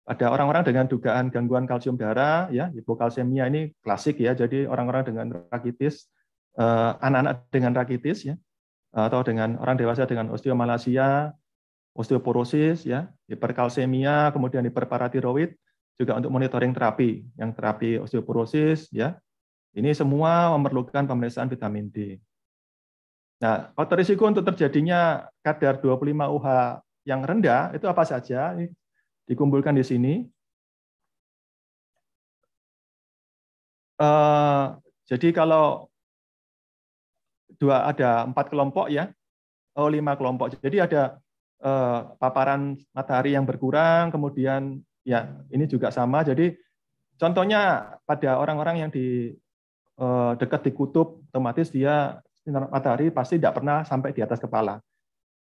Ada orang-orang dengan dugaan gangguan kalsium darah ya, hipokalsemia ini klasik ya, jadi orang-orang dengan rakitis Eh, anak-anak dengan rakitis ya atau dengan orang dewasa dengan osteomalasia, osteoporosis ya, hiperkalsemia, kemudian hiperparatiroid juga untuk monitoring terapi yang terapi osteoporosis ya. Ini semua memerlukan pemeriksaan vitamin D. Nah, faktor risiko untuk terjadinya kadar 25 UH yang rendah itu apa saja? Ini dikumpulkan di sini. Uh, jadi kalau dua ada empat kelompok ya, oh lima kelompok. Jadi ada eh, paparan matahari yang berkurang, kemudian ya ini juga sama. Jadi contohnya pada orang-orang yang di eh, dekat di kutub, otomatis dia sinar matahari pasti tidak pernah sampai di atas kepala.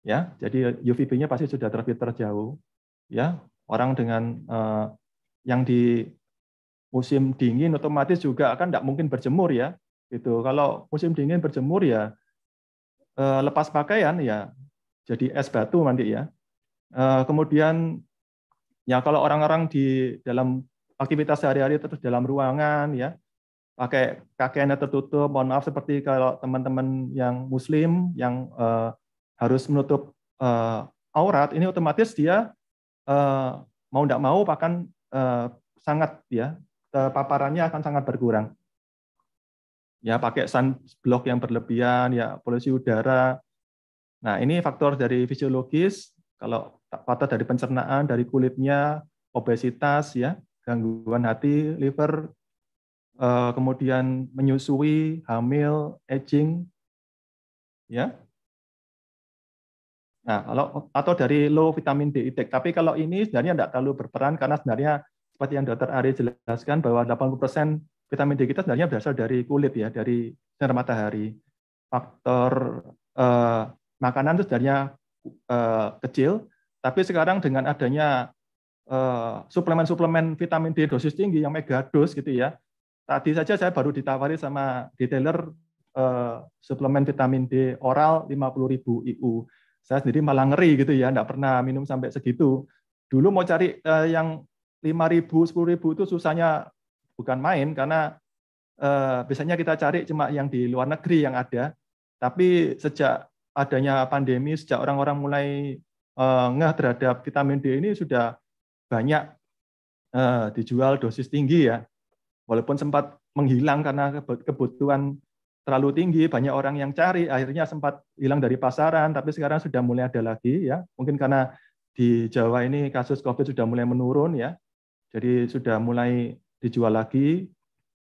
Ya, jadi UVB-nya pasti sudah terbit terjauh Ya, orang dengan eh, yang di musim dingin otomatis juga akan tidak mungkin berjemur ya Gitu. Kalau musim dingin berjemur ya eh, lepas pakaian ya jadi es batu nanti ya. Eh, kemudian ya kalau orang-orang di dalam aktivitas sehari-hari terus dalam ruangan ya pakai kakeknya tertutup. Mohon maaf seperti kalau teman-teman yang muslim yang eh, harus menutup aurat ini otomatis dia mau tidak mau akan sangat ya paparannya akan sangat berkurang ya pakai sunblock yang berlebihan, ya polusi udara. Nah, ini faktor dari fisiologis, kalau faktor dari pencernaan, dari kulitnya, obesitas, ya gangguan hati, liver, eh, kemudian menyusui, hamil, aging, ya. Nah, kalau atau dari low vitamin D intake. Tapi kalau ini sebenarnya tidak terlalu berperan karena sebenarnya seperti yang Dokter Ari jelaskan bahwa 80% vitamin D kita sebenarnya berasal dari kulit ya, dari sinar matahari. Faktor eh, makanan itu sebenarnya eh, kecil, tapi sekarang dengan adanya suplemen eh, suplemen-suplemen vitamin D dosis tinggi yang mega dos gitu ya. Tadi saja saya baru ditawari sama detailer eh, suplemen vitamin D oral 50.000 IU. Saya sendiri malah ngeri gitu ya, enggak pernah minum sampai segitu. Dulu mau cari eh, yang 5.000, 10.000 itu susahnya bukan main karena eh, biasanya kita cari cuma yang di luar negeri yang ada. Tapi sejak adanya pandemi, sejak orang-orang mulai eh, ngeh terhadap vitamin D ini sudah banyak eh, dijual dosis tinggi ya. Walaupun sempat menghilang karena kebutuhan terlalu tinggi, banyak orang yang cari, akhirnya sempat hilang dari pasaran, tapi sekarang sudah mulai ada lagi ya. Mungkin karena di Jawa ini kasus COVID sudah mulai menurun ya. Jadi sudah mulai dijual lagi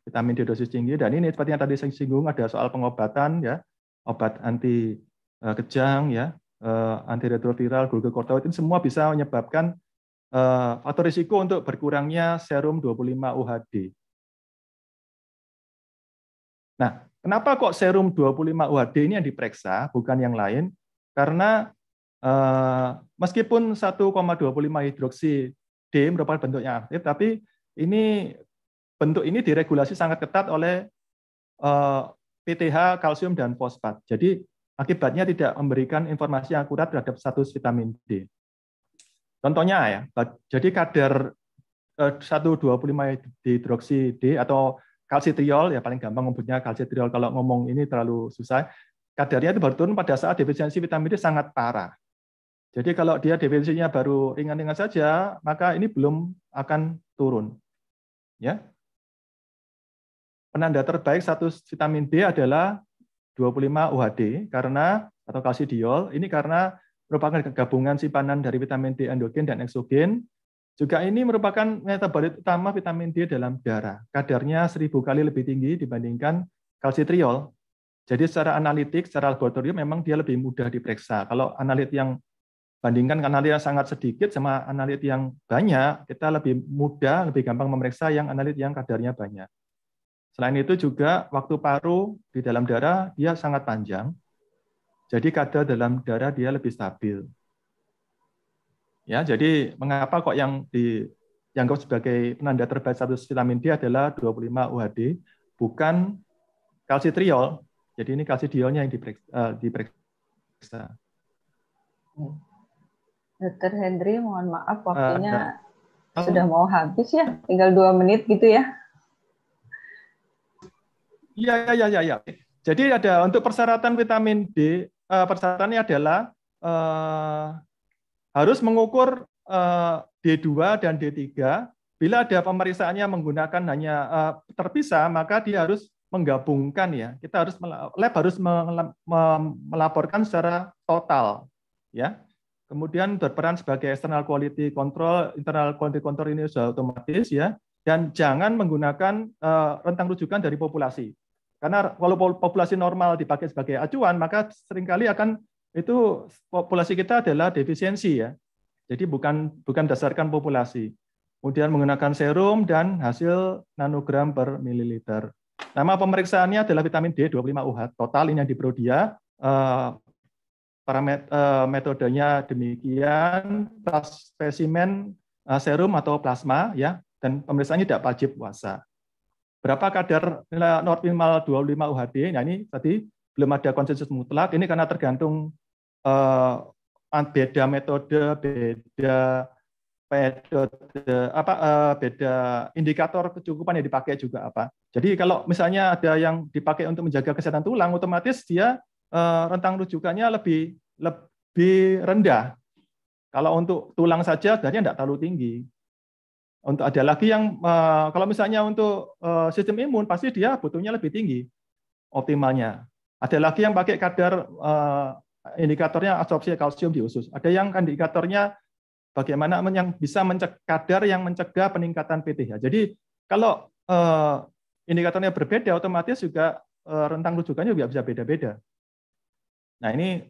vitamin D dosis tinggi dan ini seperti yang tadi saya singgung ada soal pengobatan ya obat anti eh, kejang ya eh, antiretroviral glukokortikoid ini semua bisa menyebabkan eh, faktor risiko untuk berkurangnya serum 25 UHD. Nah, kenapa kok serum 25 UHD ini yang diperiksa bukan yang lain? Karena meskipun 1,25 hidroksi D merupakan bentuknya aktif, tapi ini bentuk ini diregulasi sangat ketat oleh PTH, eh, kalsium, dan fosfat. Jadi akibatnya tidak memberikan informasi yang akurat terhadap status vitamin D. Contohnya ya, jadi kadar 1,25 eh, hidroksi D atau kalsitriol, ya paling gampang ngomongnya kalsitriol kalau ngomong ini terlalu susah, kadarnya itu baru pada saat defisiensi vitamin D sangat parah. Jadi kalau dia defisiensinya baru ringan-ringan saja, maka ini belum akan turun. Ya, penanda terbaik status vitamin D adalah 25 UHD karena atau kalsidiol. Ini karena merupakan gabungan simpanan dari vitamin D endogen dan eksogen. Juga ini merupakan metabolit utama vitamin D dalam darah. Kadarnya 1000 kali lebih tinggi dibandingkan kalsitriol. Jadi secara analitik, secara laboratorium memang dia lebih mudah diperiksa. Kalau analit yang bandingkan analit yang sangat sedikit sama analit yang banyak, kita lebih mudah, lebih gampang memeriksa yang analit yang kadarnya banyak. Selain itu juga waktu paru di dalam darah dia sangat panjang. Jadi kadar dalam darah dia lebih stabil. Ya, jadi mengapa kok yang di dianggap sebagai penanda terbaik status vitamin D adalah 25 UHD, bukan kalsitriol. Jadi ini kalsitriolnya yang diperiksa. Uh, diperiksa. Dokter Hendri, mohon maaf waktunya uh, sudah mau habis ya, tinggal dua menit gitu ya. Iya, iya, iya, iya, iya. Jadi ada untuk persyaratan vitamin D, eh, persyaratannya adalah uh, harus mengukur uh, eh, D2 dan D3. Bila ada pemeriksaannya menggunakan hanya uh, terpisah, maka dia harus menggabungkan ya. Kita harus lab harus melaporkan secara total ya. Kemudian berperan sebagai external quality control, internal quality control ini sudah otomatis ya dan jangan menggunakan eh, rentang rujukan dari populasi. Karena kalau populasi normal dipakai sebagai acuan, maka seringkali akan itu populasi kita adalah defisiensi ya. Jadi bukan bukan dasarkan populasi. Kemudian menggunakan serum dan hasil nanogram per mililiter. Nama pemeriksaannya adalah vitamin D 25 UH total ini yang di Prodia. Eh, eh, metodenya demikian, tas spesimen serum atau plasma ya dan pemeriksaannya tidak wajib puasa. Berapa kadar nilai normal 25 UHD? Nah ini tadi belum ada konsensus mutlak. Ini karena tergantung uh, beda metode, beda metode apa uh, beda indikator kecukupan yang dipakai juga apa. Jadi kalau misalnya ada yang dipakai untuk menjaga kesehatan tulang, otomatis dia uh, rentang rujukannya lebih lebih rendah. Kalau untuk tulang saja, sebenarnya tidak terlalu tinggi. Untuk ada lagi yang eh, kalau misalnya untuk eh, sistem imun pasti dia butuhnya lebih tinggi optimalnya. Ada lagi yang pakai kadar eh, indikatornya absorpsi kalsium di usus. Ada yang indikatornya bagaimana yang bisa mencegah kadar yang mencegah peningkatan PTH. Jadi kalau indikatornya berbeda, otomatis juga rentang rujukannya juga bisa beda-beda. Nah ini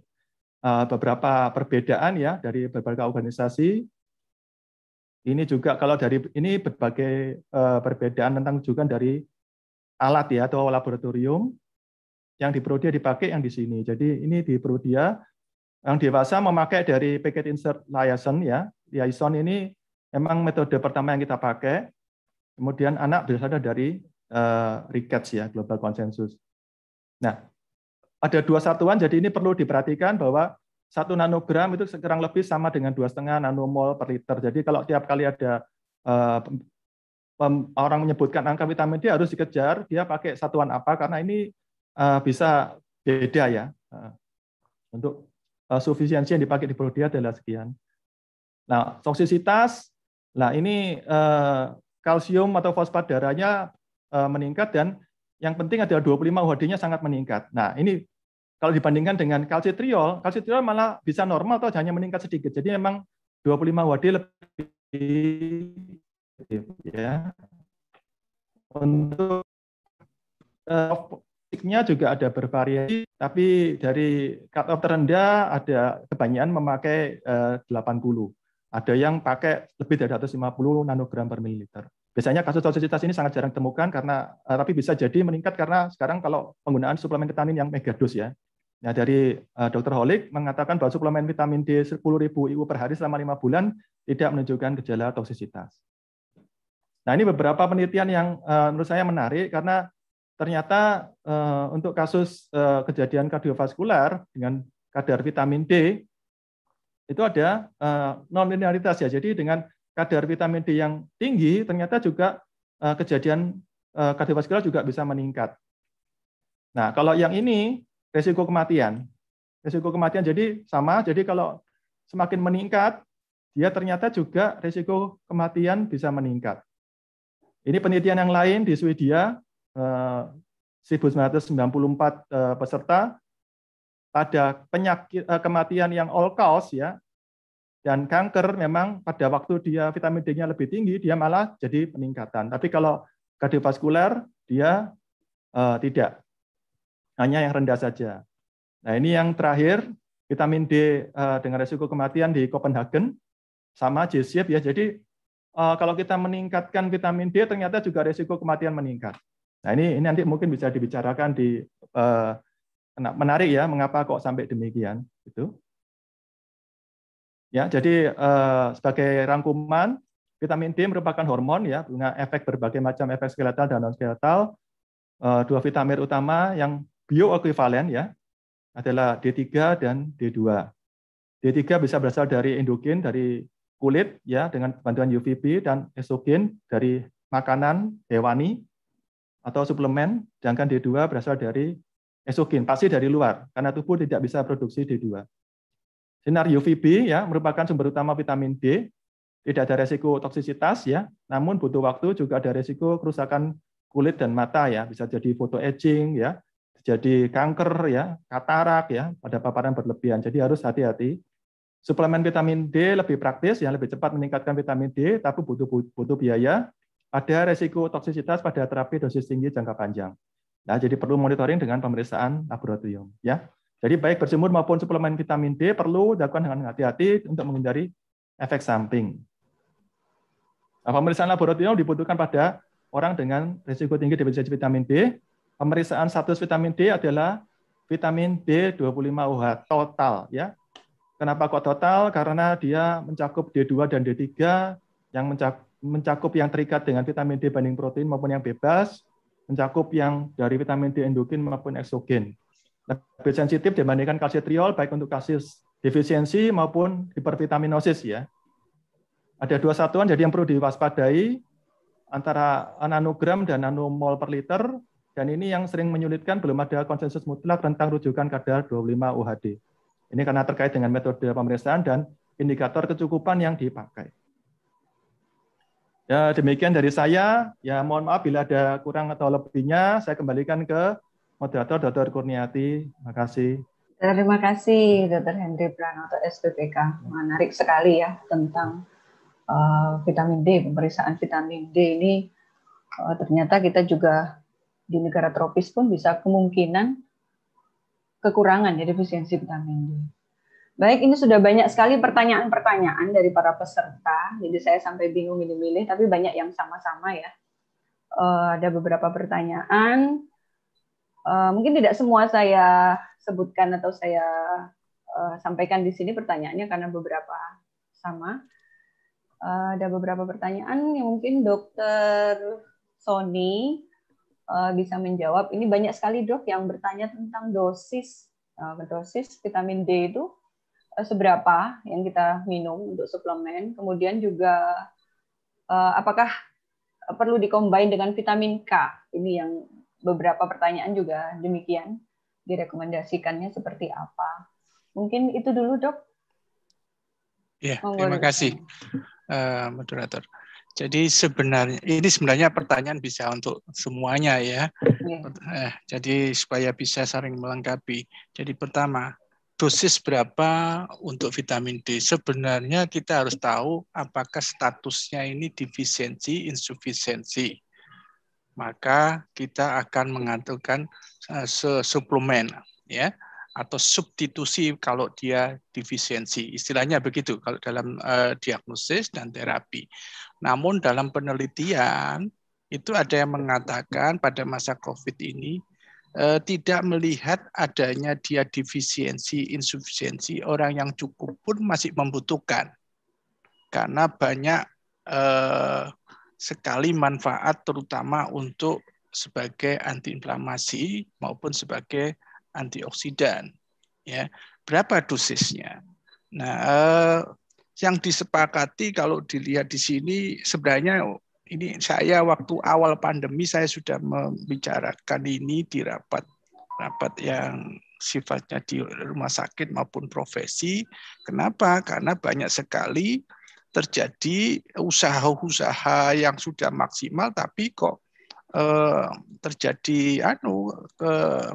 beberapa perbedaan ya dari berbagai organisasi ini juga kalau dari ini berbagai eh, perbedaan tentang juga dari alat ya atau laboratorium yang di Prodia dipakai yang di sini. Jadi ini di Prodia yang dewasa memakai dari packet insert liaison ya. Liaison ini emang metode pertama yang kita pakai. Kemudian anak berasal dari uh, eh, rickets ya, global Consensus. Nah, ada dua satuan jadi ini perlu diperhatikan bahwa satu nanogram itu sekarang lebih sama dengan dua setengah nanomol per liter. Jadi kalau tiap kali ada uh, orang menyebutkan angka vitamin D harus dikejar, dia pakai satuan apa karena ini uh, bisa beda ya. Uh, untuk uh, sufisiensi yang dipakai di dia adalah sekian. Nah, toksisitas, nah ini uh, kalsium atau fosfat darahnya uh, meningkat dan yang penting adalah 25 UHD-nya sangat meningkat. Nah, ini kalau dibandingkan dengan kalsitriol, kalsitriol malah bisa normal atau hanya meningkat sedikit. Jadi memang 25 WD lebih ya. Untuk uh, juga ada bervariasi, tapi dari cut off terendah ada kebanyakan memakai 80. Eh, ada yang pakai lebih dari 150 nanogram per mililiter. Biasanya kasus toksisitas ini sangat jarang ditemukan karena eh, tapi bisa jadi meningkat karena sekarang kalau penggunaan suplemen ketanin yang megados ya. Nah, dari uh, eh, Dr. Holik mengatakan bahwa suplemen vitamin D 10.000 IU per hari selama lima bulan tidak menunjukkan gejala toksisitas. Nah, ini beberapa penelitian yang eh, menurut saya menarik karena ternyata eh, untuk kasus kejadian kardiovaskular dengan kadar vitamin D itu ada uh, non-linearitas ya. Jadi dengan kadar vitamin D yang tinggi ternyata juga kejadian uh, kardiovaskular juga bisa meningkat. Nah, kalau yang ini resiko kematian. Resiko kematian jadi sama, jadi kalau semakin meningkat, dia ternyata juga resiko kematian bisa meningkat. Ini penelitian yang lain di Swedia, 1994 eh, eh, peserta pada penyakit eh, kematian yang all cause ya dan kanker memang pada waktu dia vitamin D-nya lebih tinggi dia malah jadi peningkatan. Tapi kalau kardiovaskuler dia uh, tidak hanya yang rendah saja. Nah ini yang terakhir, vitamin D eh, dengan resiko kematian di Copenhagen, sama JSIP ya. Jadi eh, kalau kita meningkatkan vitamin D, ternyata juga resiko kematian meningkat. Nah ini, ini nanti mungkin bisa dibicarakan di eh, nah, menarik ya mengapa kok sampai demikian gitu ya jadi sebagai rangkuman vitamin D merupakan hormon ya punya efek berbagai macam efek skeletal dan non skeletal dua vitamin utama yang bioekuivalen ya adalah D3 dan D2. D3 bisa berasal dari endogen dari kulit ya dengan bantuan UVB dan esokin dari makanan hewani atau suplemen, sedangkan D2 berasal dari esokin pasti dari luar karena tubuh tidak bisa produksi D2. Sinar UVB ya merupakan sumber utama vitamin D, tidak ada resiko toksisitas ya, namun butuh waktu juga ada resiko kerusakan kulit dan mata ya, bisa jadi foto aging ya, jadi kanker ya, katarak ya pada paparan berlebihan. Jadi harus hati-hati. Suplemen vitamin D lebih praktis ya, lebih cepat meningkatkan vitamin D tapi butuh butuh biaya. Ada resiko toksisitas pada terapi dosis tinggi jangka panjang. Nah, jadi perlu monitoring dengan pemeriksaan laboratorium ya. Jadi baik berjemur maupun suplemen vitamin D perlu dilakukan dengan hati-hati untuk menghindari efek samping. Nah, pemeriksaan laboratorium dibutuhkan pada orang dengan risiko tinggi defisiensi vitamin D pemeriksaan status vitamin D adalah vitamin D25OH total ya. Kenapa kok total? Karena dia mencakup D2 dan D3 yang mencakup, yang terikat dengan vitamin D banding protein maupun yang bebas, mencakup yang dari vitamin D endogen maupun eksogen. Lebih sensitif dibandingkan kalsitriol baik untuk kasus defisiensi maupun hipervitaminosis ya. Ada dua satuan jadi yang perlu diwaspadai antara nanogram dan nanomol per liter dan ini yang sering menyulitkan belum ada konsensus mutlak tentang rujukan kadar 25 UHD. Ini karena terkait dengan metode pemeriksaan dan indikator kecukupan yang dipakai. Ya, demikian dari saya. Ya, mohon maaf bila ada kurang atau lebihnya. Saya kembalikan ke moderator Dr. Kurniati. Terima kasih. Terima kasih Dr. Hendri Pranoto SPPK. Menarik sekali ya tentang uh, vitamin D, pemeriksaan vitamin D ini uh, ternyata kita juga di negara tropis pun bisa kemungkinan kekurangan ya defisiensi vitamin D. Baik, ini sudah banyak sekali pertanyaan-pertanyaan dari para peserta. Jadi saya sampai bingung milih-milih, tapi banyak yang sama-sama ya. Uh, ada beberapa pertanyaan. Uh, mungkin tidak semua saya sebutkan atau saya uh, sampaikan di sini pertanyaannya karena beberapa sama. Uh, ada beberapa pertanyaan yang mungkin Dokter Sony Eh, bisa menjawab. Ini banyak sekali dok yang bertanya tentang dosis eh, dosis vitamin D itu eh, seberapa yang kita minum untuk suplemen. Kemudian juga apakah perlu dikombin dengan vitamin K? Ini yang beberapa pertanyaan juga demikian direkomendasikannya seperti apa. Mungkin itu dulu dok. Ya, terima kasih uh, moderator. Jadi sebenarnya ini sebenarnya pertanyaan bisa untuk semuanya ya. Iya. Eh, jadi supaya bisa saling melengkapi. Jadi pertama, dosis berapa untuk vitamin D? Sebenarnya kita harus tahu apakah statusnya ini defisiensi, insufisiensi. Maka kita akan mengaturkan uh, eh, suplemen ya atau substitusi kalau dia defisiensi. Istilahnya begitu kalau dalam uh, diagnosis dan terapi. Namun dalam penelitian itu ada yang mengatakan pada masa COVID ini uh, tidak melihat adanya dia defisiensi, insufisiensi orang yang cukup pun masih membutuhkan. Karena banyak uh, sekali manfaat terutama untuk sebagai antiinflamasi maupun sebagai antioksidan. Ya, berapa dosisnya? Nah, eh, yang disepakati kalau dilihat di sini sebenarnya ini saya waktu awal pandemi saya sudah membicarakan ini di rapat rapat yang sifatnya di rumah sakit maupun profesi. Kenapa? Karena banyak sekali terjadi usaha-usaha yang sudah maksimal tapi kok eh, terjadi anu eh,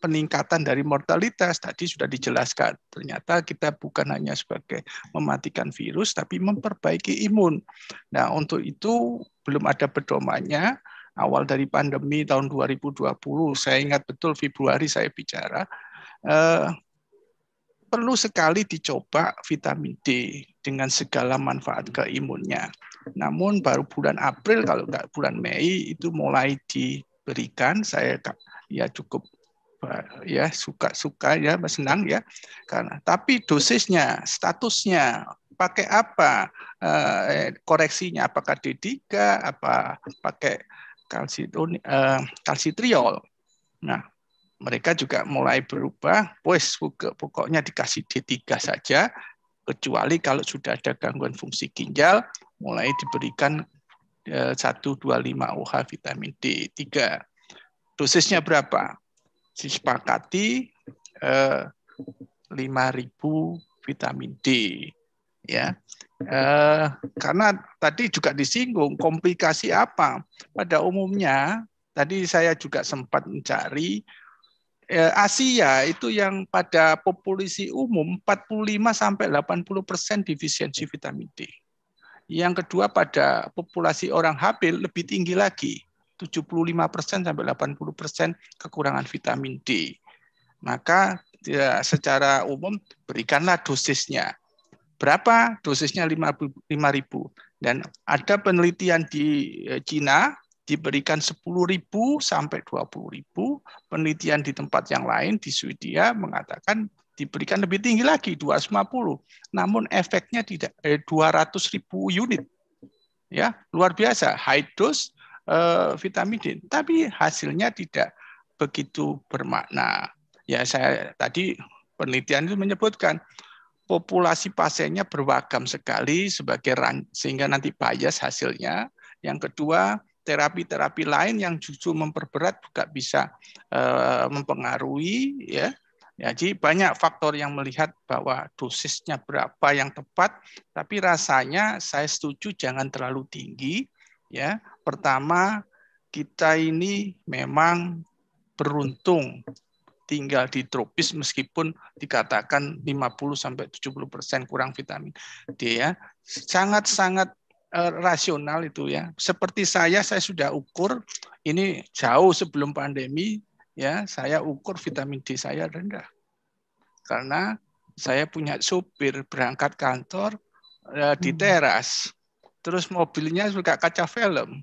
peningkatan dari mortalitas tadi sudah dijelaskan. Ternyata kita bukan hanya sebagai mematikan virus, tapi memperbaiki imun. Nah, untuk itu belum ada pedomannya. Awal dari pandemi tahun 2020, saya ingat betul Februari saya bicara, eh, perlu sekali dicoba vitamin D dengan segala manfaat ke imunnya. Namun baru bulan April kalau nggak bulan Mei itu mulai diberikan. Saya ya cukup ya suka-suka ya senang ya karena tapi dosisnya statusnya pakai apa eh, eh koreksinya apakah D3 apa pakai kalsiton eh, kalsitriol nah mereka juga mulai berubah wes pokoknya dikasih D3 saja kecuali kalau sudah ada gangguan fungsi ginjal mulai diberikan eh, 125 UH vitamin D3 dosisnya berapa disepakati eh, 5.000 vitamin D ya. Eh, karena tadi juga disinggung komplikasi apa? Pada umumnya tadi saya juga sempat mencari eh, Asia itu yang pada populasi umum 45 sampai 80 persen defisiensi vitamin D. Yang kedua pada populasi orang hamil lebih tinggi lagi 75% sampai 80% kekurangan vitamin D. Maka ya, secara umum berikanlah dosisnya. Berapa? Dosisnya 5.000. Dan ada penelitian di e, Cina diberikan 10.000 sampai 20.000. Penelitian di tempat yang lain di Swedia mengatakan diberikan lebih tinggi lagi 250. Namun efeknya tidak eh, 200.000 unit. Ya, luar biasa. High dose Eh, vitamin D, tapi hasilnya tidak begitu bermakna. Ya saya tadi penelitian itu menyebutkan populasi pasiennya berwagam sekali sebagai rang, sehingga nanti bias hasilnya. Yang kedua terapi-terapi lain yang justru memperberat juga bisa uh, mempengaruhi ya. Jadi banyak faktor yang melihat bahwa dosisnya berapa yang tepat, tapi rasanya saya setuju jangan terlalu tinggi ya Pertama, kita ini memang beruntung tinggal di tropis meskipun dikatakan 50 sampai 70 persen kurang vitamin D ya sangat-sangat e, rasional itu ya seperti saya saya sudah ukur ini jauh sebelum pandemi ya saya ukur vitamin D saya rendah karena saya punya supir berangkat kantor e, di hmm. teras terus mobilnya suka kaca film,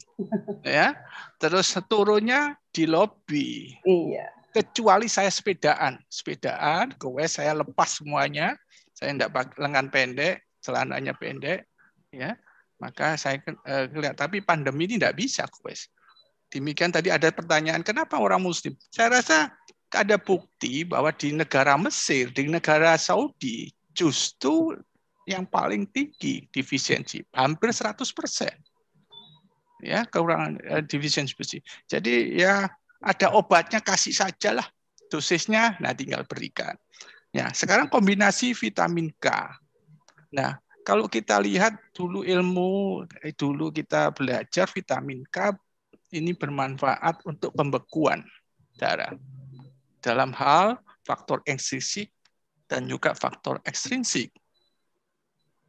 ya, terus turunnya di lobi. Iya. Kecuali saya sepedaan, sepedaan, ke saya lepas semuanya, saya tidak pakai lengan pendek, celananya pendek, ya, maka saya kelihatan. Eh, Tapi pandemi ini tidak bisa ke Demikian tadi ada pertanyaan, kenapa orang Muslim? Saya rasa ada bukti bahwa di negara Mesir, di negara Saudi, justru yang paling tinggi defisiensi hampir 100 Ya, kekurangan eh, defisiensi besi. Jadi ya ada obatnya kasih sajalah dosisnya, nah tinggal berikan. Ya, sekarang kombinasi vitamin K. Nah, kalau kita lihat dulu ilmu eh, dulu kita belajar vitamin K ini bermanfaat untuk pembekuan darah dalam hal faktor eksisik dan juga faktor ekstrinsik.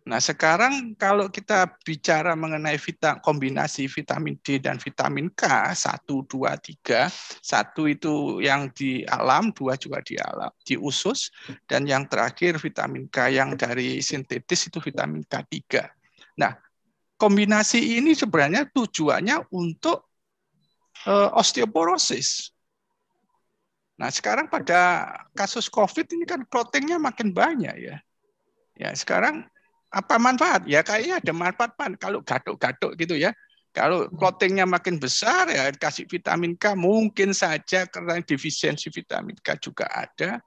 Nah, sekarang kalau kita bicara mengenai vita, kombinasi vitamin D dan vitamin K, satu dua tiga satu itu yang di alam, dua juga di alam, di usus, dan yang terakhir vitamin K yang dari sintetis itu vitamin K3. Nah, kombinasi ini sebenarnya tujuannya untuk eh, osteoporosis. Nah, sekarang pada kasus COVID ini kan proteinnya makin banyak ya. Ya, sekarang apa manfaat? Ya kayaknya ada manfaat pan kalau gaduk-gaduk gitu ya. Kalau hmm. clottingnya makin besar ya kasih vitamin K mungkin saja karena defisiensi vitamin K juga ada.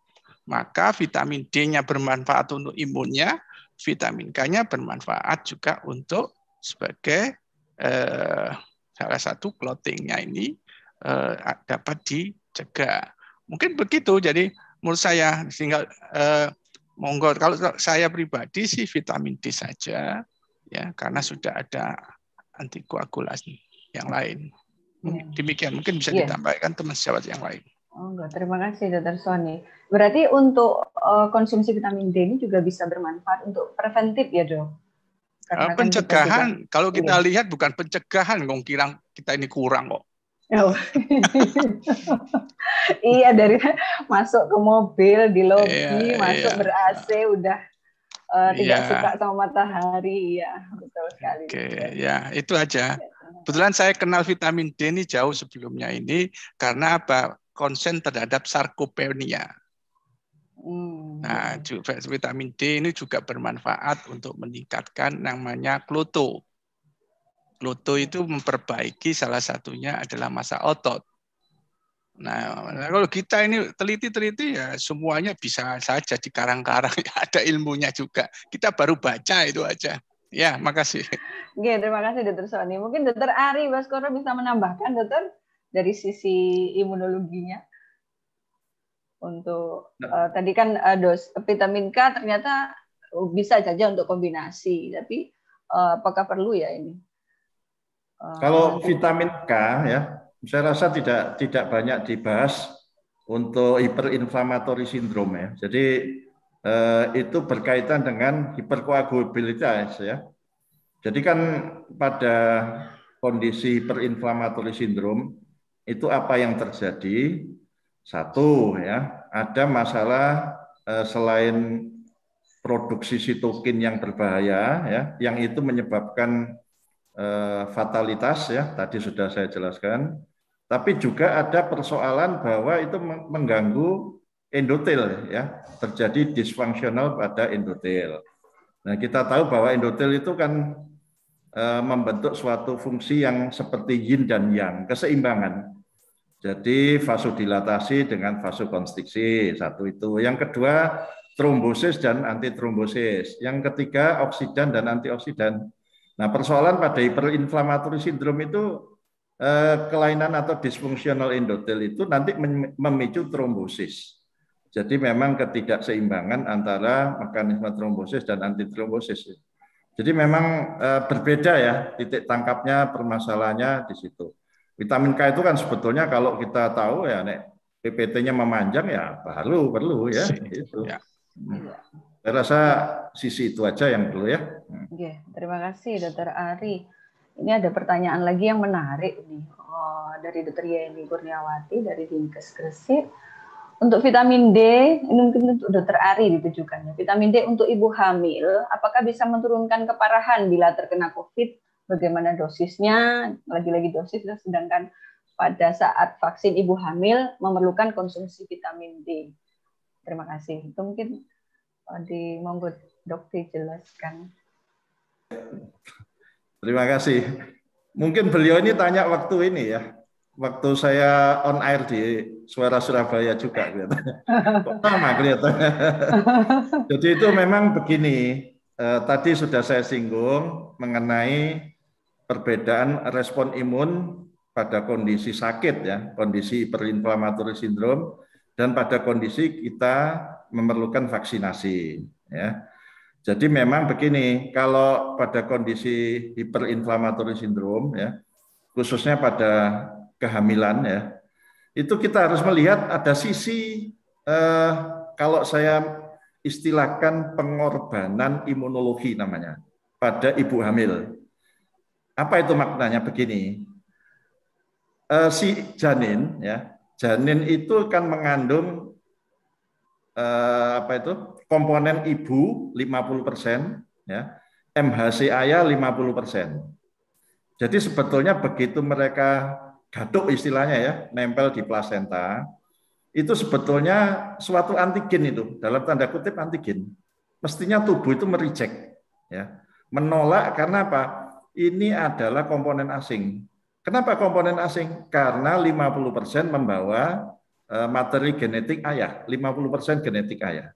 Maka vitamin D-nya bermanfaat untuk imunnya, vitamin K-nya bermanfaat juga untuk sebagai eh, salah satu clottingnya ini eh, dapat dicegah. Mungkin begitu. Jadi menurut saya sehingga eh, monggo kalau saya pribadi sih vitamin D saja ya karena sudah ada antikoagulasi yang lain. Hmm. Demikian mungkin bisa yeah. ditambahkan teman sejawat yang lain. Oh, enggak. Terima kasih dokter Sony. Berarti untuk uh, konsumsi vitamin D ini juga bisa bermanfaat untuk preventif ya, Dok? Eh, karena pencegahan kan kita juga, kalau kita iya. lihat bukan pencegahan kira kita ini kurang kok. Oh. iya dari masuk ke mobil di lobi, iya, iya, masuk iya. ber AC udah uh, tidak iya. suka sama matahari, ya betul sekali. Oke, okay. ya itu aja. Kebetulan saya kenal vitamin D ini jauh sebelumnya ini karena apa? Konsen terhadap sarkopenia. Hmm. Nah, vitamin D ini juga bermanfaat untuk meningkatkan namanya klotok. Loto itu memperbaiki salah satunya adalah masa otot. Nah, kalau kita ini teliti-teliti ya semuanya bisa saja di karang-karang ya, ada ilmunya juga. Kita baru baca itu aja. Ya, makasih. Oke, terima kasih Dokter Sony. Mungkin Dokter Ari Baskoro bisa menambahkan Dokter dari sisi imunologinya untuk nah. uh, tadi kan uh, dos vitamin K ternyata bisa saja untuk kombinasi, tapi uh, apakah perlu ya ini? Kalau eh, vitamin K ya, saya rasa tidak tidak banyak dibahas untuk hiperinflamatory syndrome ya. Jadi eh, itu berkaitan dengan hiperkoagulabilitas ya. Jadi kan pada kondisi hiperinflamatory syndrome itu apa yang terjadi? Satu ya, ada masalah eh, selain produksi sitokin yang berbahaya ya, yang itu menyebabkan Eh, fatalitas ya tadi sudah saya jelaskan tapi juga ada persoalan bahwa itu mengganggu endotel ya terjadi disfungsional pada endotel nah kita tahu bahwa endotel itu kan eh, membentuk suatu fungsi yang seperti yin dan yang keseimbangan jadi vasodilatasi dengan vasokonstriksi satu itu yang kedua trombosis dan antitrombosis yang ketiga oksidan dan antioksidan Nah, persoalan pada hiperinflamatory syndrome itu eh, kelainan atau dysfunctional endotel itu nanti memicu trombosis. Jadi memang ketidakseimbangan antara mekanisme trombosis dan antitrombosis. Jadi memang eh, berbeda ya titik tangkapnya permasalahannya di situ. Vitamin K itu kan sebetulnya kalau kita tahu ya nek PPT-nya memanjang ya baru perlu ya itu. Ya. Hmm. Saya rasa sisi itu aja yang perlu ya. Oke, terima kasih Dokter Ari. Ini ada pertanyaan lagi yang menarik nih oh, dari Dokter Yeni Kurniawati dari Dinkes Gresik. Untuk vitamin D, ini mungkin untuk Dokter Ari ditujukannya. Vitamin D untuk ibu hamil, apakah bisa menurunkan keparahan bila terkena COVID? Bagaimana dosisnya? Lagi-lagi dosis, sedangkan pada saat vaksin ibu hamil memerlukan konsumsi vitamin D. Terima kasih. Itu mungkin Oh, di monggo dokter jelaskan Terima kasih. Mungkin beliau ini tanya waktu ini ya. Waktu saya on air di Suara Surabaya juga kelihatannya. Pertama kelihatannya. Jadi itu memang begini. Eh, tadi sudah saya singgung mengenai perbedaan respon imun pada kondisi sakit ya, kondisi hiperinflamatori syndrome dan pada kondisi kita memerlukan vaksinasi. Ya. Jadi memang begini, kalau pada kondisi hiperinflamatory syndrome, ya, khususnya pada kehamilan, ya, itu kita harus melihat ada sisi eh, kalau saya istilahkan pengorbanan imunologi namanya pada ibu hamil. Apa itu maknanya begini? Eh, si janin, ya, janin itu kan mengandung eh, apa itu komponen ibu 50% ya MHC ayah 50% jadi sebetulnya begitu mereka gaduk istilahnya ya nempel di plasenta itu sebetulnya suatu antigen itu dalam tanda kutip antigen mestinya tubuh itu merijek ya menolak karena apa ini adalah komponen asing kenapa komponen asing karena 50% membawa Eh, materi genetik ayah, 50% genetik ayah.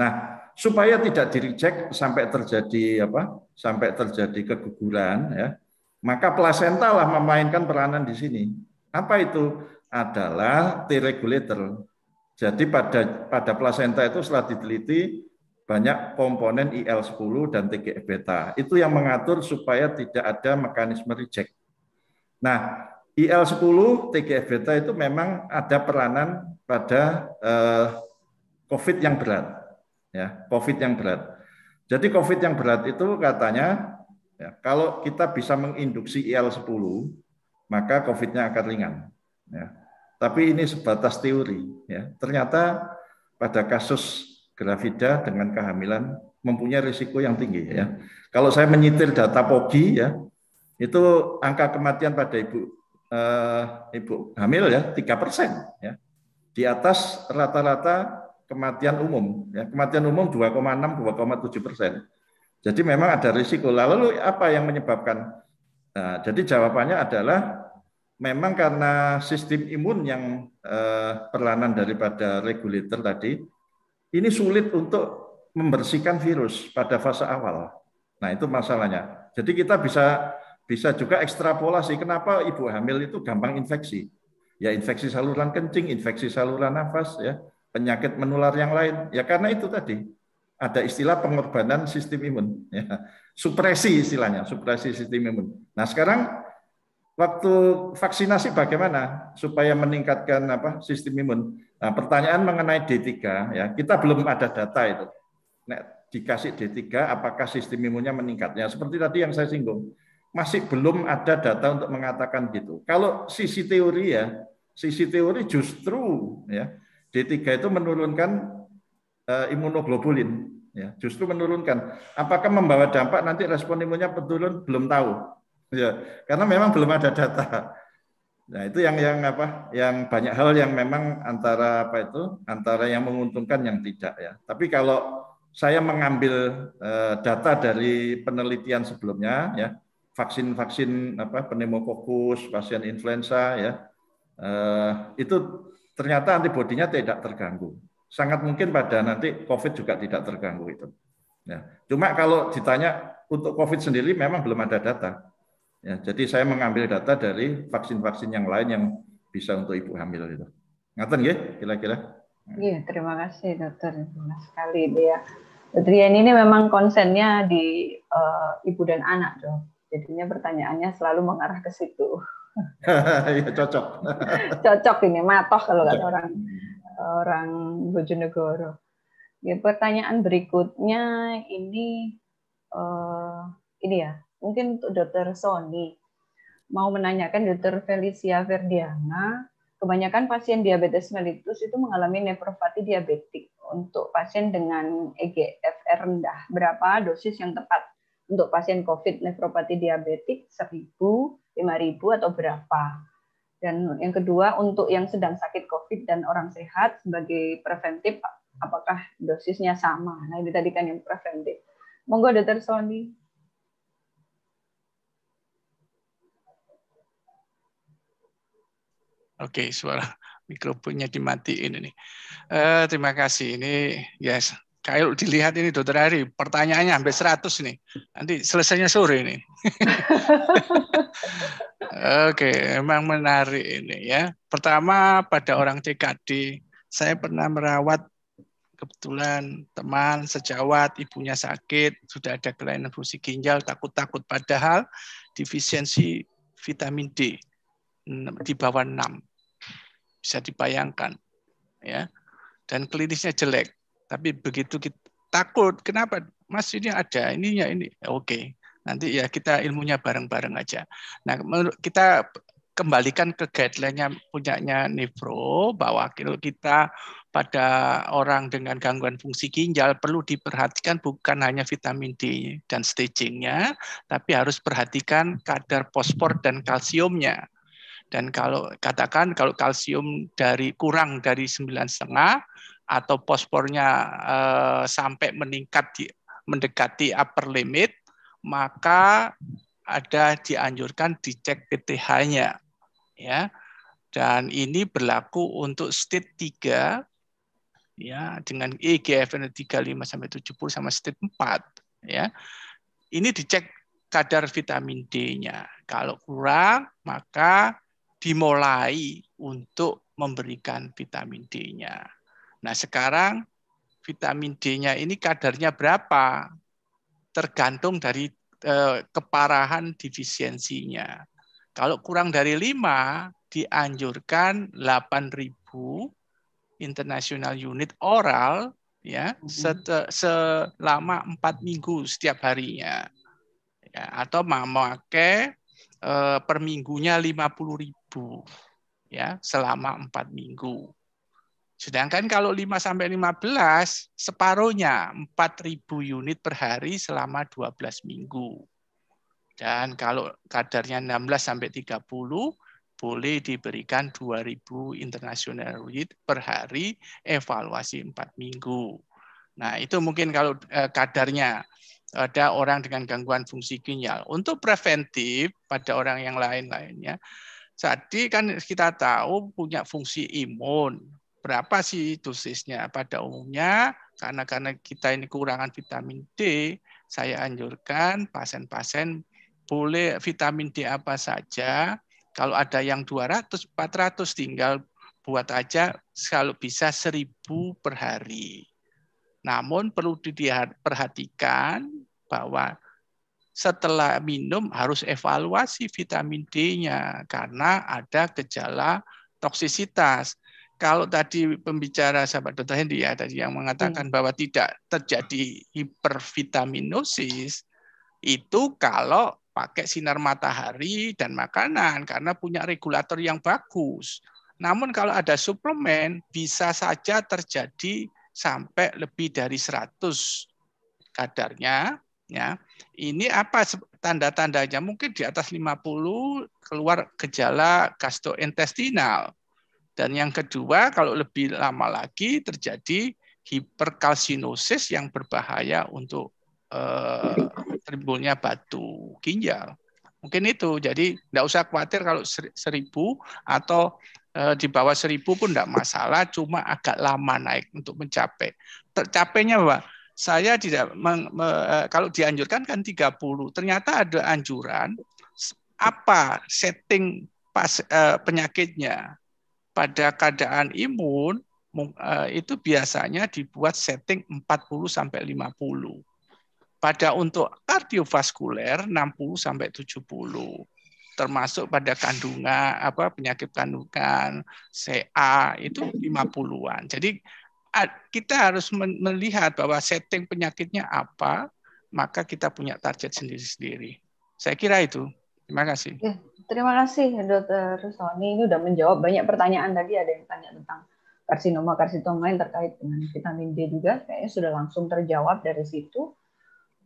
Nah, supaya tidak direject sampai terjadi apa? Sampai terjadi keguguran ya. Maka plasenta lah memainkan peranan di sini. Apa itu? Adalah T regulator. Jadi pada pada plasenta itu setelah diteliti banyak komponen IL-10 dan TGF-beta. Itu yang mengatur supaya tidak ada mekanisme reject. Nah, IL-10 TGF beta itu memang ada peranan pada eh, COVID yang berat, ya COVID yang berat. Jadi COVID yang berat itu katanya ya, kalau kita bisa menginduksi IL-10 maka COVID-nya akan ringan. Ya. Tapi ini sebatas teori. Ya. Ternyata pada kasus gravida dengan kehamilan mempunyai risiko yang tinggi. Ya. Kalau saya menyitir data POGI ya, itu angka kematian pada ibu Eh, ibu hamil ya tiga persen ya di atas rata-rata kematian umum ya kematian umum 2,6 2,7 persen jadi memang ada risiko lalu apa yang menyebabkan nah, jadi jawabannya adalah memang karena sistem imun yang eh, perlahan daripada regulator tadi ini sulit untuk membersihkan virus pada fase awal nah itu masalahnya jadi kita bisa bisa juga ekstrapolasi kenapa ibu hamil itu gampang infeksi. Ya infeksi saluran kencing, infeksi saluran nafas ya, penyakit menular yang lain. Ya karena itu tadi ada istilah pengorbanan sistem imun ya. Supresi istilahnya, supresi sistem imun. Nah, sekarang waktu vaksinasi bagaimana supaya meningkatkan apa sistem imun? Nah, pertanyaan mengenai D3 ya, kita belum ada data itu. Nek dikasih D3 apakah sistem imunnya meningkat? Ya, seperti tadi yang saya singgung masih belum ada data untuk mengatakan gitu. Kalau sisi teori ya, sisi teori justru ya D3 itu menurunkan uh, imunoglobulin ya, justru menurunkan. Apakah membawa dampak nanti respon imunnya menurun belum tahu. Ya, karena memang belum ada data. Nah, itu yang yang apa? Yang banyak hal yang memang antara apa itu? antara yang menguntungkan yang tidak ya. Tapi kalau saya mengambil uh, data dari penelitian sebelumnya ya, vaksin-vaksin apa pneumokokus, pasien influenza ya. Eh, itu ternyata antibodinya tidak terganggu. Sangat mungkin pada nanti COVID juga tidak terganggu itu. Ya. Cuma kalau ditanya untuk COVID sendiri memang belum ada data. Ya, jadi saya mengambil data dari vaksin-vaksin yang lain yang bisa untuk ibu hamil itu. Ngaten ya kira-kira? Iya, terima kasih dokter. Terima sekali dia. Dokter ini memang konsennya di uh, ibu dan anak, dok. Jadinya pertanyaannya selalu mengarah ke situ. ya, cocok. cocok ini matoh kalau kata iya. orang orang Bojonegoro. Ya, pertanyaan berikutnya ini uh, ini ya mungkin untuk Dokter Sony mau menanyakan Dokter Felicia Verdiana kebanyakan pasien diabetes mellitus itu mengalami nefropati diabetik untuk pasien dengan EGFR rendah berapa dosis yang tepat untuk pasien COVID nefropati diabetik 1.000, 5.000 atau berapa. Dan yang kedua untuk yang sedang sakit COVID dan orang sehat sebagai preventif apakah dosisnya sama. Nah, ini tadi kan yang preventif. Monggo Dokter Sony. Oke, suara mikrofonnya dimatiin ini. Uh, terima kasih. Ini yes, kalau dilihat ini dokter Hari, pertanyaannya hampir 100 nih. Nanti selesainya sore ini. Oke, emang menarik ini ya. Pertama pada orang TKD, saya pernah merawat kebetulan teman sejawat ibunya sakit, sudah ada kelainan fungsi ginjal, takut-takut padahal defisiensi vitamin D di bawah 6. Bisa dibayangkan ya. Dan klinisnya jelek tapi begitu kita takut, kenapa? Mas ini ada ininya ini. Ya, oke. Nanti ya kita ilmunya bareng-bareng aja. Nah, kita kembalikan ke guideline-nya punyanya Nifro bahwa kita pada orang dengan gangguan fungsi ginjal perlu diperhatikan bukan hanya vitamin D dan stagingnya, tapi harus perhatikan kadar fosfor dan kalsiumnya. Dan kalau katakan kalau kalsium dari kurang dari sembilan setengah, atau pospornya eh, sampai meningkat di, mendekati upper limit, maka ada dianjurkan dicek PTH-nya. Ya. Dan ini berlaku untuk state 3 ya dengan EGFR 35 sampai 70 sama state 4 ya. Ini dicek kadar vitamin D-nya. Kalau kurang maka dimulai untuk memberikan vitamin D-nya. Nah sekarang vitamin D-nya ini kadarnya berapa? Tergantung dari eh, keparahan defisiensinya. Kalau kurang dari 5, dianjurkan 8.000 international unit oral ya mm-hmm. selama empat minggu setiap harinya ya, atau memakai eh, per minggunya 50.000 ya selama empat minggu Sedangkan kalau 5 sampai 15, separuhnya 4.000 unit per hari selama 12 minggu. Dan kalau kadarnya 16 sampai 30, boleh diberikan 2.000 international unit per hari, evaluasi 4 minggu. Nah, itu mungkin kalau eh, kadarnya ada orang dengan gangguan fungsi ginjal. Untuk preventif pada orang yang lain-lainnya, jadi kan kita tahu punya fungsi imun, berapa sih dosisnya pada umumnya karena karena kita ini kekurangan vitamin D saya anjurkan pasien-pasien boleh vitamin D apa saja kalau ada yang 200 400 tinggal buat aja kalau bisa 1000 per hari namun perlu diperhatikan bahwa setelah minum harus evaluasi vitamin D-nya karena ada gejala toksisitas kalau tadi pembicara sahabat dokter Hendy ya tadi yang mengatakan hmm. bahwa tidak terjadi hipervitaminosis itu kalau pakai sinar matahari dan makanan karena punya regulator yang bagus. Namun kalau ada suplemen bisa saja terjadi sampai lebih dari 100 kadarnya ya. Ini apa tanda-tandanya? Mungkin di atas 50 keluar gejala gastrointestinal dan yang kedua, kalau lebih lama lagi terjadi hiperkalsinosis yang berbahaya untuk eh, terbunuhnya batu ginjal. Mungkin itu. Jadi tidak usah khawatir kalau seribu atau eh, di bawah seribu pun tidak masalah, cuma agak lama naik untuk mencapai. Tercapainya bahwa saya tidak meng, me, eh, kalau dianjurkan kan 30. Ternyata ada anjuran apa setting pas eh, penyakitnya pada keadaan imun eh, itu biasanya dibuat setting 40 sampai 50. Pada untuk kardiovaskuler 60 sampai 70 termasuk pada kandungan apa penyakit kandungan CA itu 50-an. Jadi kita harus melihat bahwa setting penyakitnya apa, maka kita punya target sendiri-sendiri. Saya kira itu. Terima kasih. Ya, terima kasih Dokter Rusoni ini sudah menjawab banyak pertanyaan tadi ada yang tanya tentang karsinoma karsitoma yang terkait dengan vitamin D juga kayaknya sudah langsung terjawab dari situ.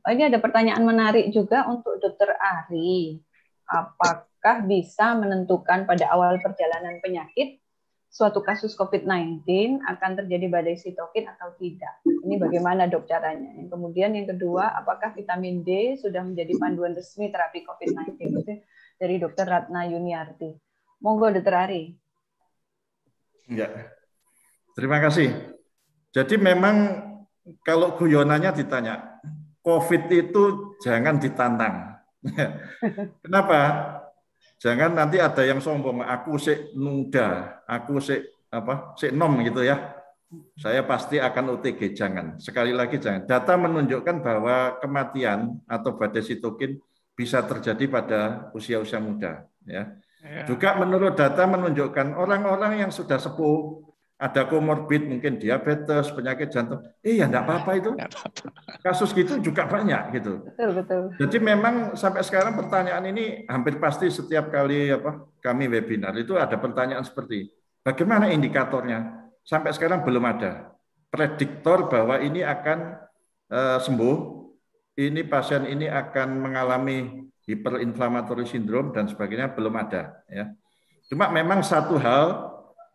Oh, ini ada pertanyaan menarik juga untuk Dokter Ari. Apakah bisa menentukan pada awal perjalanan penyakit suatu kasus COVID-19 akan terjadi badai sitokin atau tidak. Ini bagaimana dok caranya? Yang kemudian yang kedua, apakah vitamin D sudah menjadi panduan resmi terapi COVID-19 dari Dokter Ratna Yuniarti. Monggo dokter Ari. Ya. Terima kasih. Jadi memang kalau guyonannya ditanya, COVID itu jangan ditantang. Kenapa? Jangan nanti ada yang sombong, aku sik nunda, aku sik apa? sik nom gitu ya. Saya pasti akan OTG, jangan. Sekali lagi jangan. Data menunjukkan bahwa kematian atau badai sitokin bisa terjadi pada usia-usia muda, ya. Ya. Juga menurut data menunjukkan orang-orang yang sudah sepuh ada komorbid mungkin diabetes, penyakit jantung. Eh ya enggak apa-apa itu. Kasus gitu juga banyak gitu. Betul, betul. Jadi memang sampai sekarang pertanyaan ini hampir pasti setiap kali apa kami webinar itu ada pertanyaan seperti bagaimana indikatornya? Sampai sekarang belum ada prediktor bahwa ini akan e, sembuh, ini pasien ini akan mengalami hiperinflamatory syndrome dan sebagainya belum ada ya. Cuma memang satu hal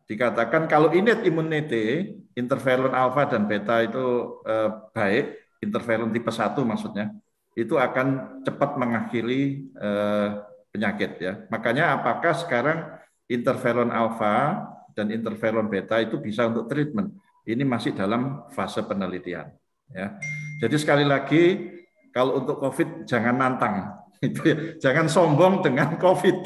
dikatakan kalau innate immunity, interferon alfa dan beta itu eh, baik, interferon tipe 1 maksudnya, itu akan cepat mengakhiri eh, penyakit ya. Makanya apakah sekarang interferon alfa dan interferon beta itu bisa untuk treatment? Ini masih dalam fase penelitian ya. Jadi sekali lagi kalau untuk COVID jangan nantang, ya, jangan sombong dengan COVID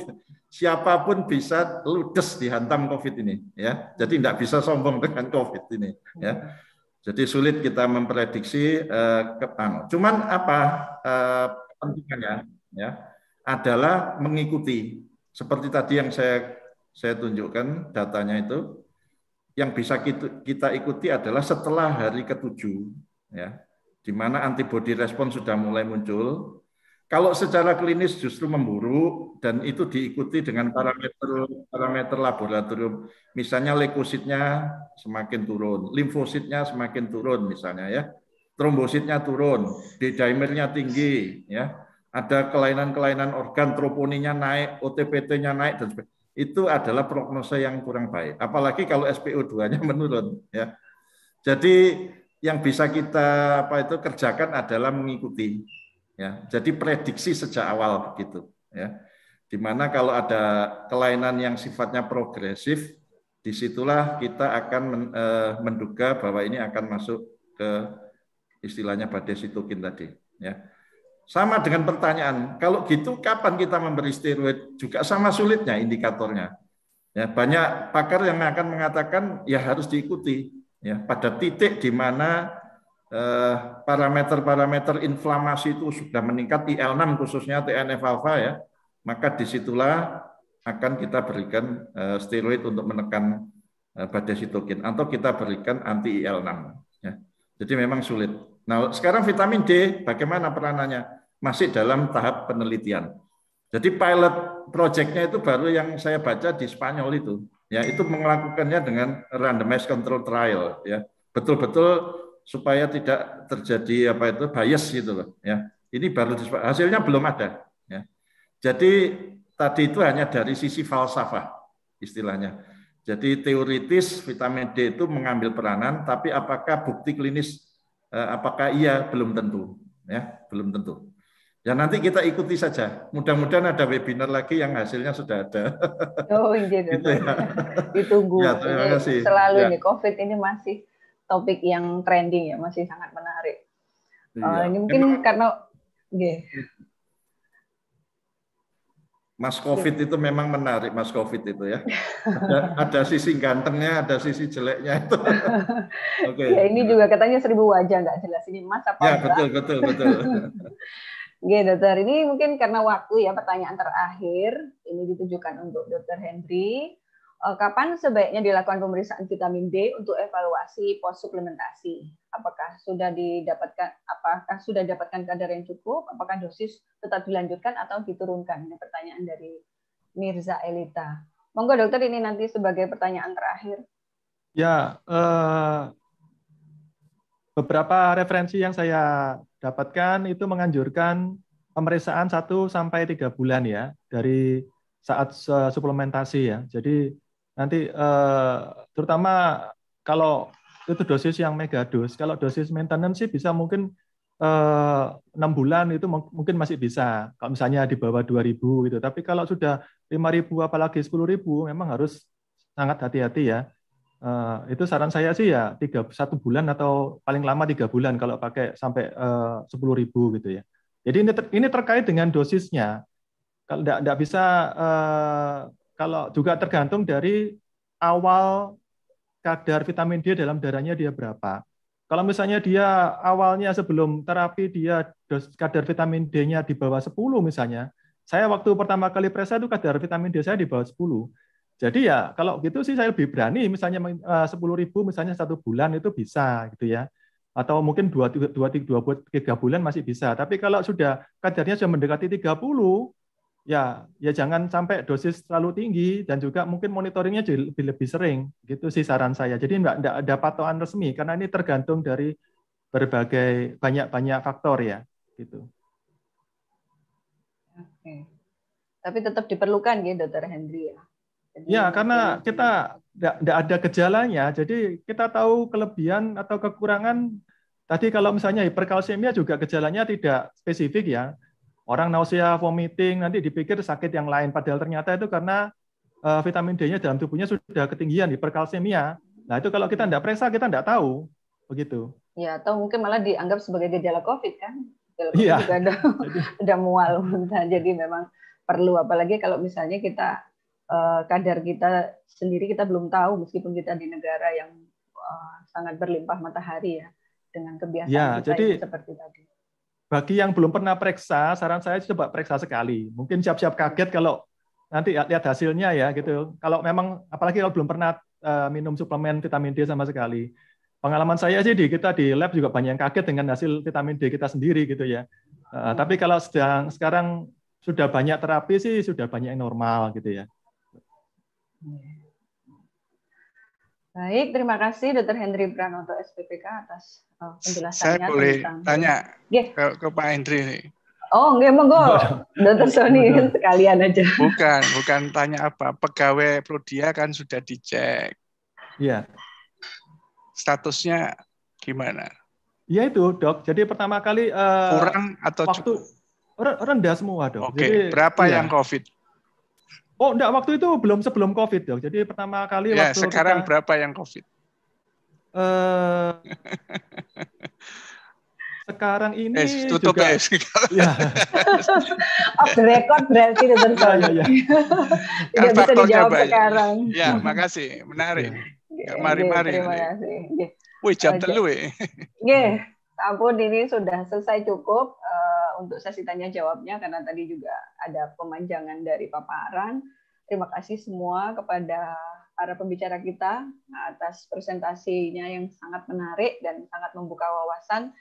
siapapun bisa ludes dihantam COVID ini, ya. Jadi tidak bisa sombong dengan COVID ini, ya. Jadi sulit kita memprediksi eh, ke ano. Cuman apa eh, pentingnya, ya, adalah mengikuti seperti tadi yang saya saya tunjukkan datanya itu yang bisa kita, kita ikuti adalah setelah hari ketujuh ya di mana antibodi respon sudah mulai muncul kalau secara klinis justru memburuk dan itu diikuti dengan parameter parameter laboratorium, misalnya leukositnya semakin turun, limfositnya semakin turun misalnya ya, trombositnya turun, D-dimernya tinggi ya, ada kelainan-kelainan organ, troponinnya naik, OTPT-nya naik dan Itu adalah prognosa yang kurang baik. Apalagi kalau SPO2-nya menurun ya. Jadi yang bisa kita apa itu kerjakan adalah mengikuti Ya, jadi prediksi sejak awal begitu. Ya, dimana kalau ada kelainan yang sifatnya progresif, disitulah kita akan men, e, menduga bahwa ini akan masuk ke istilahnya badai sitokin tadi. Ya. Sama dengan pertanyaan, kalau gitu kapan kita memberi steroid? Juga sama sulitnya indikatornya. Ya, banyak pakar yang akan mengatakan ya harus diikuti. Ya, pada titik di mana Eh, parameter-parameter inflamasi itu sudah meningkat IL6 khususnya TNF alfa ya, maka disitulah akan kita berikan eh, steroid untuk menekan eh, badai sitokin atau kita berikan anti IL6 ya. Jadi memang sulit. Nah, sekarang vitamin D bagaimana peranannya? Masih dalam tahap penelitian. Jadi pilot projectnya itu baru yang saya baca di Spanyol itu. Ya, itu melakukannya dengan randomized control trial ya. Betul-betul supaya tidak terjadi apa itu bias gitu loh ya. Ini baru hasilnya belum ada ya. Jadi tadi itu hanya dari sisi falsafah istilahnya. Jadi teoritis vitamin D itu mengambil peranan tapi apakah bukti klinis eh, apakah iya belum tentu ya, belum tentu. Ya nanti kita ikuti saja. Mudah-mudahan ada webinar lagi yang hasilnya sudah ada. Oh, iya, gitu ya. Ditunggu. Ya, terima kasih. Selalu ya. nih COVID ini masih topik yang trending ya masih sangat menarik. Iya. Uh, ini mungkin memang, karena yeah. Mas Covid yeah. itu memang menarik Mas Covid itu ya. ada, ada sisi gantengnya, ada sisi jeleknya itu. Oke. Okay. Ya ini juga katanya seribu wajah nggak jelas ini Mas apa? Ya betul betul betul. Oke yeah, dokter, ini mungkin karena waktu ya pertanyaan terakhir ini ditujukan untuk dokter Henry. Eh, kapan sebaiknya dilakukan pemeriksaan vitamin D untuk evaluasi post suplementasi? Apakah sudah didapatkan apakah sudah dapatkan kadar yang cukup? Apakah dosis tetap dilanjutkan atau diturunkan? Ini pertanyaan dari Mirza Elita. Monggo dokter ini nanti sebagai pertanyaan terakhir. Ya, eh, beberapa referensi yang saya dapatkan itu menganjurkan pemeriksaan 1 sampai 3 bulan ya dari saat eh, suplementasi ya. Jadi Nanti eh, terutama kalau itu dosis yang mega dos. Kalau dosis maintenance sih bisa mungkin eh, enam bulan itu mungkin masih bisa. Kalau misalnya di bawah dua ribu gitu. Tapi kalau sudah lima ribu apalagi sepuluh ribu memang harus sangat hati-hati ya. Uh, itu saran saya sih ya tiga satu bulan atau paling lama tiga bulan kalau pakai sampai eh, sepuluh ribu gitu ya. Jadi ini ter, ini terkait dengan dosisnya. Kalau tidak bisa uh, kalau juga tergantung dari awal kadar vitamin D dalam darahnya dia berapa. Kalau misalnya dia awalnya sebelum terapi dia dos, kadar vitamin D-nya di bawah 10 misalnya, saya waktu pertama kali periksa itu kadar vitamin D saya di bawah 10. Jadi ya kalau gitu sih saya lebih berani misalnya 10.000 eh, misalnya satu bulan itu bisa gitu ya. Atau mungkin 2, 2, 3 bulan masih bisa. Tapi kalau sudah kadarnya sudah mendekati 30, ya ya jangan sampai dosis terlalu tinggi dan juga mungkin monitoringnya jadi lebih lebih sering gitu sih saran saya. Jadi enggak, enggak ada patokan resmi karena ini tergantung dari berbagai banyak-banyak faktor ya gitu. Oke. Tapi tetap diperlukan ya Dokter Hendri ya. Jadi ya karena kita tidak ada gejalanya, jadi kita tahu kelebihan atau kekurangan. Tadi kalau misalnya hiperkalsemia juga gejalanya tidak spesifik ya, Orang nausea, vomiting, nanti dipikir sakit yang lain. Padahal ternyata itu karena eh, vitamin D-nya dalam tubuhnya sudah ketinggian, hiperkalsemia. Nah itu kalau kita tidak periksa, kita tidak tahu. Begitu. Ya, atau mungkin malah dianggap sebagai gejala COVID kan? Gejala COVID ya. juga ada, ada mual. Nah, jadi memang perlu. Apalagi kalau misalnya kita eh, kadar kita sendiri kita belum tahu meskipun kita di negara yang eh, sangat berlimpah matahari ya dengan kebiasaan ya, kita jadi, seperti tadi bagi yang belum pernah periksa, saran saya coba periksa sekali. Mungkin siap-siap kaget kalau nanti ya, lihat hasilnya ya gitu. Kalau memang apalagi kalau belum pernah eh, minum suplemen vitamin D sama sekali. Pengalaman saya sih di kita di lab juga banyak yang kaget dengan hasil vitamin D kita sendiri gitu ya. Uh, tapi kalau sedang sekarang sudah banyak terapi sih sudah banyak yang normal gitu ya. Iya. Baik, terima kasih Dr. Henry Bran untuk SPPK atas eh, penjelasannya. Saya boleh tentang... tanya iya. ke, ke Pak Henry. Nih. Oh, enggak monggo. Dr. Sony sekalian aja. Bukan, bukan tanya apa. Pegawai Prodia kan sudah dicek. Iya. Statusnya gimana? Iya itu, Dok. Jadi pertama kali uh, kurang atau waktu cukup? rendah semua, Dok. Oke, okay. berapa ya. yang COVID? Oh, enggak, waktu itu belum sebelum COVID, dong. Jadi pertama kali ya, waktu sekarang kita... berapa yang COVID? Uh, sekarang ini eh, tutup juga, eh. ya. ya. Off the record berarti itu Ya, ya, ya. Tidak bisa dijawab banyak. sekarang. Ya, makasih. Menarik. Ya, mari-mari. Terima kasih. Ya. Wih, jam telu eh. ya. ampun ini sudah selesai cukup. Uh, untuk sesi tanya jawabnya karena tadi juga ada pemanjangan dari paparan. Terima kasih semua kepada para pembicara kita atas presentasinya yang sangat menarik dan sangat membuka wawasan.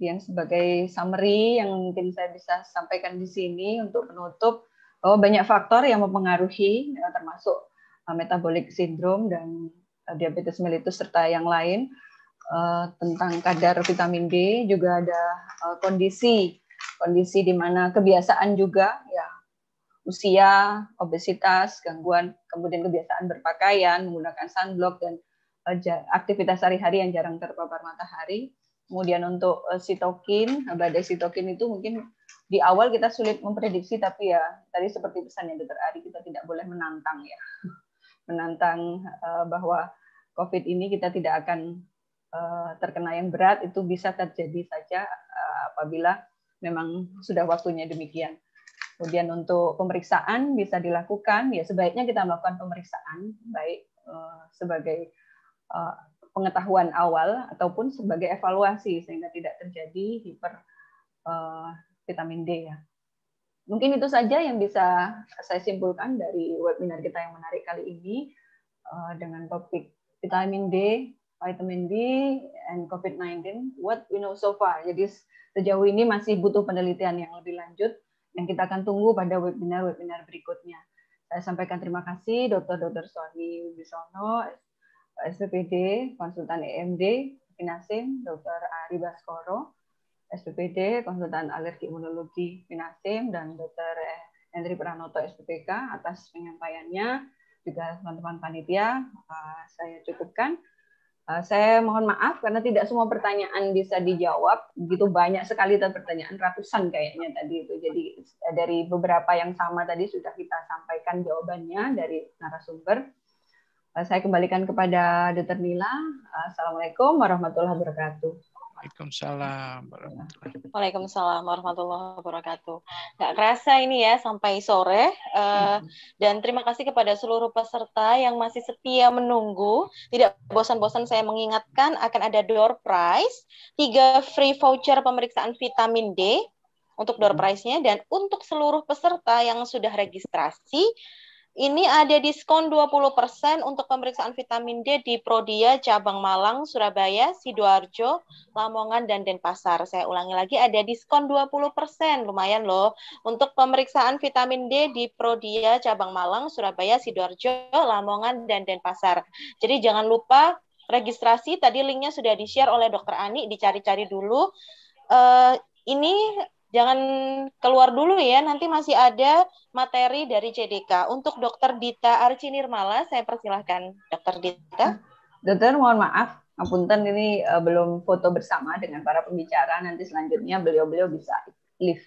Yang sebagai summary yang mungkin saya bisa sampaikan di sini untuk penutup bahwa banyak faktor yang mempengaruhi ya, termasuk eh, metabolic syndrome dan eh, diabetes mellitus serta yang lain eh, tentang kadar vitamin D juga ada kondisi kondisi di mana kebiasaan juga ya usia, obesitas, gangguan, kemudian kebiasaan berpakaian, menggunakan sunblock dan eh, aktivitas sehari-hari yang jarang terpapar matahari. Kemudian untuk eh, sitokin, nah, badai sitokin itu mungkin di awal kita sulit memprediksi, tapi ya tadi seperti pesan yang Dokter Ari, kita tidak boleh menantang ya, menantang eh, bahwa COVID ini kita tidak akan terkena yang berat itu bisa terjadi saja apabila memang sudah waktunya demikian. Kemudian untuk pemeriksaan bisa dilakukan, ya sebaiknya kita melakukan pemeriksaan baik eh, sebagai eh, pengetahuan awal ataupun sebagai evaluasi sehingga tidak terjadi hiper eh, vitamin D ya. Mungkin itu saja yang bisa saya simpulkan dari webinar kita yang menarik kali ini dengan topik vitamin D, vitamin D, and COVID-19. What we know so far. Jadi sejauh ini masih butuh penelitian yang lebih lanjut yang kita akan tunggu pada webinar-webinar berikutnya. Saya sampaikan terima kasih Dr. Dr. Sony Wibisono, SPPD, konsultan EMD, Finasim, Dr. Ari Baskoro, SPPD, konsultan alergi imunologi Finasim, dan Dr. Hendri Pranoto, SPPK atas penyampaiannya. Juga teman-teman panitia, uh, saya cukupkan. Eh, saya mohon maaf karena tidak semua pertanyaan bisa dijawab. Begitu banyak sekali pertanyaan ratusan kayaknya tadi itu. Jadi eh, dari beberapa yang sama tadi sudah kita sampaikan jawabannya dari narasumber. Eh, saya kembalikan kepada Dr. Nila. Assalamualaikum warahmatullahi wabarakatuh. Waalaikumsalam. Waalaikumsalam warahmatullahi wabarakatuh. Nggak kerasa ini ya sampai sore. Uh, dan terima kasih kepada seluruh peserta yang masih setia menunggu. Tidak bosan-bosan saya mengingatkan akan ada door prize, tiga free voucher pemeriksaan vitamin D untuk door hmm. prize-nya dan untuk seluruh peserta yang sudah registrasi ini ada diskon 20% untuk pemeriksaan vitamin D di Prodia, Cabang Malang, Surabaya, Sidoarjo, Lamongan, dan Denpasar. Saya ulangi lagi, ada diskon 20%. Lumayan loh. Untuk pemeriksaan vitamin D di Prodia, Cabang Malang, Surabaya, Sidoarjo, Lamongan, dan Denpasar. Jadi jangan lupa registrasi. Tadi linknya sudah di-share oleh Dokter Ani. Dicari-cari dulu. Uh, ini jangan keluar dulu ya, nanti masih ada materi dari CDK. Untuk Dokter Dita Arci Nirmala, saya persilahkan Dokter Dita. Dokter, mohon maaf, Ampunten ini eh, belum foto bersama dengan para pembicara, nanti selanjutnya beliau-beliau bisa live.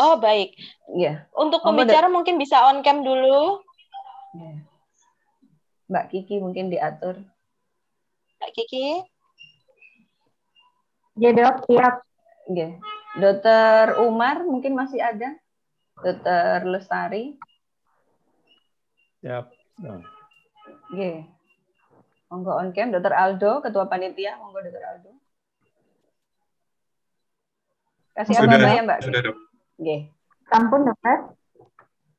Oh baik. Ya. Untuk pembicara oh, mungkin bisa on cam dulu. Yeah. Mbak Kiki mungkin diatur. Mbak Kiki. Ya dok, siap. Oke. Dokter Umar mungkin masih ada? Dokter Lestari? Siap. Oke. Monggo on cam, Dokter Aldo, Ketua Panitia. Monggo Dokter Aldo. Kasih apa apa ya Mbak? Sudah dok. Oke. Ampun dokter.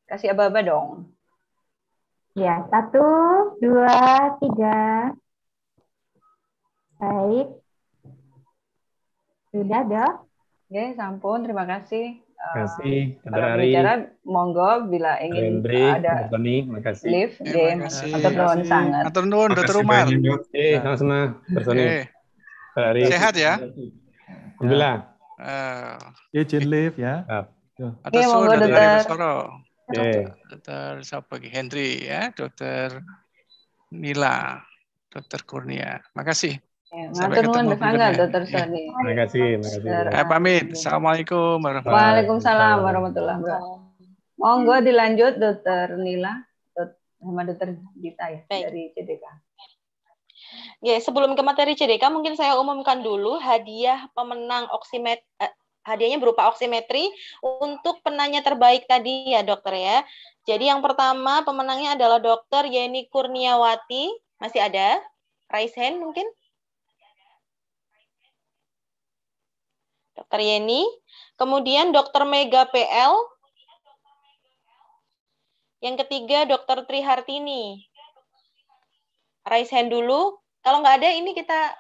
Kasih apa apa dong. Ya, satu, dua, tiga. Baik, sudah, Oke, Ya, sampun. Ya terima kasih. Terima eh, kasih. Para bicara, monggo bila ingin Rembri, ada Tony, kasih. lift, eh, makasih. Atau nuan sangat. Atau nuwun, Dr. Umar. Eh, sama-sama, Personi. Eh. Iya. Sehat ya? Alhamdulillah. Uh, izin lift ya. Iya. Iya. Atau okay, monggo, Dokter. Dokter, dokter siapa lagi? Henry ya, Dokter Nila, Dokter Kurnia. Makasih. Iya, Sampai ketemu berikutnya. Terima kasih, terima kasih. eh pamit. Assalamualaikum warahmatullahi Waalaikumsalam warahmatullahi wabarakatuh. Monggo dilanjut Dokter Nila sama Dokter Gita ya Baik. dari CDK. Ya, sebelum ke materi CDK mungkin saya umumkan dulu hadiah pemenang oksimet eh, hadiahnya berupa oksimetri untuk penanya terbaik tadi ya dokter ya. Jadi yang pertama pemenangnya adalah dokter Yeni Kurniawati. Masih ada? Raise hand mungkin? Dokter Yeni. Kemudian Dokter Mega PL. Yang ketiga Dokter Trihartini. Raise hand dulu. Kalau nggak ada ini kita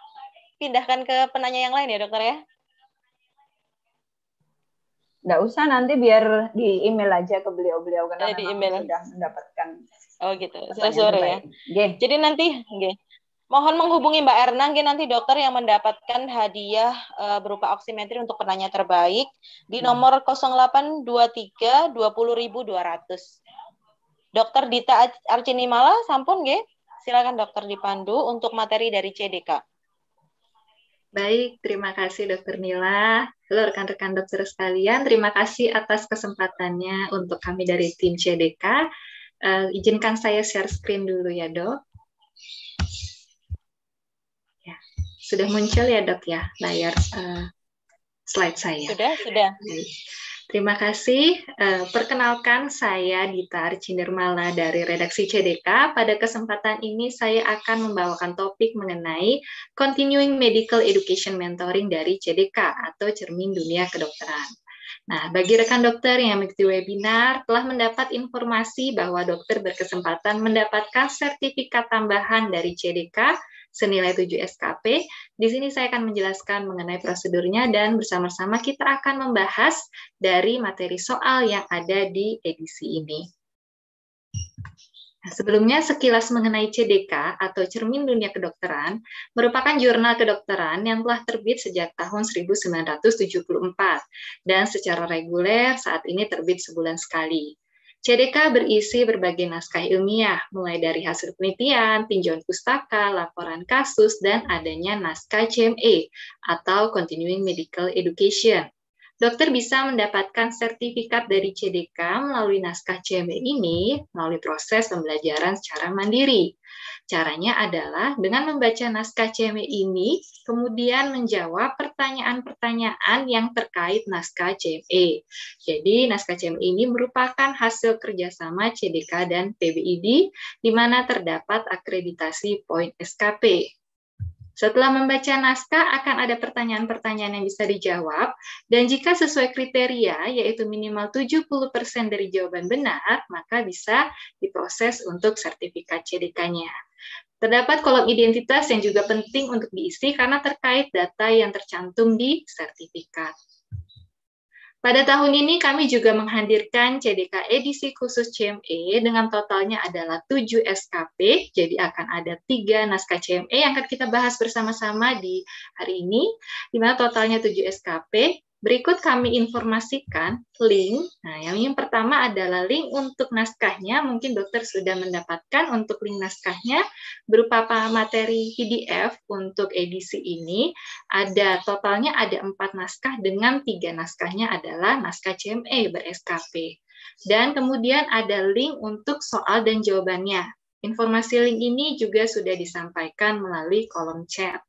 pindahkan ke penanya yang lain ya dokter ya. Nggak usah nanti biar di email aja ke beliau-beliau karena eh, di sudah mendapatkan. Oh gitu, sore ya. Jadi nanti, okay. Mohon menghubungi Mbak Erna, nanti dokter yang mendapatkan hadiah uh, berupa oximetri untuk penanya terbaik di hmm. nomor 0823 20200. Dokter Dita Arcinimala, sampun nggih? Silakan dokter dipandu untuk materi dari CDK. Baik, terima kasih Dokter Nila. Halo rekan-rekan dokter sekalian, terima kasih atas kesempatannya untuk kami dari tim CDK. Uh, eh, izinkan saya share screen dulu ya dok. Sudah muncul ya dok ya layar uh, slide saya. Sudah, sudah. Terima kasih. Uh, perkenalkan saya Dita Arcindermala dari redaksi CDK. Pada kesempatan ini saya akan membawakan topik mengenai Continuing Medical Education Mentoring dari CDK atau Cermin Dunia Kedokteran. Nah, bagi rekan dokter yang mengikuti webinar telah mendapat informasi bahwa dokter berkesempatan mendapatkan sertifikat tambahan dari CDK senilai 7 SKP. Di sini saya akan menjelaskan mengenai prosedurnya dan bersama-sama kita akan membahas dari materi soal yang ada di edisi ini. Nah, sebelumnya sekilas mengenai CDK atau Cermin Dunia Kedokteran merupakan jurnal kedokteran yang telah terbit sejak tahun 1974 dan secara reguler saat ini terbit sebulan sekali. CDK berisi berbagai naskah ilmiah, mulai dari hasil penelitian, tinjauan pustaka, laporan kasus, dan adanya naskah CME atau Continuing Medical Education. Dokter bisa mendapatkan sertifikat dari CDK melalui naskah CME ini melalui proses pembelajaran secara mandiri. Caranya adalah dengan membaca naskah CME ini, kemudian menjawab pertanyaan-pertanyaan yang terkait naskah CME. Jadi, naskah CME ini merupakan hasil kerjasama CDK dan PBID, di mana terdapat akreditasi poin SKP. Setelah membaca naskah, akan ada pertanyaan-pertanyaan yang bisa dijawab, dan jika sesuai kriteria, yaitu minimal 70% dari jawaban benar, maka bisa diproses untuk sertifikat CDK-nya. Terdapat kolom identitas yang juga penting untuk diisi karena terkait data yang tercantum di sertifikat. Pada tahun ini kami juga menghadirkan CDK edisi khusus CME dengan totalnya adalah 7 SKP, jadi akan ada tiga naskah CME yang akan kita bahas bersama-sama di hari ini, di mana totalnya 7 SKP, Berikut kami informasikan link. Nah, yang, yang pertama adalah link untuk naskahnya. Mungkin dokter sudah mendapatkan untuk link naskahnya berupa materi PDF untuk edisi ini. Ada totalnya ada empat naskah dengan tiga naskahnya adalah naskah CME ber-SKP. Dan kemudian ada link untuk soal dan jawabannya. Informasi link ini juga sudah disampaikan melalui kolom chat.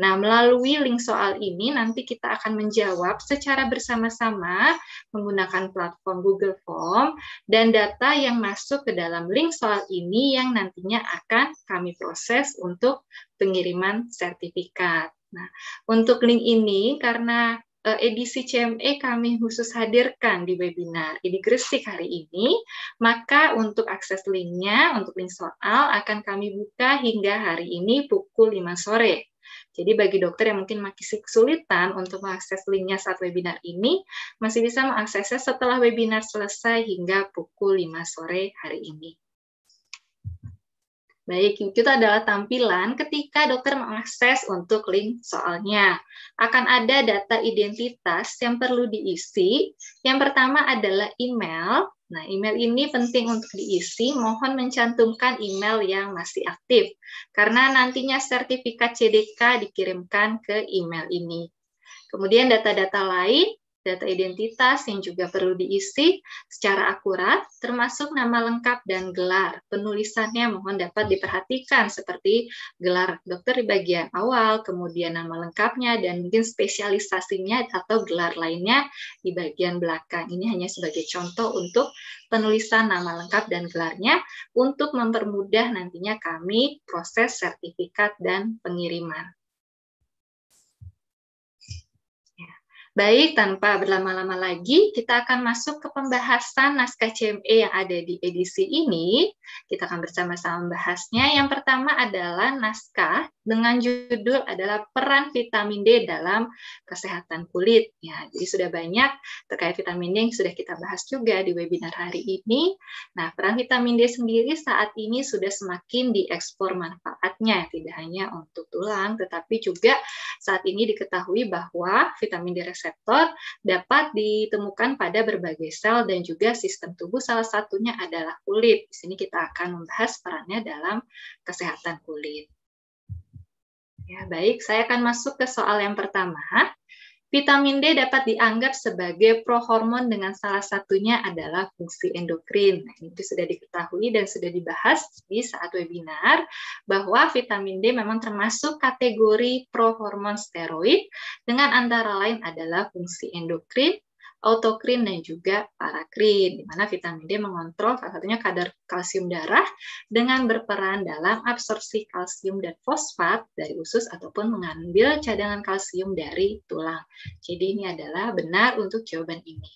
Nah, melalui link soal ini nanti kita akan menjawab secara bersama-sama menggunakan platform Google Form dan data yang masuk ke dalam link soal ini yang nantinya akan kami proses untuk pengiriman sertifikat. Nah, untuk link ini karena eh, edisi CME kami khusus hadirkan di webinar di Gresik hari ini, maka untuk akses linknya, untuk link soal akan kami buka hingga hari ini pukul 5 sore. Jadi bagi dokter yang mungkin masih kesulitan untuk mengakses linknya saat webinar ini, masih bisa mengaksesnya setelah webinar selesai hingga pukul 5 sore hari ini. Baik, itu adalah tampilan ketika dokter mengakses untuk link soalnya. Akan ada data identitas yang perlu diisi. Yang pertama adalah email. Nah, email ini penting untuk diisi. Mohon mencantumkan email yang masih aktif. Karena nantinya sertifikat CDK dikirimkan ke email ini. Kemudian data-data lain data identitas yang juga perlu diisi secara akurat, termasuk nama lengkap dan gelar. Penulisannya mohon dapat diperhatikan seperti gelar dokter di bagian awal, kemudian nama lengkapnya, dan mungkin spesialisasinya atau gelar lainnya di bagian belakang. Ini hanya sebagai contoh untuk penulisan nama lengkap dan gelarnya untuk mempermudah nantinya kami proses sertifikat dan pengiriman. Baik, tanpa berlama-lama lagi, kita akan masuk ke pembahasan naskah CME yang ada di edisi ini. Kita akan bersama-sama membahasnya. Yang pertama adalah naskah dengan judul adalah peran vitamin D dalam kesehatan kulit. Ya, jadi sudah banyak terkait vitamin D yang sudah kita bahas juga di webinar hari ini. Nah, peran vitamin D sendiri saat ini sudah semakin diekspor manfaatnya, tidak hanya untuk tulang, tetapi juga saat ini diketahui bahwa vitamin D reseptor dapat ditemukan pada berbagai sel dan juga sistem tubuh salah satunya adalah kulit. Di sini kita akan membahas perannya dalam kesehatan kulit. Ya, baik, saya akan masuk ke soal yang pertama. Vitamin D dapat dianggap sebagai prohormon dengan salah satunya adalah fungsi endokrin. Nah, itu sudah diketahui dan sudah dibahas di saat webinar bahwa vitamin D memang termasuk kategori prohormon steroid dengan antara lain adalah fungsi endokrin, autokrin dan juga parakrin, di mana vitamin D mengontrol salah satunya kadar kalsium darah dengan berperan dalam absorpsi kalsium dan fosfat dari usus ataupun mengambil cadangan kalsium dari tulang. Jadi ini adalah benar untuk jawaban ini.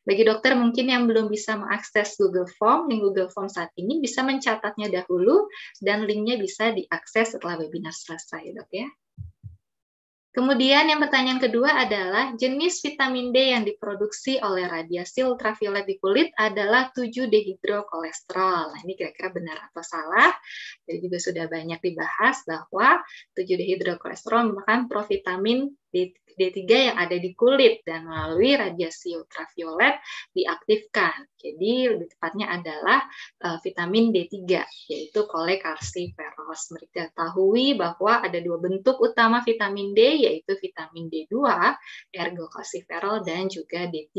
Bagi dokter mungkin yang belum bisa mengakses Google Form, link Google Form saat ini bisa mencatatnya dahulu dan linknya bisa diakses setelah webinar selesai ya dok ya. Kemudian yang pertanyaan kedua adalah jenis vitamin D yang diproduksi oleh radiasi ultraviolet di kulit adalah 7 dehidrokolesterol. Nah, ini kira-kira benar atau salah? Jadi juga sudah banyak dibahas bahwa 7 dehidrokolesterol merupakan provitamin D, D3 yang ada di kulit dan melalui radiasi ultraviolet diaktifkan. Jadi lebih tepatnya adalah uh, vitamin D3 yaitu kolekalsiferol. Mereka ketahui bahwa ada dua bentuk utama vitamin D yaitu vitamin D2 ergokalsiferol dan juga D3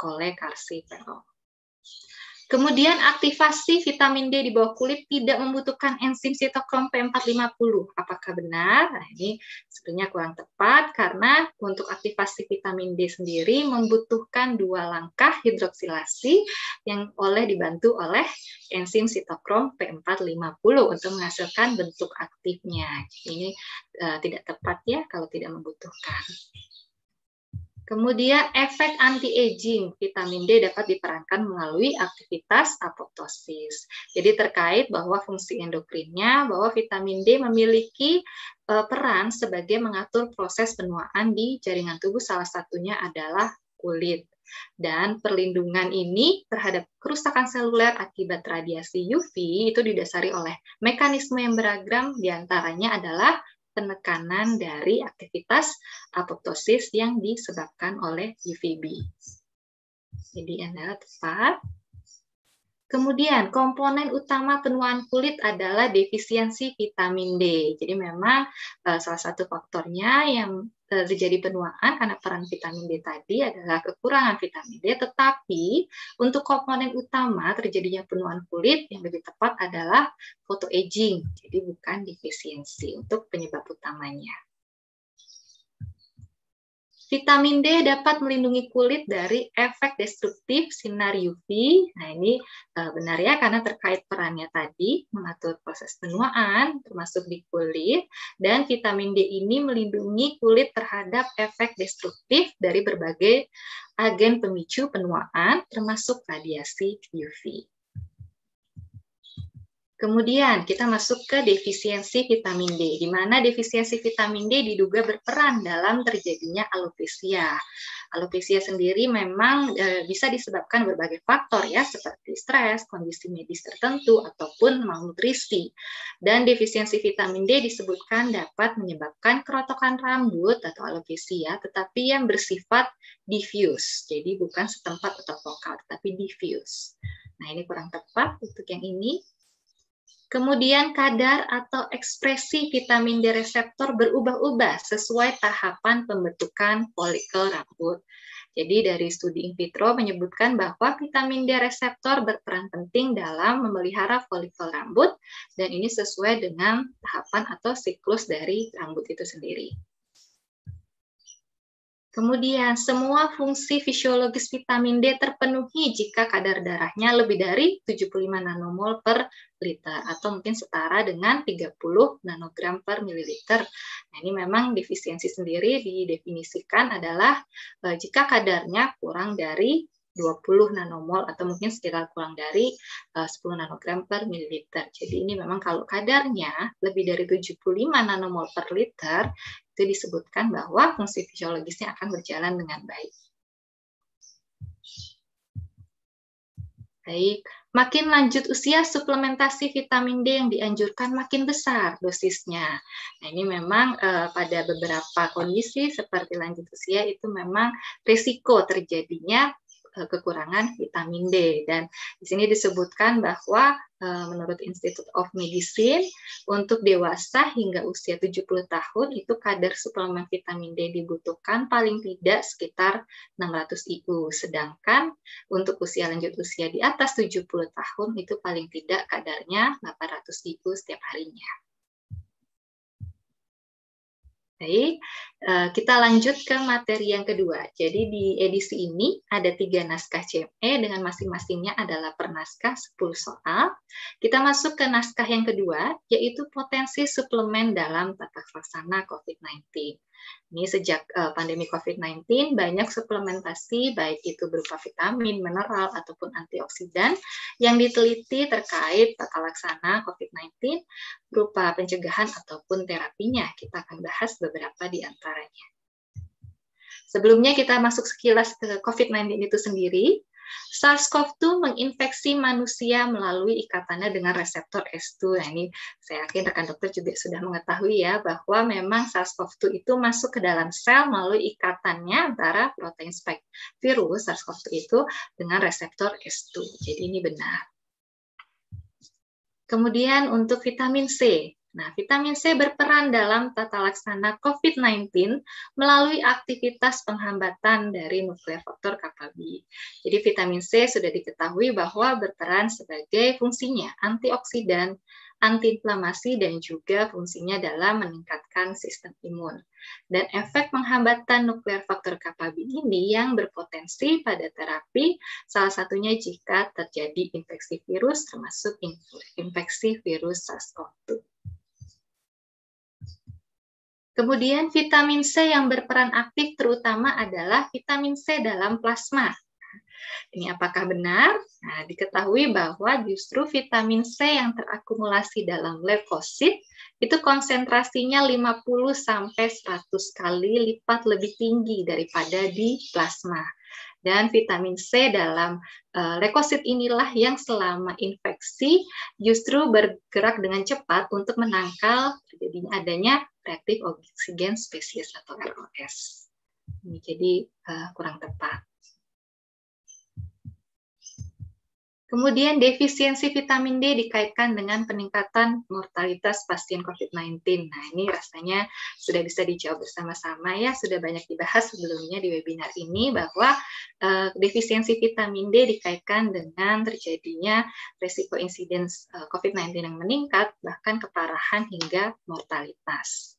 kolekalsiferol. Kemudian aktivasi vitamin D di bawah kulit tidak membutuhkan enzim sitokrom P450. Apakah benar? Nah, ini sebenarnya kurang tepat karena untuk aktivasi vitamin D sendiri membutuhkan dua langkah hidroksilasi yang oleh dibantu oleh enzim sitokrom P450 untuk menghasilkan bentuk aktifnya. Ini uh, tidak tepat ya kalau tidak membutuhkan. Kemudian efek anti-aging vitamin D dapat diperankan melalui aktivitas apoptosis. Jadi terkait bahwa fungsi endokrinnya bahwa vitamin D memiliki e, peran sebagai mengatur proses penuaan di jaringan tubuh salah satunya adalah kulit. Dan perlindungan ini terhadap kerusakan seluler akibat radiasi UV itu didasari oleh mekanisme yang beragam diantaranya adalah penekanan dari aktivitas apoptosis yang disebabkan oleh UVB. E Jadi adalah tepat. Kemudian komponen utama penuaan kulit adalah defisiensi vitamin D. Jadi memang eh, salah satu faktornya yang Eh, terjadi penuaan karena peran vitamin D tadi adalah kekurangan vitamin D, tetapi untuk komponen utama terjadinya penuaan kulit yang lebih tepat adalah photoaging. jadi bukan defisiensi untuk penyebab utamanya. Vitamin D dapat melindungi kulit dari efek destruktif sinar UV. Nah, ini eh, benar ya karena terkait perannya tadi mengatur proses penuaan termasuk di kulit dan vitamin D ini melindungi kulit terhadap efek destruktif dari berbagai agen pemicu penuaan termasuk radiasi UV. Kemudian kita masuk ke defisiensi vitamin D, di mana defisiensi vitamin D diduga berperan dalam terjadinya alopecia. Alopecia sendiri memang e, bisa disebabkan berbagai faktor ya, seperti stres, kondisi medis tertentu, ataupun malnutrisi. Dan defisiensi vitamin D disebutkan dapat menyebabkan kerotokan rambut atau alopecia, tetapi yang bersifat diffuse, jadi bukan setempat atau lokal, tetapi diffuse. Nah ini kurang tepat untuk yang ini. Kemudian kadar atau ekspresi vitamin D reseptor berubah-ubah sesuai tahapan pembentukan folikel rambut. Jadi dari studi in vitro menyebutkan bahwa vitamin D reseptor berperan penting dalam memelihara folikel rambut dan ini sesuai dengan tahapan atau siklus dari rambut itu sendiri. Kemudian, semua fungsi fisiologis vitamin D terpenuhi jika kadar darahnya lebih dari 75 nanomol per liter atau mungkin setara dengan 30 nanogram per mililiter. Nah, ini memang defisiensi sendiri didefinisikan adalah eh, jika kadarnya kurang dari 20 nanomol atau mungkin sekitar kurang dari eh, uh, 10 nanogram per mililiter. Jadi ini memang kalau kadarnya lebih dari 75 nanomol per liter itu disebutkan bahwa fungsi fisiologisnya akan berjalan dengan baik. Baik, makin lanjut usia suplementasi vitamin D yang dianjurkan makin besar dosisnya. Nah, ini memang eh, pada beberapa kondisi seperti lanjut usia itu memang risiko terjadinya Eh, kekurangan vitamin D dan di sini disebutkan bahwa eh, menurut Institute of Medicine untuk dewasa hingga usia 70 tahun itu kadar suplemen vitamin D dibutuhkan paling tidak sekitar 600 IU sedangkan untuk usia lanjut usia di atas 70 tahun itu paling tidak kadarnya 800 IU setiap harinya. Baik, eh, kita lanjut ke materi yang kedua. Jadi di edisi ini ada tiga naskah CME dengan masing-masingnya adalah per naskah 10 soal. Kita masuk ke naskah yang kedua, yaitu potensi suplemen dalam tata laksana COVID-19. Ini sejak uh, pandemi COVID-19 banyak suplementasi baik itu berupa vitamin, mineral ataupun antioksidan yang diteliti terkait tata laksana COVID-19 berupa pencegahan ataupun terapinya. Kita akan bahas beberapa di antaranya. Sebelumnya kita masuk sekilas ke COVID-19 itu sendiri. SARS-CoV-2 menginfeksi manusia melalui ikatannya dengan reseptor S2. Nah, ini saya yakin rekan dokter juga sudah mengetahui ya bahwa memang SARS-CoV-2 itu masuk ke dalam sel melalui ikatannya antara protein spike virus SARS-CoV-2 itu dengan reseptor S2. Jadi ini benar. Kemudian untuk vitamin C, Nah, vitamin C berperan dalam tata laksana COVID-19 melalui aktivitas penghambatan dari nuklear faktor kapal B. Jadi vitamin C sudah diketahui bahwa berperan sebagai fungsinya antioksidan, antiinflamasi dan juga fungsinya dalam meningkatkan sistem imun. Dan efek penghambatan nuklear faktor B ini yang berpotensi pada terapi salah satunya jika terjadi infeksi virus termasuk infeksi virus SARS-CoV-2. Kemudian vitamin C yang berperan aktif terutama adalah vitamin C dalam plasma. Ini apakah benar? Nah, diketahui bahwa justru vitamin C yang terakumulasi dalam leukosit itu konsentrasinya 50 sampai 100 kali lipat lebih tinggi daripada di plasma. Dan vitamin C dalam uh, leukosit inilah yang selama infeksi justru bergerak dengan cepat untuk menangkal terjadinya adanya reaktif oksigen spesies atau ROS. Ini jadi uh, kurang tepat. Kemudian defisiensi vitamin D dikaitkan dengan peningkatan mortalitas pasien COVID-19. Nah, ini rasanya sudah bisa dijawab bersama-sama ya, sudah banyak dibahas sebelumnya di webinar ini bahwa uh, defisiensi vitamin D dikaitkan dengan terjadinya resiko insiden eh, COVID-19 yang meningkat, bahkan keparahan hingga mortalitas.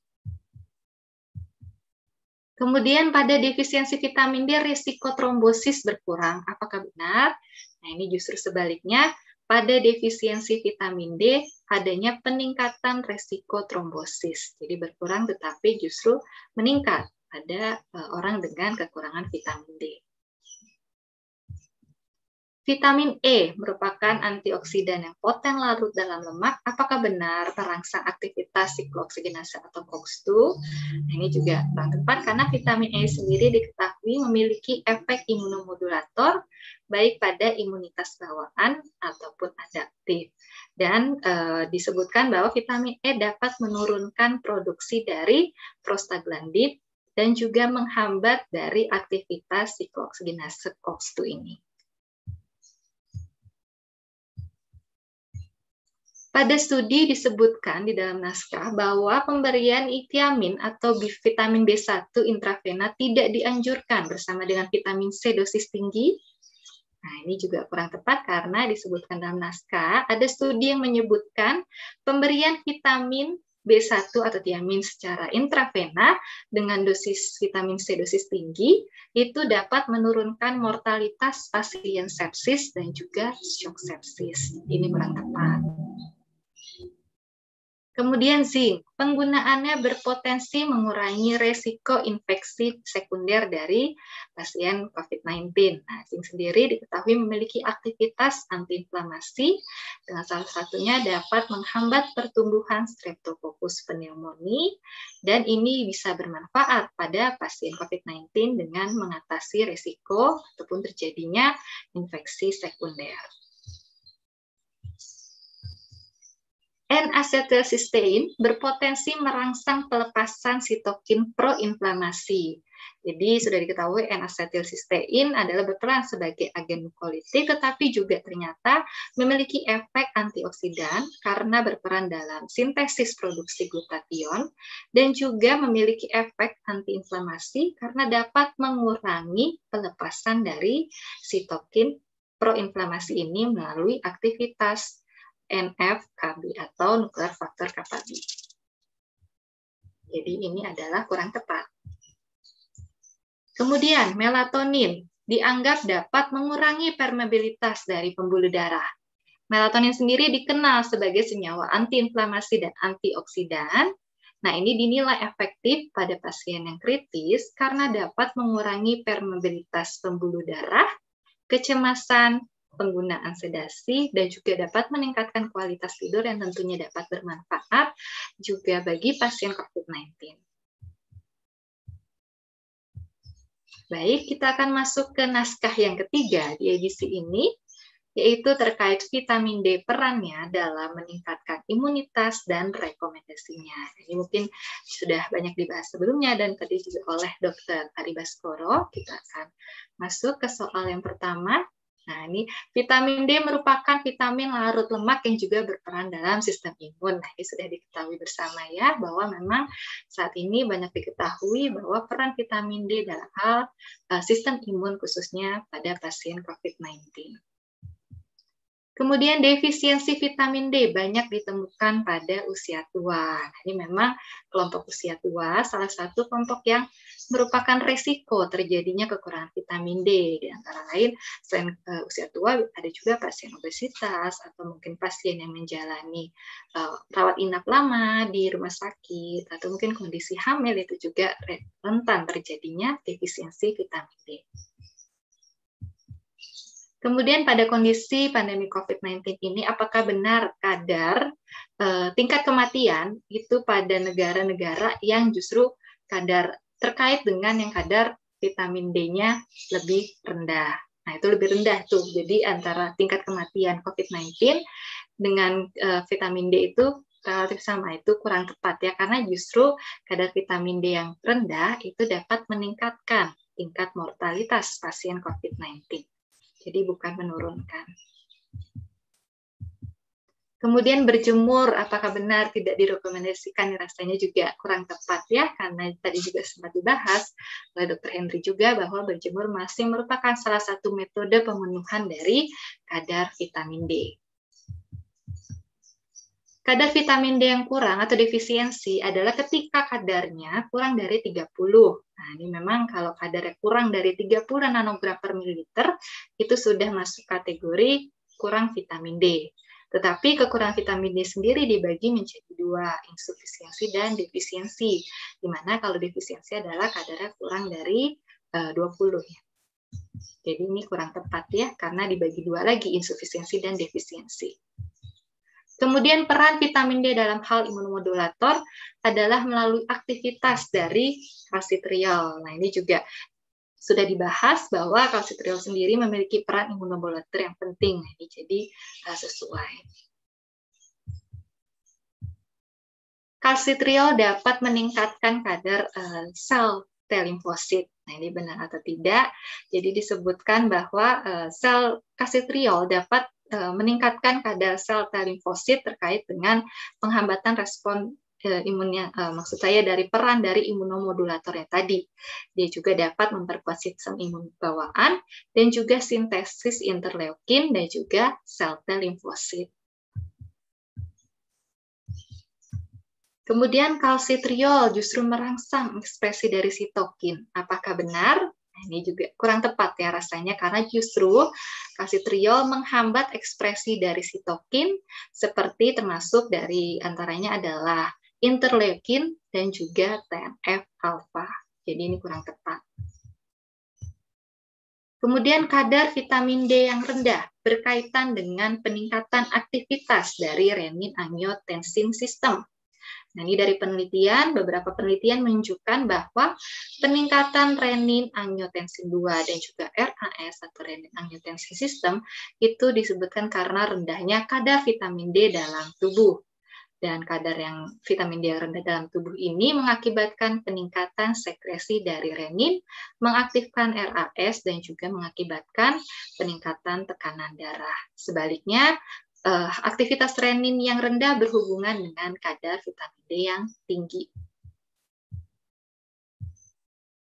Kemudian pada defisiensi vitamin D risiko trombosis berkurang. Apakah benar? Nah, ini justru sebaliknya, pada defisiensi vitamin D adanya peningkatan resiko trombosis. Jadi berkurang tetapi justru meningkat pada e, orang dengan kekurangan vitamin D. Vitamin E merupakan antioksidan yang poten larut dalam lemak. Apakah benar merangsang aktivitas siklooksigenase atau COX-2? Nah, ini juga tepat karena vitamin E sendiri diketahui memiliki efek imunomodulator baik pada imunitas bawaan ataupun adaptif. Dan e, disebutkan bahwa vitamin E dapat menurunkan produksi dari prostaglandin dan juga menghambat dari aktivitas siklooksidinase COX-2 ini. Pada studi disebutkan di dalam naskah bahwa pemberian itiamin atau vitamin B1 intravena tidak dianjurkan bersama dengan vitamin C dosis tinggi Nah, ini juga kurang tepat karena disebutkan dalam naskah, ada studi yang menyebutkan pemberian vitamin B1 atau tiamin secara intravena dengan dosis vitamin C dosis tinggi itu dapat menurunkan mortalitas pasien sepsis dan juga shock sepsis. Ini kurang tepat. Kemudian zinc, penggunaannya berpotensi mengurangi resiko infeksi sekunder dari pasien COVID-19. Nah, zinc sendiri diketahui memiliki aktivitas antiinflamasi dengan salah satunya dapat menghambat pertumbuhan Streptococcus pneumoniae dan ini bisa bermanfaat pada pasien COVID-19 dengan mengatasi resiko ataupun terjadinya infeksi sekunder. N-acetyl berpotensi merangsang pelepasan sitokin proinflamasi. Jadi sudah diketahui N-acetyl adalah berperan sebagai agen mukolitik tetapi juga ternyata memiliki efek antioksidan karena berperan dalam sintesis produksi glutathione dan juga memiliki efek antiinflamasi karena dapat mengurangi pelepasan dari sitokin proinflamasi ini melalui aktivitas NFKB atau nuklear kappa B. Jadi ini adalah kurang tepat. Kemudian melatonin dianggap dapat mengurangi permeabilitas dari pembuluh darah. Melatonin sendiri dikenal sebagai senyawa antiinflamasi dan antioksidan. Nah, ini dinilai efektif pada pasien yang kritis karena dapat mengurangi permeabilitas pembuluh darah, kecemasan, penggunaan sedasi dan juga dapat meningkatkan kualitas tidur yang tentunya dapat bermanfaat juga bagi pasien COVID-19. Baik, kita akan masuk ke naskah yang ketiga di edisi ini, yaitu terkait vitamin D perannya dalam meningkatkan imunitas dan rekomendasinya. Ini mungkin sudah banyak dibahas sebelumnya dan tadi juga oleh Dr. Ari Baskoro. Kita akan masuk ke soal yang pertama, Nah, ini vitamin D merupakan vitamin larut lemak yang juga berperan dalam sistem imun. Nah, ini sudah diketahui bersama ya bahwa memang saat ini banyak diketahui bahwa peran vitamin D dalam hal eh, sistem imun khususnya pada pasien COVID-19. Kemudian defisiensi vitamin D banyak ditemukan pada usia tua. Nah, ini memang kelompok usia tua salah satu kelompok yang merupakan resiko terjadinya kekurangan vitamin D. Di antara lain, selain eh, usia tua, ada juga pasien obesitas atau mungkin pasien yang menjalani uh, rawat inap lama di rumah sakit atau mungkin kondisi hamil itu juga rentan terjadinya defisiensi vitamin D. Kemudian pada kondisi pandemi COVID-19 ini, apakah benar kadar eh, tingkat kematian itu pada negara-negara yang justru kadar terkait dengan yang kadar vitamin D-nya lebih rendah? Nah, itu lebih rendah tuh. Jadi antara tingkat kematian COVID-19 dengan eh, vitamin D itu relatif sama itu kurang tepat ya karena justru kadar vitamin D yang rendah itu dapat meningkatkan tingkat mortalitas pasien COVID-19. Jadi bukan menurunkan. Kemudian berjemur, apakah benar tidak direkomendasikan? Rasanya juga kurang tepat ya, karena tadi juga sempat dibahas oleh Dr. Henry juga bahwa berjemur masih merupakan salah satu metode pemenuhan dari kadar vitamin D. Kadar vitamin D yang kurang atau defisiensi adalah ketika kadarnya kurang dari 30. Nah, ini memang kalau kadarnya kurang dari 30 nanogram per mililiter, itu sudah masuk kategori kurang vitamin D. Tetapi kekurangan vitamin D sendiri dibagi menjadi dua, insufisiensi dan defisiensi. Dimana kalau defisiensi adalah kadarnya kurang dari eh, uh, 20 ya. Jadi ini kurang tepat ya, karena dibagi dua lagi, insufisiensi dan defisiensi. Kemudian peran vitamin D dalam hal imunomodulator adalah melalui aktivitas dari kalsitriol. Nah, ini juga sudah dibahas bahwa kalsitriol sendiri memiliki peran imunomodulator yang penting. Nah, ini jadi eh, sesuai. Kalsitriol dapat meningkatkan kadar uh, sel T limfosit. Nah, ini benar atau tidak? Jadi disebutkan bahwa uh, sel kalsitriol dapat Eh, meningkatkan kadar sel T limfosit terkait dengan penghambatan respon eh, imunnya eh, maksud saya dari peran dari imunomodulatornya tadi. Dia juga dapat memperkuat sistem imun bawaan dan juga sintesis interleukin dan juga sel T limfosit. Kemudian kalsitriol justru merangsang ekspresi dari sitokin. Apakah benar? ini juga kurang tepat ya rasanya karena justru kalsitriol menghambat ekspresi dari sitokin seperti termasuk dari antaranya adalah interleukin dan juga TNF alfa. Jadi ini kurang tepat. Kemudian kadar vitamin D yang rendah berkaitan dengan peningkatan aktivitas dari renin angiotensin sistem Nah, ini dari penelitian, beberapa penelitian menunjukkan bahwa peningkatan renin angiotensin 2 dan juga RAS atau renin angiotensin sistem itu disebutkan karena rendahnya kadar vitamin D dalam tubuh. Dan kadar yang vitamin D yang rendah dalam tubuh ini mengakibatkan peningkatan sekresi dari renin, mengaktifkan RAS, dan juga mengakibatkan peningkatan tekanan darah. Sebaliknya, uh, aktivitas renin yang rendah berhubungan dengan kadar vitamin D yang tinggi.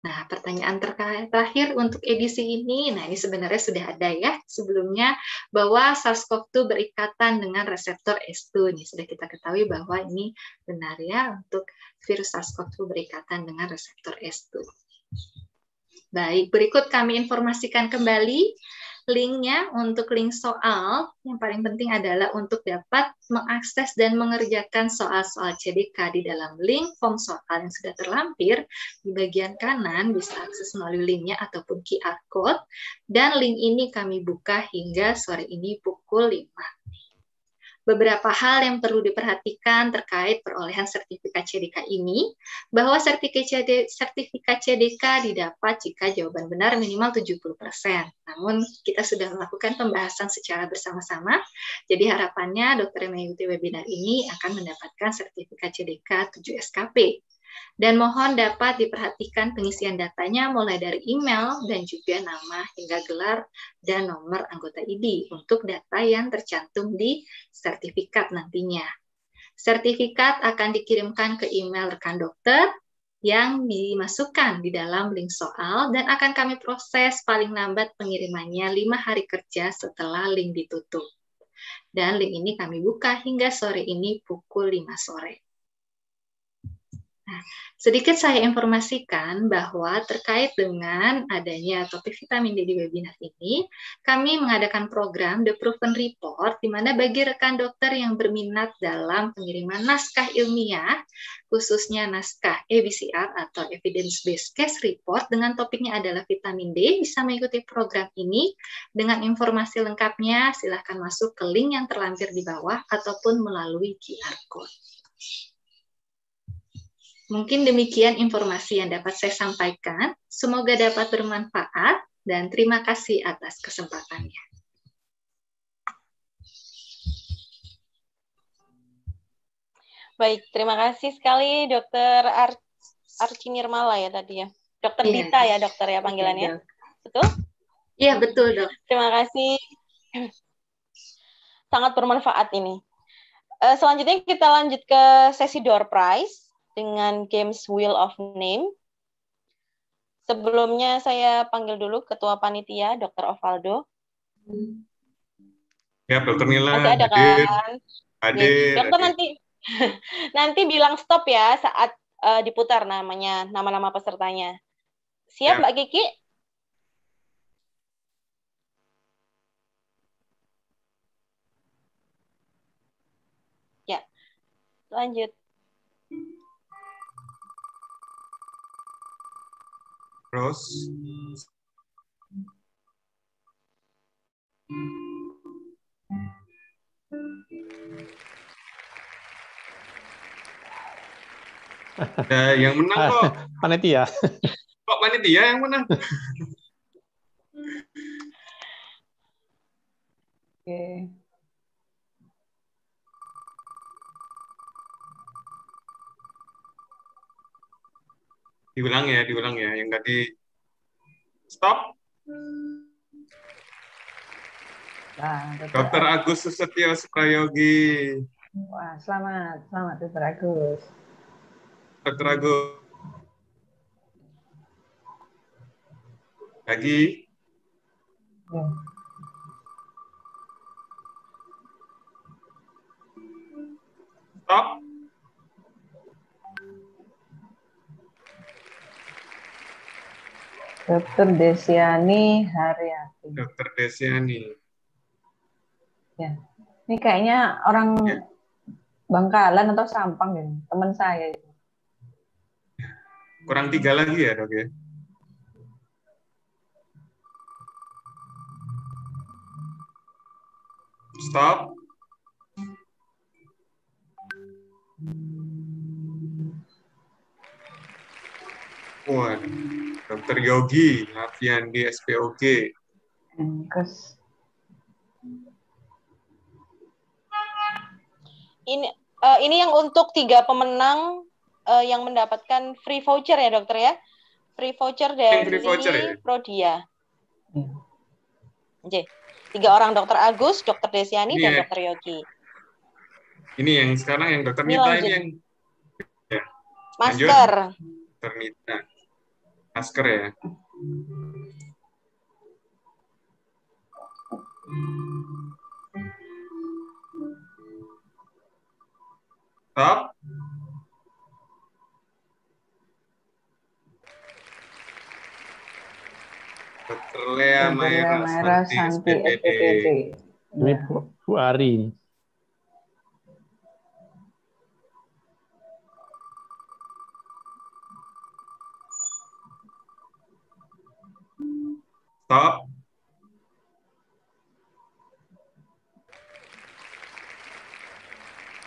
Nah, pertanyaan terakhir untuk edisi ini, nah ini sebenarnya sudah ada ya sebelumnya, bahwa SARS-CoV-2 berikatan dengan reseptor S2. Ini sudah kita ketahui bahwa ini benar ya untuk virus SARS-CoV-2 berikatan dengan reseptor S2. Baik, berikut kami informasikan kembali linknya untuk link soal yang paling penting adalah untuk dapat mengakses dan mengerjakan soal-soal CDK di dalam link form soal yang sudah terlampir di bagian kanan bisa akses melalui linknya ataupun QR code dan link ini kami buka hingga sore ini pukul 5 beberapa hal yang perlu diperhatikan terkait perolehan sertifikat CDK ini, bahwa sertifikat CDK, didapat jika jawaban benar minimal 70%. Namun kita sudah melakukan pembahasan secara bersama-sama, jadi harapannya dokter mengikuti webinar ini akan mendapatkan sertifikat CDK 7 SKP. Dan mohon dapat diperhatikan pengisian datanya mulai dari email dan juga nama hingga gelar dan nomor anggota ID untuk data yang tercantum di sertifikat nantinya. Sertifikat akan dikirimkan ke email rekan dokter yang dimasukkan di dalam link soal dan akan kami proses paling lambat pengirimannya lima hari kerja setelah link ditutup. Dan link ini kami buka hingga sore ini pukul 5 sore sedikit saya informasikan bahwa terkait dengan adanya topik vitamin D di webinar ini, kami mengadakan program The Proven Report, di mana bagi rekan dokter yang berminat dalam pengiriman naskah ilmiah, khususnya naskah EBCR atau Evidence Based Case Report dengan topiknya adalah vitamin D, bisa mengikuti program ini dengan informasi lengkapnya silahkan masuk ke link yang terlampir di bawah ataupun melalui QR Code. Mungkin demikian informasi yang dapat saya sampaikan. Semoga dapat bermanfaat dan terima kasih atas kesempatannya. Baik, terima kasih sekali Dokter Ar Arci Nirmala ya tadi ya. Dokter yeah. Dita ya dokter ya panggilannya. Yeah. Betul? Iya, yeah, betul, Dok. Terima kasih. Sangat bermanfaat ini. Eh, selanjutnya kita lanjut ke sesi door prize dengan games Wheel of Name. Sebelumnya saya panggil dulu Ketua Panitia, Dr. Ovaldo. Ya, Dr. Nila. Masih ada hadir, kan? Hadir, iya, Dokter hadir. nanti nanti bilang stop ya saat uh, diputar namanya, nama-nama pesertanya. Siap, ya. Mbak Kiki? Ya. Lanjut. terus Ada yang menang kok. Panitia. Kok panitia yang menang? Oke. Okay. diulang ya, diulang ya. Yang tadi stop. Nah, Dokter Agus Susetyo Suprayogi. Wah, selamat, selamat Dokter Agus. Dokter Agus. Lagi. Ya. Stop. Dokter Desiani Haryati. Dokter Desiani. Ya. Ini kayaknya orang ya. Bangkalan atau Sampang ya, teman saya itu. Kurang tiga lagi ya, Dok ya? Stop. One. Dokter Yogi Alfian di SPOG. Ini uh, ini yang untuk tiga pemenang uh, yang mendapatkan free voucher ya dokter ya, free voucher dari free voucher, ya? Prodia. Hmm. tiga orang dokter Agus, dokter Desiani ini dan ya. dokter Yogi. Ini yang sekarang yang dokter Nita ini, yang ya. master. Lanjut. Dokter Nita masker ya. Stop. Petrolea Maera Santi, SPPD. Ini Bu Ari. Stop.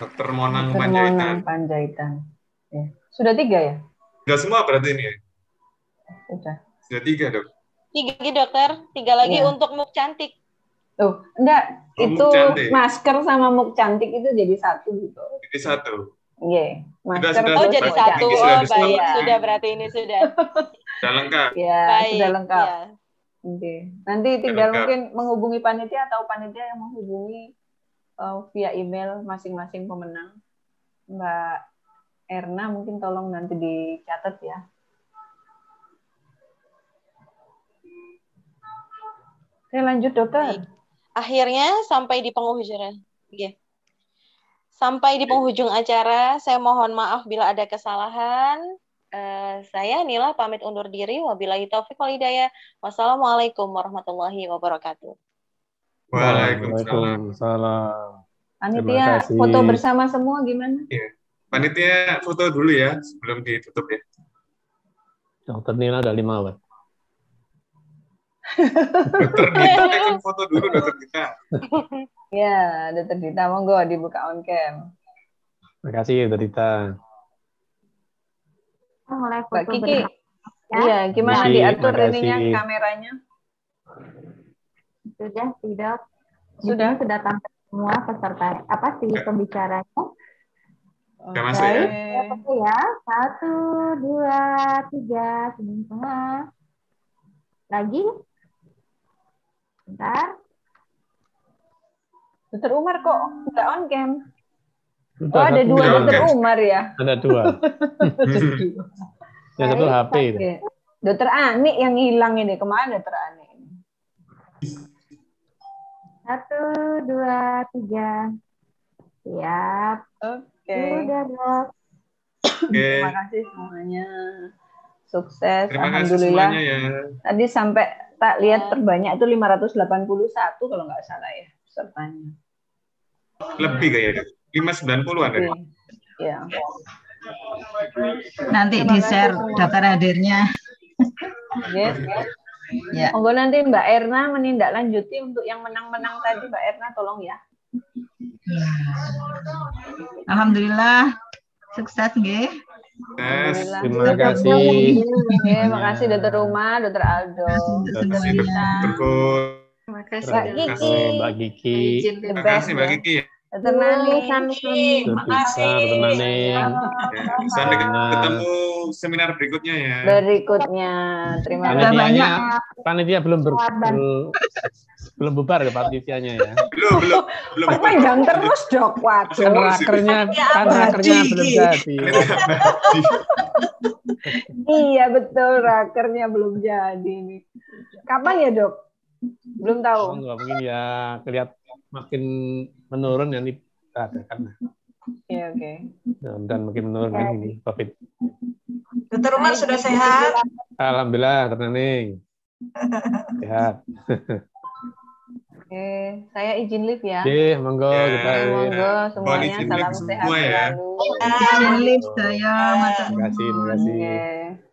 dokter Monang Dr. Panjaitan. Monang Panjaitan. Ya. Sudah tiga ya? Sudah semua berarti ini ya? Sudah. Sudah tiga dok? Tiga lagi dokter, tiga lagi ya. untuk muk cantik. Tuh, enggak. Oh, itu masker sama muk cantik itu jadi satu gitu. Jadi satu? Iya. Yeah. Masker sudah, sudah, oh jadi satu. Oh, baik. Sudah berarti ini sudah. sudah lengkap. Ya, baik. sudah lengkap. Ya. Oke. Nanti tinggal mungkin menghubungi panitia atau panitia yang menghubungi uh, via email masing-masing pemenang. Mbak Erna mungkin tolong nanti dicatat ya. Oke, lanjut dokter. Akhirnya sampai di penghujung. Oke. Iya. Sampai di penghujung acara, saya mohon maaf bila ada kesalahan. Eh, saya Nila pamit undur diri. Wabillahi taufiq walhidayah. Wassalamualaikum warahmatullahi wabarakatuh. Waalaikumsalam. Panitia foto bersama semua gimana? Iya. Panitia foto dulu ya sebelum ditutup ya. Dokter Nila ada lima wad. dokter Dita foto dulu dokter Dita. ya, dokter Dita monggo dibuka on cam. Terima kasih dokter Dita mulai foto Mbak Kiki. Ya. Iya, gimana Masih, diatur ininya kameranya? Sudah, tidak. Sudah Jadi, sudah tampil semua peserta apa sih ya. pembicaranya? Oke, ya. ya. Satu, dua, tiga, senyum semua. Lagi? Bentar. Dokter Umar kok nggak on game oh, ada dua dokter Umar ya? Ada dua. yang satu HP. itu. Dokter Ani yang hilang ini. Kemana dokter Ani? Satu, dua, tiga. Siap. Oke. Okay. Okay. Terima kasih semuanya. Sukses. Terima Alhamdulillah. Kasih semuanya ya. Tadi sampai tak lihat terbanyak itu 581 kalau nggak salah ya pesertanya. Lebih kayaknya puluh ada. Iya. Iya. Nanti di share daftar hadirnya. Yes. Ya. Monggo nanti Mbak Erna menindaklanjuti untuk yang menang-menang tadi Mbak Erna tolong ya. Alhamdulillah sukses nggih. Yes, terima kasih. Terima kasih Dokter rumah, Dokter Aldo. Terima kasih Terima kasih Mbak Kiki. Terima kasih Mbak Kiki. Tenane. Makasih. Tenane. Sampai ketemu seminar berikutnya ya. Berikutnya. Terima kasih banyak. Panitia belum ber, belum bubar ya panitianya ya. Belum, belum, belum. Panjang terus dok. Waduh. Rakernya kan rakernya belum jadi. iya betul rakernya belum jadi nih. Kapan ya dok? Belum tahu. Oh, mungkin ya kelihatan makin menurun yang diadakan. Iya, oke. Okay. Nah, dan, makin menurun okay. ini COVID. Dokter Umar sudah sehat? Alhamdulillah, Ternening. sehat. Oke, saya izin live ya. Oke, iya, monggo yeah. kita. Monggo semuanya salam sehat semua ya. Izin saya. Terima kasih, terima kasih.